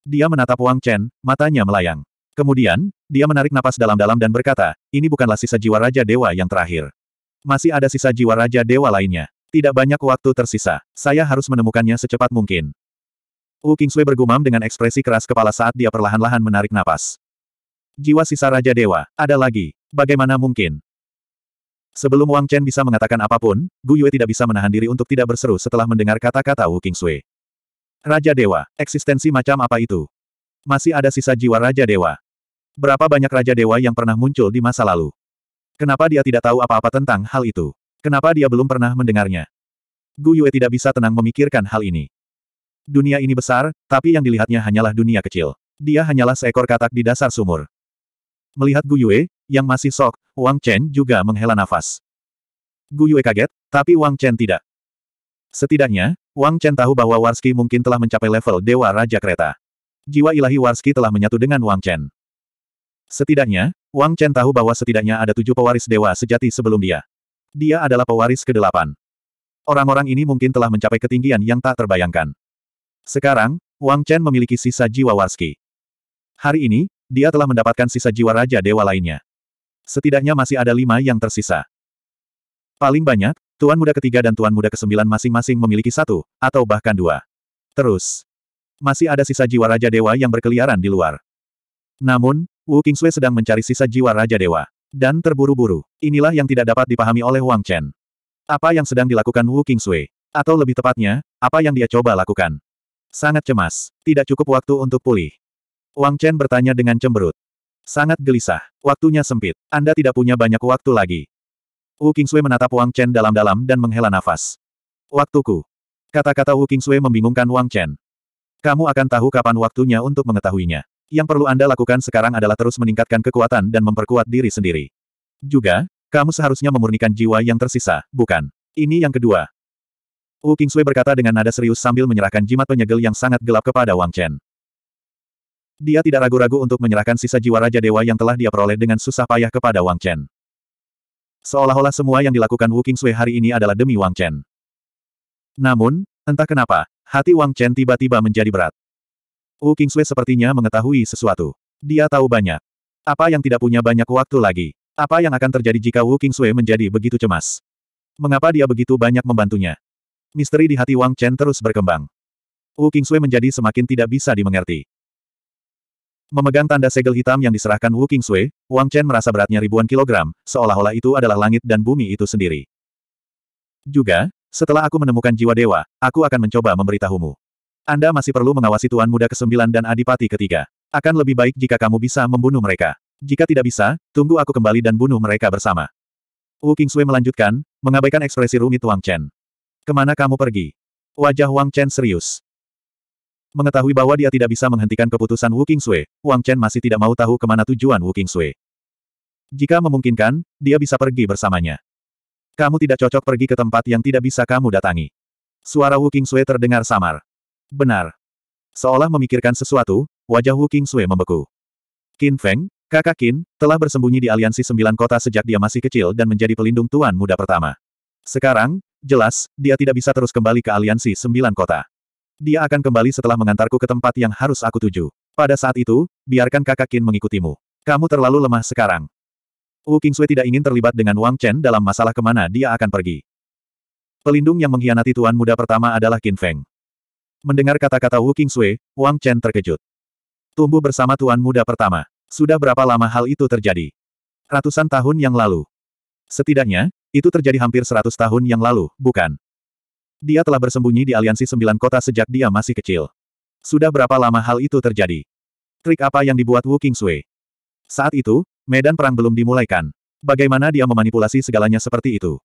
Dia menatap Wang Chen, matanya melayang. Kemudian, dia menarik napas dalam-dalam dan berkata, ini bukanlah sisa jiwa Raja Dewa yang terakhir. Masih ada sisa jiwa Raja Dewa lainnya. Tidak banyak waktu tersisa. Saya harus menemukannya secepat mungkin. Wu Kingsui bergumam dengan ekspresi keras kepala saat dia perlahan-lahan menarik napas. Jiwa sisa Raja Dewa, ada lagi. Bagaimana mungkin? Sebelum Wang Chen bisa mengatakan apapun, Gu Yue tidak bisa menahan diri untuk tidak berseru setelah mendengar kata-kata Wu Kingsui. Raja Dewa, eksistensi macam apa itu? Masih ada sisa jiwa Raja Dewa. Berapa banyak Raja Dewa yang pernah muncul di masa lalu? Kenapa dia tidak tahu apa-apa tentang hal itu? Kenapa dia belum pernah mendengarnya? Gu Yue tidak bisa tenang memikirkan hal ini. Dunia ini besar, tapi yang dilihatnya hanyalah dunia kecil. Dia hanyalah seekor katak di dasar sumur. Melihat Gu Yue, yang masih sok, Wang Chen juga menghela nafas. Gu Yue kaget, tapi Wang Chen tidak. Setidaknya, Wang Chen tahu bahwa Warski mungkin telah mencapai level Dewa Raja Kereta. Jiwa ilahi Warski telah menyatu dengan Wang Chen. Setidaknya, Wang Chen tahu bahwa setidaknya ada tujuh pewaris dewa sejati sebelum dia. Dia adalah pewaris ke-8. Orang-orang ini mungkin telah mencapai ketinggian yang tak terbayangkan. Sekarang, Wang Chen memiliki sisa jiwa Warski. Hari ini, dia telah mendapatkan sisa jiwa Raja Dewa lainnya. Setidaknya masih ada lima yang tersisa. Paling banyak, Tuan Muda ketiga dan Tuan Muda kesembilan masing-masing memiliki satu, atau bahkan dua. Terus, masih ada sisa jiwa Raja Dewa yang berkeliaran di luar. Namun, Wu Kingsui sedang mencari sisa jiwa Raja Dewa. Dan terburu-buru. Inilah yang tidak dapat dipahami oleh Wang Chen. Apa yang sedang dilakukan Wu Kingsui, Atau lebih tepatnya, apa yang dia coba lakukan? Sangat cemas. Tidak cukup waktu untuk pulih. Wang Chen bertanya dengan cemberut. Sangat gelisah. Waktunya sempit. Anda tidak punya banyak waktu lagi. Wu Kingsui menatap Wang Chen dalam-dalam dan menghela nafas. Waktuku. Kata-kata Wu Kingsui membingungkan Wang Chen. Kamu akan tahu kapan waktunya untuk mengetahuinya. Yang perlu Anda lakukan sekarang adalah terus meningkatkan kekuatan dan memperkuat diri sendiri. Juga, kamu seharusnya memurnikan jiwa yang tersisa, bukan? Ini yang kedua. Wu Sui berkata dengan nada serius sambil menyerahkan jimat penyegel yang sangat gelap kepada Wang Chen. Dia tidak ragu-ragu untuk menyerahkan sisa jiwa Raja Dewa yang telah dia peroleh dengan susah payah kepada Wang Chen. Seolah-olah semua yang dilakukan Wu Sui hari ini adalah demi Wang Chen. Namun, entah kenapa, hati Wang Chen tiba-tiba menjadi berat. Wu Sui sepertinya mengetahui sesuatu. Dia tahu banyak. Apa yang tidak punya banyak waktu lagi? Apa yang akan terjadi jika Wu Sui menjadi begitu cemas? Mengapa dia begitu banyak membantunya? Misteri di hati Wang Chen terus berkembang. Wu Sui menjadi semakin tidak bisa dimengerti. Memegang tanda segel hitam yang diserahkan Wu Sui, Wang Chen merasa beratnya ribuan kilogram, seolah-olah itu adalah langit dan bumi itu sendiri. Juga, setelah aku menemukan jiwa dewa, aku akan mencoba memberitahumu. Anda masih perlu mengawasi Tuan Muda ke-9 dan Adipati ketiga. Akan lebih baik jika kamu bisa membunuh mereka. Jika tidak bisa, tunggu aku kembali dan bunuh mereka bersama. Wu Kingsui melanjutkan, mengabaikan ekspresi rumit Wang Chen. Kemana kamu pergi? Wajah Wang Chen serius. Mengetahui bahwa dia tidak bisa menghentikan keputusan Wu Kingsui, Wang Chen masih tidak mau tahu kemana tujuan Wu Kingsui. Jika memungkinkan, dia bisa pergi bersamanya. Kamu tidak cocok pergi ke tempat yang tidak bisa kamu datangi. Suara Wu Kingsui terdengar samar. Benar. Seolah memikirkan sesuatu, wajah Wu King Sui membeku. Qin Feng, kakak Qin, telah bersembunyi di aliansi sembilan kota sejak dia masih kecil dan menjadi pelindung tuan muda pertama. Sekarang, jelas, dia tidak bisa terus kembali ke aliansi sembilan kota. Dia akan kembali setelah mengantarku ke tempat yang harus aku tuju. Pada saat itu, biarkan kakak Qin mengikutimu. Kamu terlalu lemah sekarang. Wu King Sui tidak ingin terlibat dengan Wang Chen dalam masalah kemana dia akan pergi. Pelindung yang mengkhianati tuan muda pertama adalah Qin Feng. Mendengar kata-kata Wu Qingsui, Wang Chen terkejut. Tumbuh bersama tuan muda pertama. Sudah berapa lama hal itu terjadi? Ratusan tahun yang lalu. Setidaknya, itu terjadi hampir seratus tahun yang lalu, bukan? Dia telah bersembunyi di aliansi sembilan kota sejak dia masih kecil. Sudah berapa lama hal itu terjadi? Trik apa yang dibuat Wu Qingsui? Saat itu, medan perang belum dimulaikan. Bagaimana dia memanipulasi segalanya seperti itu?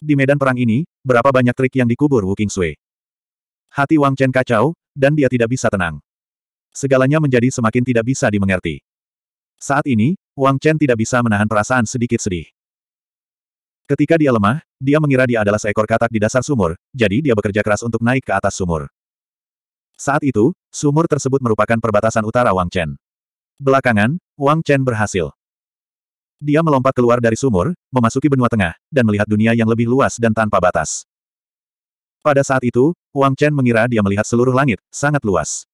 Di medan perang ini, berapa banyak trik yang dikubur Wu Qingsui? Hati Wang Chen kacau, dan dia tidak bisa tenang. Segalanya menjadi semakin tidak bisa dimengerti. Saat ini, Wang Chen tidak bisa menahan perasaan sedikit sedih. Ketika dia lemah, dia mengira dia adalah seekor katak di dasar sumur, jadi dia bekerja keras untuk naik ke atas sumur. Saat itu, sumur tersebut merupakan perbatasan utara Wang Chen. Belakangan, Wang Chen berhasil. Dia melompat keluar dari sumur, memasuki benua tengah, dan melihat dunia yang lebih luas dan tanpa batas. Pada saat itu, Wang Chen mengira dia melihat seluruh langit, sangat luas.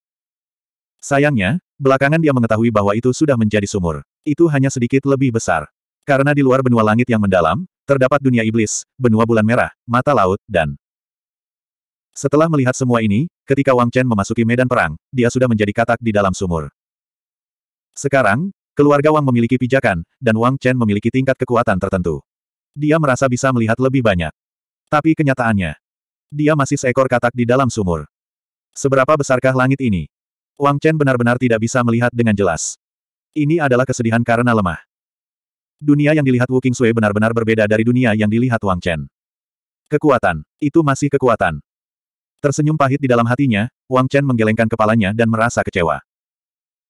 Sayangnya, belakangan dia mengetahui bahwa itu sudah menjadi sumur. Itu hanya sedikit lebih besar. Karena di luar benua langit yang mendalam, terdapat dunia iblis, benua bulan merah, mata laut, dan... Setelah melihat semua ini, ketika Wang Chen memasuki medan perang, dia sudah menjadi katak di dalam sumur. Sekarang, keluarga Wang memiliki pijakan, dan Wang Chen memiliki tingkat kekuatan tertentu. Dia merasa bisa melihat lebih banyak. Tapi kenyataannya, dia masih seekor katak di dalam sumur. Seberapa besarkah langit ini? Wang Chen benar-benar tidak bisa melihat dengan jelas. Ini adalah kesedihan karena lemah. Dunia yang dilihat Wu Qingsui benar-benar berbeda dari dunia yang dilihat Wang Chen. Kekuatan. Itu masih kekuatan. Tersenyum pahit di dalam hatinya, Wang Chen menggelengkan kepalanya dan merasa kecewa.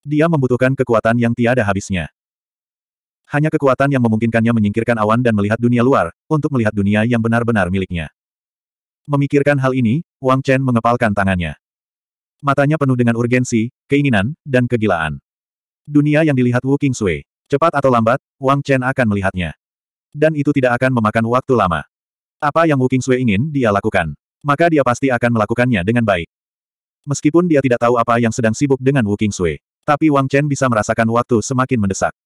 Dia membutuhkan kekuatan yang tiada habisnya. Hanya kekuatan yang memungkinkannya menyingkirkan awan dan melihat dunia luar, untuk melihat dunia yang benar-benar miliknya. Memikirkan hal ini, Wang Chen mengepalkan tangannya. Matanya penuh dengan urgensi, keinginan, dan kegilaan. Dunia yang dilihat Wu King Sui. Cepat atau lambat, Wang Chen akan melihatnya. Dan itu tidak akan memakan waktu lama. Apa yang Wu King Sui ingin dia lakukan, maka dia pasti akan melakukannya dengan baik. Meskipun dia tidak tahu apa yang sedang sibuk dengan Wu King Sui, tapi Wang Chen bisa merasakan waktu semakin mendesak.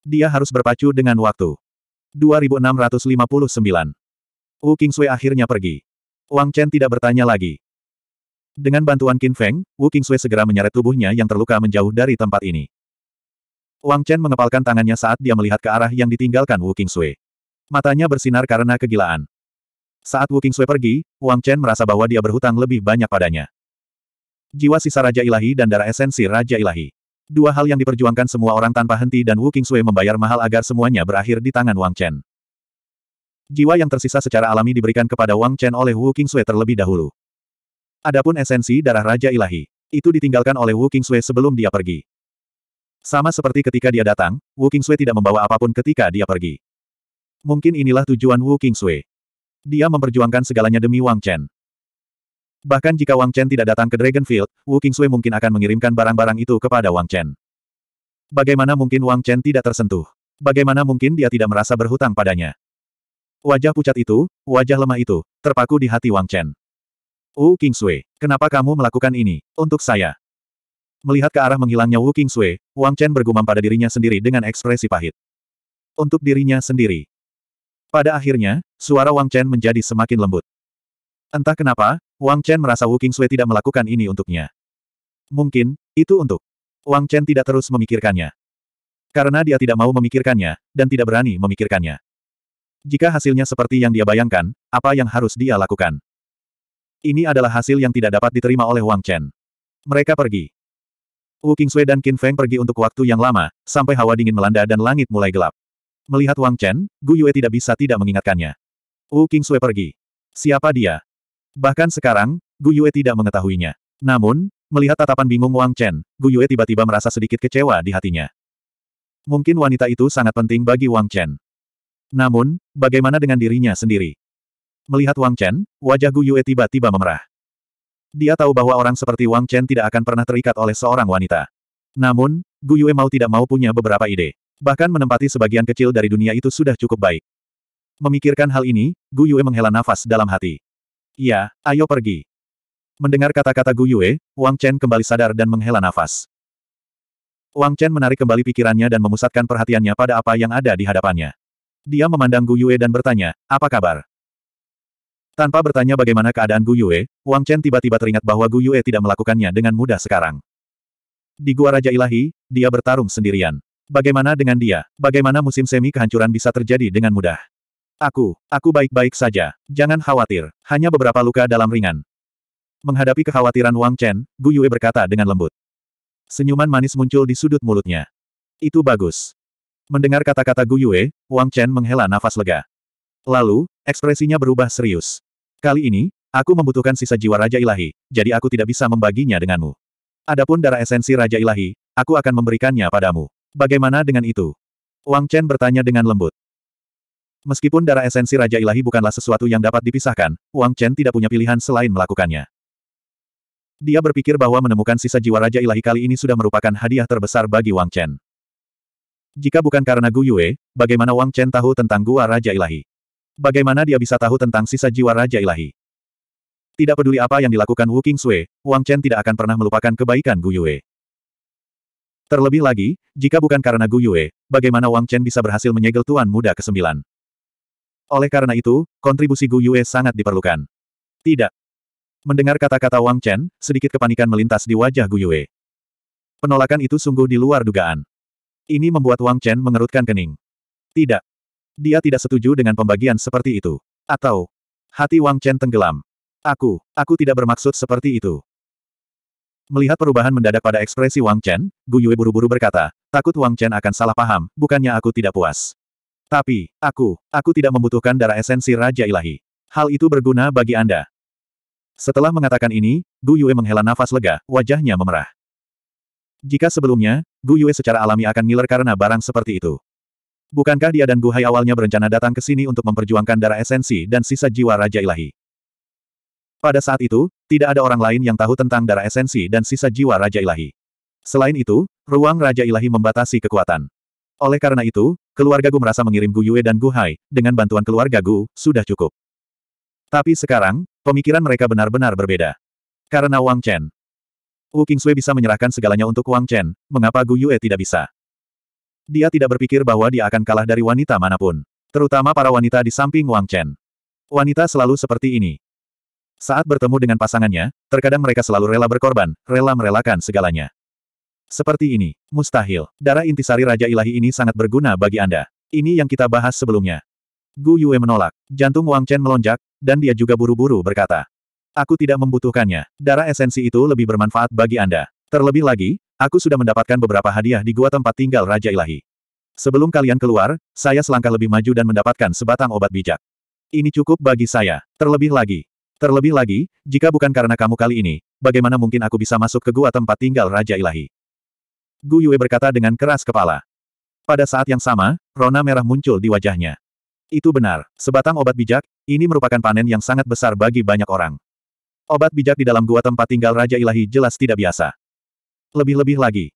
Dia harus berpacu dengan waktu. 2659 Wu King Sui akhirnya pergi. Wang Chen tidak bertanya lagi. Dengan bantuan Qin Feng, Wu Qingsui segera menyeret tubuhnya yang terluka menjauh dari tempat ini. Wang Chen mengepalkan tangannya saat dia melihat ke arah yang ditinggalkan Wu Qingsui. Matanya bersinar karena kegilaan. Saat Wu Qingsui pergi, Wang Chen merasa bahwa dia berhutang lebih banyak padanya. Jiwa sisa Raja Ilahi dan darah esensi Raja Ilahi. Dua hal yang diperjuangkan semua orang tanpa henti dan Wu Qingsui membayar mahal agar semuanya berakhir di tangan Wang Chen jiwa yang tersisa secara alami diberikan kepada Wang Chen oleh Wu Qingsui terlebih dahulu. Adapun esensi darah Raja Ilahi, itu ditinggalkan oleh Wu Qingsui sebelum dia pergi. Sama seperti ketika dia datang, Wu Qingsui tidak membawa apapun ketika dia pergi. Mungkin inilah tujuan Wu Qingsui. Dia memperjuangkan segalanya demi Wang Chen. Bahkan jika Wang Chen tidak datang ke Dragonfield, Wu Qingsui mungkin akan mengirimkan barang-barang itu kepada Wang Chen. Bagaimana mungkin Wang Chen tidak tersentuh? Bagaimana mungkin dia tidak merasa berhutang padanya? Wajah pucat itu, wajah lemah itu, terpaku di hati Wang Chen. Wu King Sui, kenapa kamu melakukan ini, untuk saya? Melihat ke arah menghilangnya Wu King Sui, Wang Chen bergumam pada dirinya sendiri dengan ekspresi pahit. Untuk dirinya sendiri. Pada akhirnya, suara Wang Chen menjadi semakin lembut. Entah kenapa, Wang Chen merasa Wu King Sui tidak melakukan ini untuknya. Mungkin, itu untuk. Wang Chen tidak terus memikirkannya. Karena dia tidak mau memikirkannya, dan tidak berani memikirkannya. Jika hasilnya seperti yang dia bayangkan, apa yang harus dia lakukan? Ini adalah hasil yang tidak dapat diterima oleh Wang Chen. Mereka pergi. Wu Qingsui dan Qin Feng pergi untuk waktu yang lama, sampai hawa dingin melanda dan langit mulai gelap. Melihat Wang Chen, Gu Yue tidak bisa tidak mengingatkannya. Wu Qingsui pergi. Siapa dia? Bahkan sekarang, Gu Yue tidak mengetahuinya. Namun, melihat tatapan bingung Wang Chen, Gu Yue tiba-tiba merasa sedikit kecewa di hatinya. Mungkin wanita itu sangat penting bagi Wang Chen. Namun, bagaimana dengan dirinya sendiri? Melihat Wang Chen, wajah Gu Yue tiba-tiba memerah. Dia tahu bahwa orang seperti Wang Chen tidak akan pernah terikat oleh seorang wanita. Namun, Gu Yue mau tidak mau punya beberapa ide. Bahkan menempati sebagian kecil dari dunia itu sudah cukup baik. Memikirkan hal ini, Gu Yue menghela nafas dalam hati. Ya, ayo pergi. Mendengar kata-kata Gu Yue, Wang Chen kembali sadar dan menghela nafas. Wang Chen menarik kembali pikirannya dan memusatkan perhatiannya pada apa yang ada di hadapannya. Dia memandang Gu Yue dan bertanya, apa kabar? Tanpa bertanya bagaimana keadaan Gu Yue, Wang Chen tiba-tiba teringat bahwa Gu Yue tidak melakukannya dengan mudah sekarang. Di Gua Raja Ilahi, dia bertarung sendirian. Bagaimana dengan dia? Bagaimana musim semi kehancuran bisa terjadi dengan mudah? Aku, aku baik-baik saja. Jangan khawatir, hanya beberapa luka dalam ringan. Menghadapi kekhawatiran Wang Chen, Gu Yue berkata dengan lembut. Senyuman manis muncul di sudut mulutnya. Itu bagus. Mendengar kata-kata Gu Yue, Wang Chen menghela nafas lega. Lalu, ekspresinya berubah serius. Kali ini, aku membutuhkan sisa jiwa Raja Ilahi, jadi aku tidak bisa membaginya denganmu. Adapun darah esensi Raja Ilahi, aku akan memberikannya padamu. Bagaimana dengan itu? Wang Chen bertanya dengan lembut. Meskipun darah esensi Raja Ilahi bukanlah sesuatu yang dapat dipisahkan, Wang Chen tidak punya pilihan selain melakukannya. Dia berpikir bahwa menemukan sisa jiwa Raja Ilahi kali ini sudah merupakan hadiah terbesar bagi Wang Chen. Jika bukan karena Gu Yue, bagaimana Wang Chen tahu tentang gua Raja Ilahi? Bagaimana dia bisa tahu tentang sisa jiwa Raja Ilahi? Tidak peduli apa yang dilakukan Wu King Sui, Wang Chen tidak akan pernah melupakan kebaikan Gu Yue. Terlebih lagi, jika bukan karena Gu Yue, bagaimana Wang Chen bisa berhasil menyegel Tuan Muda ke-9? Oleh karena itu, kontribusi Gu Yue sangat diperlukan. Tidak. Mendengar kata-kata Wang Chen, sedikit kepanikan melintas di wajah Gu Yue. Penolakan itu sungguh di luar dugaan. Ini membuat Wang Chen mengerutkan kening. Tidak. Dia tidak setuju dengan pembagian seperti itu. Atau, hati Wang Chen tenggelam. Aku, aku tidak bermaksud seperti itu. Melihat perubahan mendadak pada ekspresi Wang Chen, Gu Yue buru-buru berkata, takut Wang Chen akan salah paham, bukannya aku tidak puas. Tapi, aku, aku tidak membutuhkan darah esensi Raja Ilahi. Hal itu berguna bagi Anda. Setelah mengatakan ini, Gu Yue menghela nafas lega, wajahnya memerah. Jika sebelumnya, Gu Yue secara alami akan ngiler karena barang seperti itu. Bukankah dia dan Gu Hai awalnya berencana datang ke sini untuk memperjuangkan darah esensi dan sisa jiwa Raja Ilahi? Pada saat itu, tidak ada orang lain yang tahu tentang darah esensi dan sisa jiwa Raja Ilahi. Selain itu, ruang Raja Ilahi membatasi kekuatan. Oleh karena itu, keluarga Gu merasa mengirim Gu Yue dan Gu Hai, dengan bantuan keluarga Gu, sudah cukup. Tapi sekarang, pemikiran mereka benar-benar berbeda. Karena Wang Chen, Wu Qingsui bisa menyerahkan segalanya untuk Wang Chen, mengapa Gu Yue tidak bisa? Dia tidak berpikir bahwa dia akan kalah dari wanita manapun. Terutama para wanita di samping Wang Chen. Wanita selalu seperti ini. Saat bertemu dengan pasangannya, terkadang mereka selalu rela berkorban, rela merelakan segalanya. Seperti ini, mustahil. Darah intisari Raja Ilahi ini sangat berguna bagi Anda. Ini yang kita bahas sebelumnya. Gu Yue menolak. Jantung Wang Chen melonjak, dan dia juga buru-buru berkata. Aku tidak membutuhkannya. Darah esensi itu lebih bermanfaat bagi Anda. Terlebih lagi, aku sudah mendapatkan beberapa hadiah di gua tempat tinggal Raja Ilahi. Sebelum kalian keluar, saya selangkah lebih maju dan mendapatkan sebatang obat bijak. Ini cukup bagi saya. Terlebih lagi. Terlebih lagi, jika bukan karena kamu kali ini, bagaimana mungkin aku bisa masuk ke gua tempat tinggal Raja Ilahi? Gu Yue berkata dengan keras kepala. Pada saat yang sama, rona merah muncul di wajahnya. Itu benar, sebatang obat bijak, ini merupakan panen yang sangat besar bagi banyak orang. Obat bijak di dalam gua tempat tinggal Raja Ilahi jelas tidak biasa. Lebih-lebih lagi.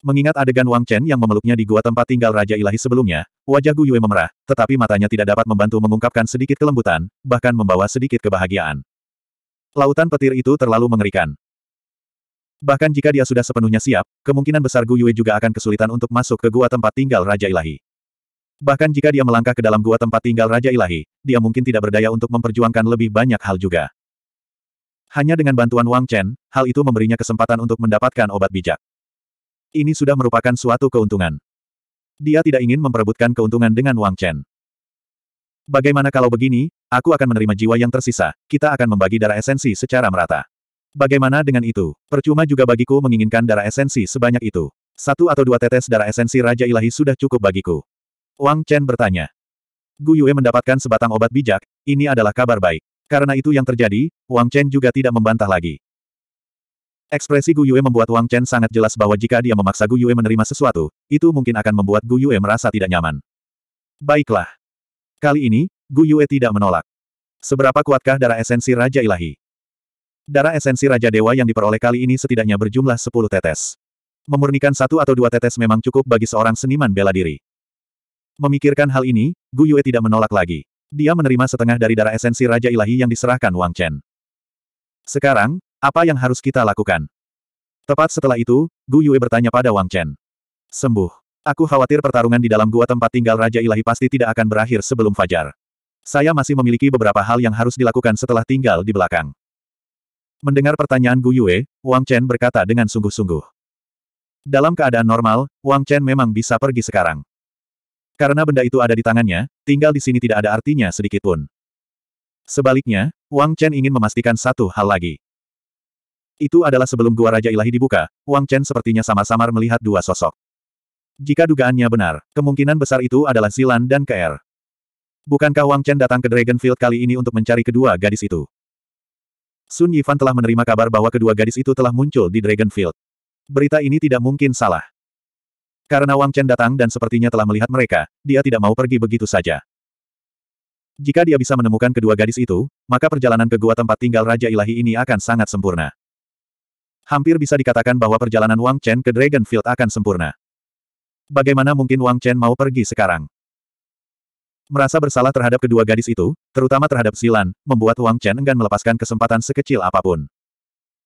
Mengingat adegan Wang Chen yang memeluknya di gua tempat tinggal Raja Ilahi sebelumnya, wajah Gu Yue memerah, tetapi matanya tidak dapat membantu mengungkapkan sedikit kelembutan, bahkan membawa sedikit kebahagiaan. Lautan petir itu terlalu mengerikan. Bahkan jika dia sudah sepenuhnya siap, kemungkinan besar Gu Yue juga akan kesulitan untuk masuk ke gua tempat tinggal Raja Ilahi. Bahkan jika dia melangkah ke dalam gua tempat tinggal Raja Ilahi, dia mungkin tidak berdaya untuk memperjuangkan lebih banyak hal juga. Hanya dengan bantuan Wang Chen, hal itu memberinya kesempatan untuk mendapatkan obat bijak. Ini sudah merupakan suatu keuntungan. Dia tidak ingin memperebutkan keuntungan dengan Wang Chen. Bagaimana kalau begini, aku akan menerima jiwa yang tersisa, kita akan membagi darah esensi secara merata. Bagaimana dengan itu? Percuma juga bagiku menginginkan darah esensi sebanyak itu. Satu atau dua tetes darah esensi Raja Ilahi sudah cukup bagiku. Wang Chen bertanya. Gu Yue mendapatkan sebatang obat bijak, ini adalah kabar baik. Karena itu yang terjadi, Wang Chen juga tidak membantah lagi. Ekspresi Gu Yue membuat Wang Chen sangat jelas bahwa jika dia memaksa Gu Yue menerima sesuatu, itu mungkin akan membuat Gu Yue merasa tidak nyaman. Baiklah. Kali ini, Gu Yue tidak menolak. Seberapa kuatkah darah esensi Raja Ilahi? Darah esensi Raja Dewa yang diperoleh kali ini setidaknya berjumlah 10 tetes. Memurnikan satu atau dua tetes memang cukup bagi seorang seniman bela diri. Memikirkan hal ini, Gu Yue tidak menolak lagi. Dia menerima setengah dari darah esensi Raja Ilahi yang diserahkan Wang Chen. Sekarang, apa yang harus kita lakukan? Tepat setelah itu, Gu Yue bertanya pada Wang Chen. Sembuh. Aku khawatir pertarungan di dalam gua tempat tinggal Raja Ilahi pasti tidak akan berakhir sebelum fajar. Saya masih memiliki beberapa hal yang harus dilakukan setelah tinggal di belakang. Mendengar pertanyaan Gu Yue, Wang Chen berkata dengan sungguh-sungguh. Dalam keadaan normal, Wang Chen memang bisa pergi sekarang. Karena benda itu ada di tangannya, tinggal di sini tidak ada artinya sedikitpun. Sebaliknya, Wang Chen ingin memastikan satu hal lagi. Itu adalah sebelum gua Raja Ilahi dibuka, Wang Chen sepertinya samar samar melihat dua sosok. Jika dugaannya benar, kemungkinan besar itu adalah Zilan dan KR. Bukankah Wang Chen datang ke Dragonfield kali ini untuk mencari kedua gadis itu? Sun Yifan telah menerima kabar bahwa kedua gadis itu telah muncul di Dragonfield. Berita ini tidak mungkin salah. Karena Wang Chen datang dan sepertinya telah melihat mereka, dia tidak mau pergi begitu saja. Jika dia bisa menemukan kedua gadis itu, maka perjalanan ke gua tempat tinggal Raja Ilahi ini akan sangat sempurna. Hampir bisa dikatakan bahwa perjalanan Wang Chen ke Dragon Field akan sempurna. Bagaimana mungkin Wang Chen mau pergi sekarang? Merasa bersalah terhadap kedua gadis itu, terutama terhadap Silan, membuat Wang Chen enggan melepaskan kesempatan sekecil apapun.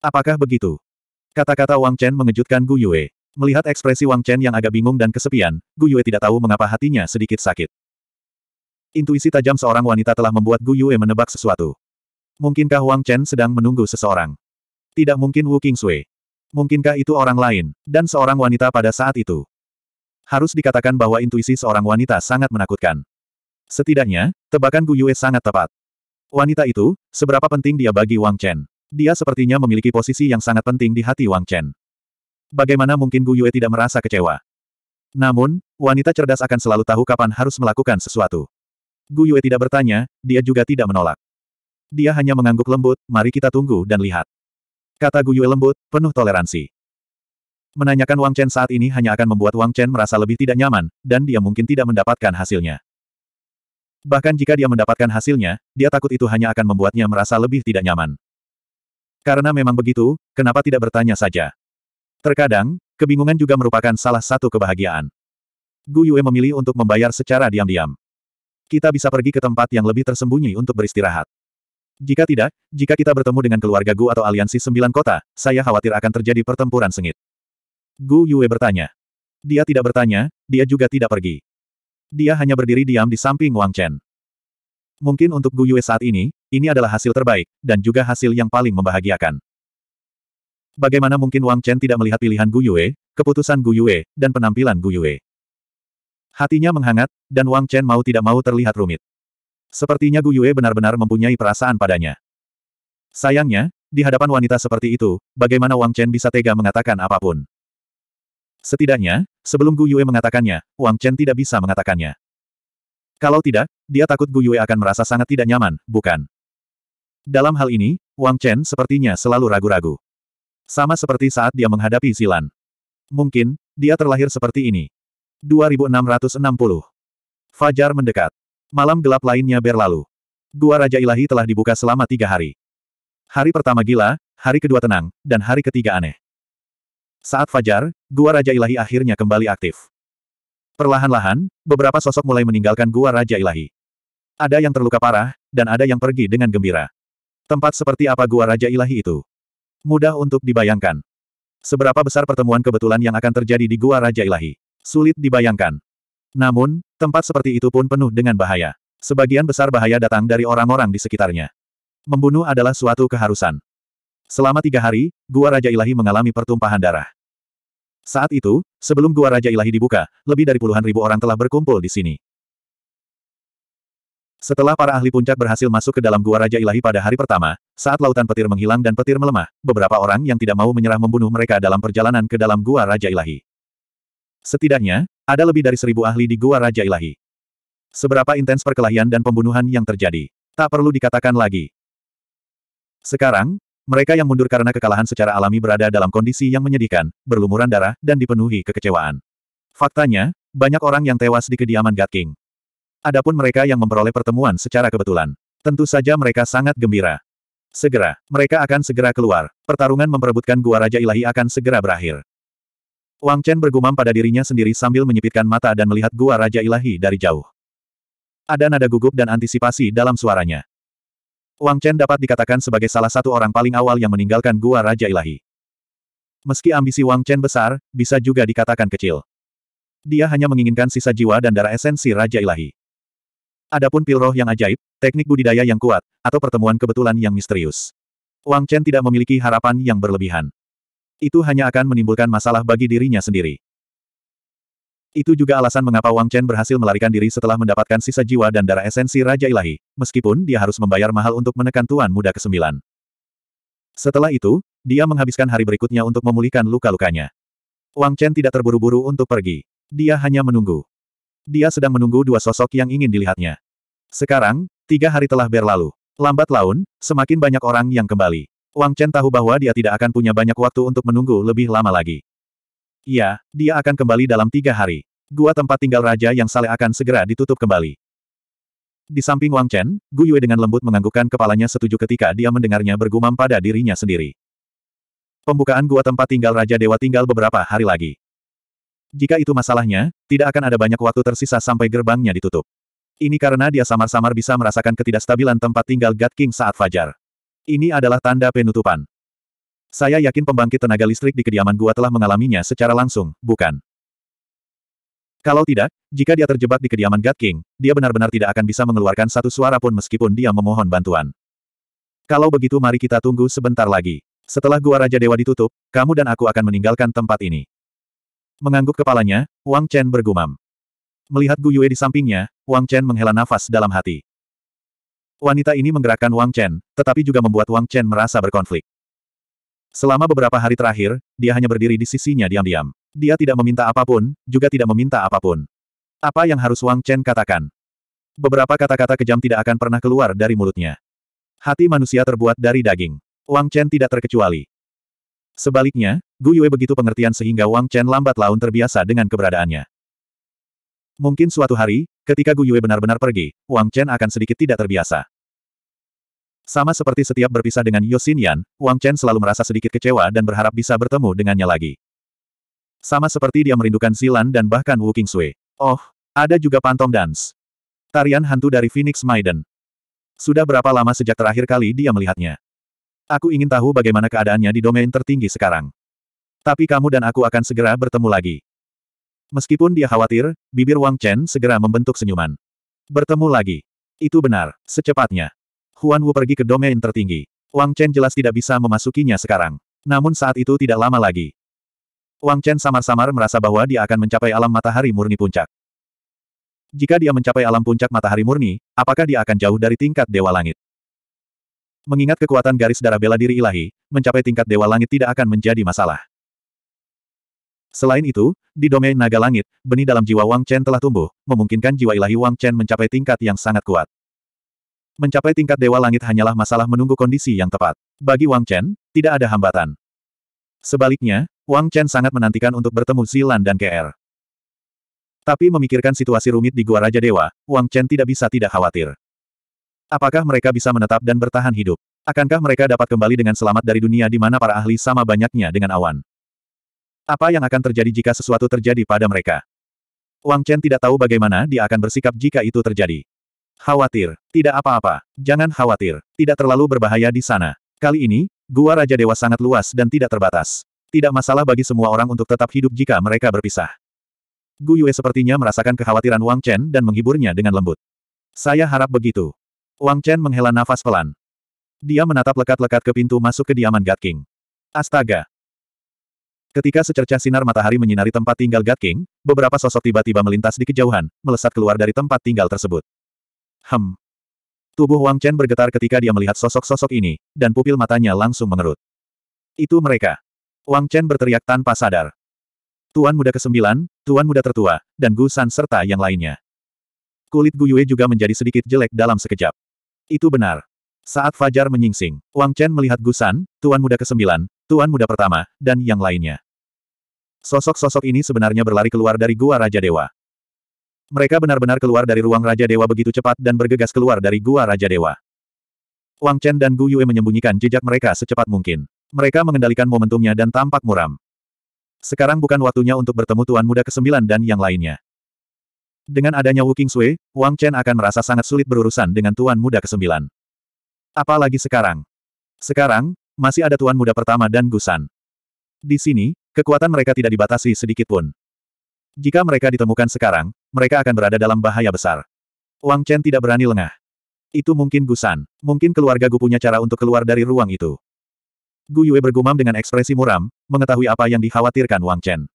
Apakah begitu? Kata-kata Wang Chen mengejutkan Gu Yue. Melihat ekspresi Wang Chen yang agak bingung dan kesepian, Gu Yue tidak tahu mengapa hatinya sedikit sakit. Intuisi tajam seorang wanita telah membuat Gu Yue menebak sesuatu. Mungkinkah Wang Chen sedang menunggu seseorang? Tidak mungkin Wu Qingsui. Mungkinkah itu orang lain, dan seorang wanita pada saat itu? Harus dikatakan bahwa intuisi seorang wanita sangat menakutkan. Setidaknya, tebakan Gu Yue sangat tepat. Wanita itu, seberapa penting dia bagi Wang Chen. Dia sepertinya memiliki posisi yang sangat penting di hati Wang Chen bagaimana mungkin Gu Yue tidak merasa kecewa? Namun, wanita cerdas akan selalu tahu kapan harus melakukan sesuatu. Gu Yue tidak bertanya, dia juga tidak menolak. Dia hanya mengangguk lembut, mari kita tunggu dan lihat. Kata Gu Yue lembut, penuh toleransi. Menanyakan Wang Chen saat ini hanya akan membuat Wang Chen merasa lebih tidak nyaman, dan dia mungkin tidak mendapatkan hasilnya. Bahkan jika dia mendapatkan hasilnya, dia takut itu hanya akan membuatnya merasa lebih tidak nyaman. Karena memang begitu, kenapa tidak bertanya saja? Terkadang, kebingungan juga merupakan salah satu kebahagiaan. Gu Yue memilih untuk membayar secara diam-diam. Kita bisa pergi ke tempat yang lebih tersembunyi untuk beristirahat. Jika tidak, jika kita bertemu dengan keluarga Gu atau aliansi sembilan kota, saya khawatir akan terjadi pertempuran sengit. Gu Yue bertanya. Dia tidak bertanya, dia juga tidak pergi. Dia hanya berdiri diam di samping Wang Chen. Mungkin untuk Gu Yue saat ini, ini adalah hasil terbaik, dan juga hasil yang paling membahagiakan. Bagaimana mungkin Wang Chen tidak melihat pilihan Gu Yue, keputusan Gu Yue, dan penampilan Gu Yue? Hatinya menghangat, dan Wang Chen mau tidak mau terlihat rumit. Sepertinya Gu Yue benar-benar mempunyai perasaan padanya. Sayangnya, di hadapan wanita seperti itu, bagaimana Wang Chen bisa tega mengatakan apapun? Setidaknya, sebelum Gu Yue mengatakannya, Wang Chen tidak bisa mengatakannya. Kalau tidak, dia takut Gu Yue akan merasa sangat tidak nyaman, bukan? Dalam hal ini, Wang Chen sepertinya selalu ragu-ragu. Sama seperti saat dia menghadapi Silan, Mungkin, dia terlahir seperti ini. 2660. Fajar mendekat. Malam gelap lainnya berlalu. Gua Raja Ilahi telah dibuka selama tiga hari. Hari pertama gila, hari kedua tenang, dan hari ketiga aneh. Saat Fajar, Gua Raja Ilahi akhirnya kembali aktif. Perlahan-lahan, beberapa sosok mulai meninggalkan Gua Raja Ilahi. Ada yang terluka parah, dan ada yang pergi dengan gembira. Tempat seperti apa Gua Raja Ilahi itu? Mudah untuk dibayangkan. Seberapa besar pertemuan kebetulan yang akan terjadi di Gua Raja Ilahi. Sulit dibayangkan. Namun, tempat seperti itu pun penuh dengan bahaya. Sebagian besar bahaya datang dari orang-orang di sekitarnya. Membunuh adalah suatu keharusan. Selama tiga hari, Gua Raja Ilahi mengalami pertumpahan darah. Saat itu, sebelum Gua Raja Ilahi dibuka, lebih dari puluhan ribu orang telah berkumpul di sini. Setelah para ahli puncak berhasil masuk ke dalam gua Raja Ilahi pada hari pertama, saat lautan petir menghilang dan petir melemah, beberapa orang yang tidak mau menyerah membunuh mereka dalam perjalanan ke dalam gua Raja Ilahi. Setidaknya, ada lebih dari seribu ahli di gua Raja Ilahi. Seberapa intens perkelahian dan pembunuhan yang terjadi. Tak perlu dikatakan lagi. Sekarang, mereka yang mundur karena kekalahan secara alami berada dalam kondisi yang menyedihkan, berlumuran darah, dan dipenuhi kekecewaan. Faktanya, banyak orang yang tewas di kediaman God King. Adapun mereka yang memperoleh pertemuan secara kebetulan. Tentu saja mereka sangat gembira. Segera, mereka akan segera keluar. Pertarungan memperebutkan Gua Raja Ilahi akan segera berakhir. Wang Chen bergumam pada dirinya sendiri sambil menyipitkan mata dan melihat Gua Raja Ilahi dari jauh. Ada nada gugup dan antisipasi dalam suaranya. Wang Chen dapat dikatakan sebagai salah satu orang paling awal yang meninggalkan Gua Raja Ilahi. Meski ambisi Wang Chen besar, bisa juga dikatakan kecil. Dia hanya menginginkan sisa jiwa dan darah esensi Raja Ilahi. Adapun pil roh yang ajaib, teknik budidaya yang kuat, atau pertemuan kebetulan yang misterius. Wang Chen tidak memiliki harapan yang berlebihan. Itu hanya akan menimbulkan masalah bagi dirinya sendiri. Itu juga alasan mengapa Wang Chen berhasil melarikan diri setelah mendapatkan sisa jiwa dan darah esensi Raja Ilahi, meskipun dia harus membayar mahal untuk menekan Tuan Muda ke-9. Setelah itu, dia menghabiskan hari berikutnya untuk memulihkan luka-lukanya. Wang Chen tidak terburu-buru untuk pergi. Dia hanya menunggu. Dia sedang menunggu dua sosok yang ingin dilihatnya. Sekarang, tiga hari telah berlalu. Lambat laun, semakin banyak orang yang kembali. Wang Chen tahu bahwa dia tidak akan punya banyak waktu untuk menunggu lebih lama lagi. Iya, dia akan kembali dalam tiga hari. Gua tempat tinggal raja yang saleh akan segera ditutup kembali. Di samping Wang Chen, Gu Yue dengan lembut menganggukkan kepalanya setuju ketika dia mendengarnya bergumam pada dirinya sendiri. Pembukaan gua tempat tinggal Raja Dewa tinggal beberapa hari lagi. Jika itu masalahnya, tidak akan ada banyak waktu tersisa sampai gerbangnya ditutup. Ini karena dia samar-samar bisa merasakan ketidakstabilan tempat tinggal God King saat fajar. Ini adalah tanda penutupan. Saya yakin pembangkit tenaga listrik di kediaman gua telah mengalaminya secara langsung, bukan? Kalau tidak, jika dia terjebak di kediaman God King, dia benar-benar tidak akan bisa mengeluarkan satu suara pun meskipun dia memohon bantuan. Kalau begitu mari kita tunggu sebentar lagi. Setelah gua Raja Dewa ditutup, kamu dan aku akan meninggalkan tempat ini. Mengangguk kepalanya, Wang Chen bergumam. Melihat Gu Yue di sampingnya, Wang Chen menghela nafas dalam hati. Wanita ini menggerakkan Wang Chen, tetapi juga membuat Wang Chen merasa berkonflik. Selama beberapa hari terakhir, dia hanya berdiri di sisinya diam-diam. Dia tidak meminta apapun, juga tidak meminta apapun. Apa yang harus Wang Chen katakan? Beberapa kata-kata kejam tidak akan pernah keluar dari mulutnya. Hati manusia terbuat dari daging. Wang Chen tidak terkecuali. Sebaliknya, Gu Yue begitu pengertian sehingga Wang Chen lambat laun terbiasa dengan keberadaannya. Mungkin suatu hari, ketika Gu Yue benar-benar pergi, Wang Chen akan sedikit tidak terbiasa. Sama seperti setiap berpisah dengan Yosin Yan, Wang Chen selalu merasa sedikit kecewa dan berharap bisa bertemu dengannya lagi. Sama seperti dia merindukan Zilan dan bahkan Wu Kingsui. Oh, ada juga Pantom Dance. Tarian hantu dari Phoenix Maiden. Sudah berapa lama sejak terakhir kali dia melihatnya? Aku ingin tahu bagaimana keadaannya di domain tertinggi sekarang. Tapi kamu dan aku akan segera bertemu lagi. Meskipun dia khawatir, bibir Wang Chen segera membentuk senyuman. Bertemu lagi. Itu benar, secepatnya. Huan Wu pergi ke domain tertinggi. Wang Chen jelas tidak bisa memasukinya sekarang. Namun saat itu tidak lama lagi. Wang Chen samar-samar merasa bahwa dia akan mencapai alam matahari murni puncak. Jika dia mencapai alam puncak matahari murni, apakah dia akan jauh dari tingkat Dewa Langit? Mengingat kekuatan garis darah bela diri ilahi, mencapai tingkat Dewa Langit tidak akan menjadi masalah. Selain itu, di domain naga langit, benih dalam jiwa Wang Chen telah tumbuh, memungkinkan jiwa ilahi Wang Chen mencapai tingkat yang sangat kuat. Mencapai tingkat dewa langit hanyalah masalah menunggu kondisi yang tepat. Bagi Wang Chen, tidak ada hambatan. Sebaliknya, Wang Chen sangat menantikan untuk bertemu Zilan dan KR. Er. Tapi memikirkan situasi rumit di Gua Raja Dewa, Wang Chen tidak bisa tidak khawatir. Apakah mereka bisa menetap dan bertahan hidup? Akankah mereka dapat kembali dengan selamat dari dunia di mana para ahli sama banyaknya dengan awan? Apa yang akan terjadi jika sesuatu terjadi pada mereka? Wang Chen tidak tahu bagaimana dia akan bersikap jika itu terjadi. Khawatir, tidak apa-apa. Jangan khawatir, tidak terlalu berbahaya di sana. Kali ini, gua Raja Dewa sangat luas dan tidak terbatas. Tidak masalah bagi semua orang untuk tetap hidup jika mereka berpisah. Gu Yue sepertinya merasakan kekhawatiran Wang Chen dan menghiburnya dengan lembut. Saya harap begitu. Wang Chen menghela nafas pelan. Dia menatap lekat-lekat ke pintu masuk kediaman diaman King. Astaga, Ketika secercah sinar matahari menyinari tempat tinggal God King, beberapa sosok tiba-tiba melintas di kejauhan, melesat keluar dari tempat tinggal tersebut. Hem. Tubuh Wang Chen bergetar ketika dia melihat sosok-sosok ini, dan pupil matanya langsung mengerut. Itu mereka. Wang Chen berteriak tanpa sadar. Tuan muda ke kesembilan, tuan muda tertua, dan Gu San serta yang lainnya. Kulit Gu Yue juga menjadi sedikit jelek dalam sekejap. Itu benar. Saat Fajar menyingsing, Wang Chen melihat Gusan, tuan muda ke kesembilan, Tuan Muda Pertama, dan yang lainnya. Sosok-sosok ini sebenarnya berlari keluar dari Gua Raja Dewa. Mereka benar-benar keluar dari ruang Raja Dewa begitu cepat dan bergegas keluar dari Gua Raja Dewa. Wang Chen dan Gu Yue menyembunyikan jejak mereka secepat mungkin. Mereka mengendalikan momentumnya dan tampak muram. Sekarang bukan waktunya untuk bertemu Tuan Muda ke-9 dan yang lainnya. Dengan adanya Wu King Sui, Wang Chen akan merasa sangat sulit berurusan dengan Tuan Muda ke-9. Apalagi sekarang. Sekarang, masih ada tuan muda pertama dan Gusan. Di sini, kekuatan mereka tidak dibatasi sedikit pun. Jika mereka ditemukan sekarang, mereka akan berada dalam bahaya besar. Wang Chen tidak berani lengah. Itu mungkin Gusan. Mungkin keluarga Gu punya cara untuk keluar dari ruang itu. Gu Yue bergumam dengan ekspresi muram, mengetahui apa yang dikhawatirkan Wang Chen.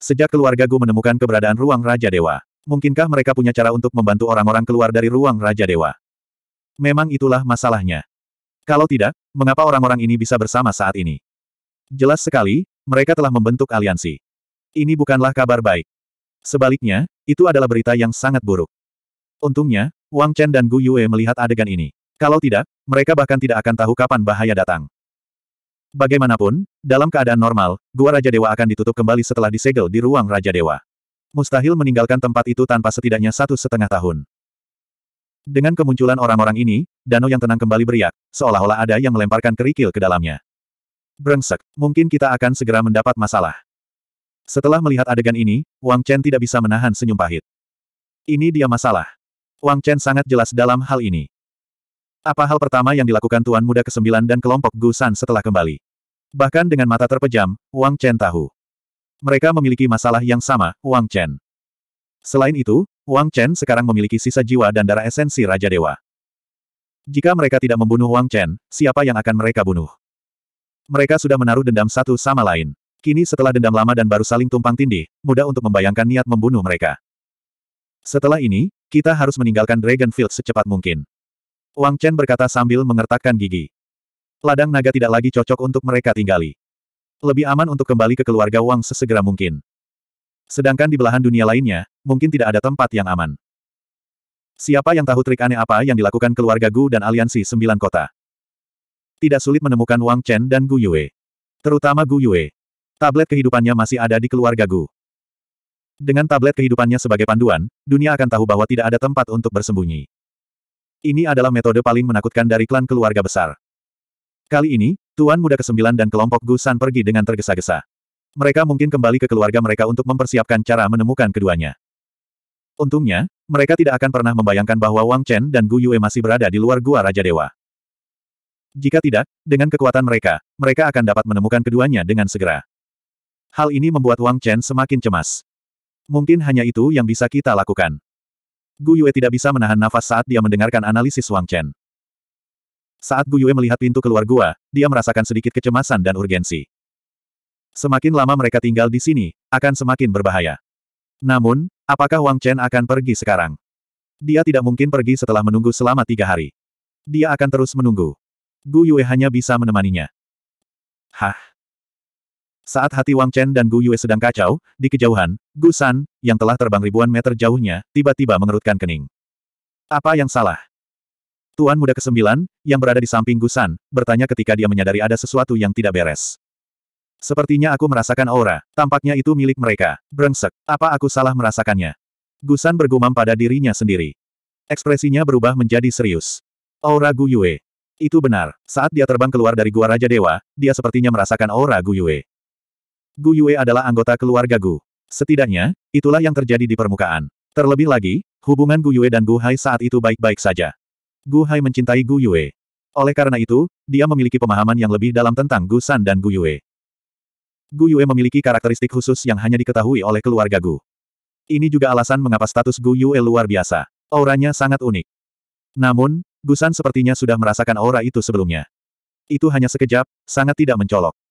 Sejak keluarga Gu menemukan keberadaan ruang Raja Dewa, mungkinkah mereka punya cara untuk membantu orang-orang keluar dari ruang Raja Dewa? Memang itulah masalahnya. Kalau tidak, mengapa orang-orang ini bisa bersama saat ini? Jelas sekali, mereka telah membentuk aliansi. Ini bukanlah kabar baik. Sebaliknya, itu adalah berita yang sangat buruk. Untungnya, Wang Chen dan Gu Yue melihat adegan ini. Kalau tidak, mereka bahkan tidak akan tahu kapan bahaya datang. Bagaimanapun, dalam keadaan normal, Gua Raja Dewa akan ditutup kembali setelah disegel di ruang Raja Dewa. Mustahil meninggalkan tempat itu tanpa setidaknya satu setengah tahun. Dengan kemunculan orang-orang ini, danau yang tenang kembali beriak, seolah-olah ada yang melemparkan kerikil ke dalamnya. Brengsek, mungkin kita akan segera mendapat masalah. Setelah melihat adegan ini, Wang Chen tidak bisa menahan senyum pahit. Ini dia masalah. Wang Chen sangat jelas dalam hal ini. Apa hal pertama yang dilakukan Tuan Muda ke-9 dan kelompok Gusan setelah kembali? Bahkan dengan mata terpejam, Wang Chen tahu. Mereka memiliki masalah yang sama, Wang Chen. Selain itu, Wang Chen sekarang memiliki sisa jiwa dan darah esensi Raja Dewa. Jika mereka tidak membunuh Wang Chen, siapa yang akan mereka bunuh? Mereka sudah menaruh dendam satu sama lain. Kini setelah dendam lama dan baru saling tumpang tindih, mudah untuk membayangkan niat membunuh mereka. Setelah ini, kita harus meninggalkan Dragonfield secepat mungkin. Wang Chen berkata sambil mengertakkan gigi. Ladang naga tidak lagi cocok untuk mereka tinggali. Lebih aman untuk kembali ke keluarga Wang sesegera mungkin. Sedangkan di belahan dunia lainnya, mungkin tidak ada tempat yang aman. Siapa yang tahu trik aneh apa yang dilakukan keluarga Gu dan aliansi sembilan kota? Tidak sulit menemukan Wang Chen dan Gu Yue. Terutama Gu Yue. Tablet kehidupannya masih ada di keluarga Gu. Dengan tablet kehidupannya sebagai panduan, dunia akan tahu bahwa tidak ada tempat untuk bersembunyi. Ini adalah metode paling menakutkan dari klan keluarga besar. Kali ini, Tuan Muda Kesembilan dan kelompok Gu San pergi dengan tergesa-gesa. Mereka mungkin kembali ke keluarga mereka untuk mempersiapkan cara menemukan keduanya. Untungnya, mereka tidak akan pernah membayangkan bahwa Wang Chen dan Gu Yue masih berada di luar gua Raja Dewa. Jika tidak, dengan kekuatan mereka, mereka akan dapat menemukan keduanya dengan segera. Hal ini membuat Wang Chen semakin cemas. Mungkin hanya itu yang bisa kita lakukan. Gu Yue tidak bisa menahan nafas saat dia mendengarkan analisis Wang Chen. Saat Gu Yue melihat pintu keluar gua, dia merasakan sedikit kecemasan dan urgensi. Semakin lama mereka tinggal di sini, akan semakin berbahaya. Namun, apakah Wang Chen akan pergi sekarang? Dia tidak mungkin pergi setelah menunggu selama tiga hari. Dia akan terus menunggu. Gu Yue hanya bisa menemaninya. Hah? Saat hati Wang Chen dan Gu Yue sedang kacau, di kejauhan, Gu San, yang telah terbang ribuan meter jauhnya, tiba-tiba mengerutkan kening. Apa yang salah? Tuan muda kesembilan, yang berada di samping Gu San, bertanya ketika dia menyadari ada sesuatu yang tidak beres. Sepertinya aku merasakan aura, tampaknya itu milik mereka. Brengsek, apa aku salah merasakannya? Gusan bergumam pada dirinya sendiri. Ekspresinya berubah menjadi serius. Aura Guyue. Itu benar, saat dia terbang keluar dari Gua Raja Dewa, dia sepertinya merasakan aura Guyue. Guyue adalah anggota keluarga Gu. Setidaknya, itulah yang terjadi di permukaan. Terlebih lagi, hubungan Gu Yue dan Gu Hai saat itu baik-baik saja. Gu Hai mencintai Gu Yue. Oleh karena itu, dia memiliki pemahaman yang lebih dalam tentang Gu San dan Gu Yue. Gu Yue memiliki karakteristik khusus yang hanya diketahui oleh keluarga Gu. Ini juga alasan mengapa status Gu Yue luar biasa. Auranya sangat unik. Namun, Gusan sepertinya sudah merasakan aura itu sebelumnya. Itu hanya sekejap, sangat tidak mencolok.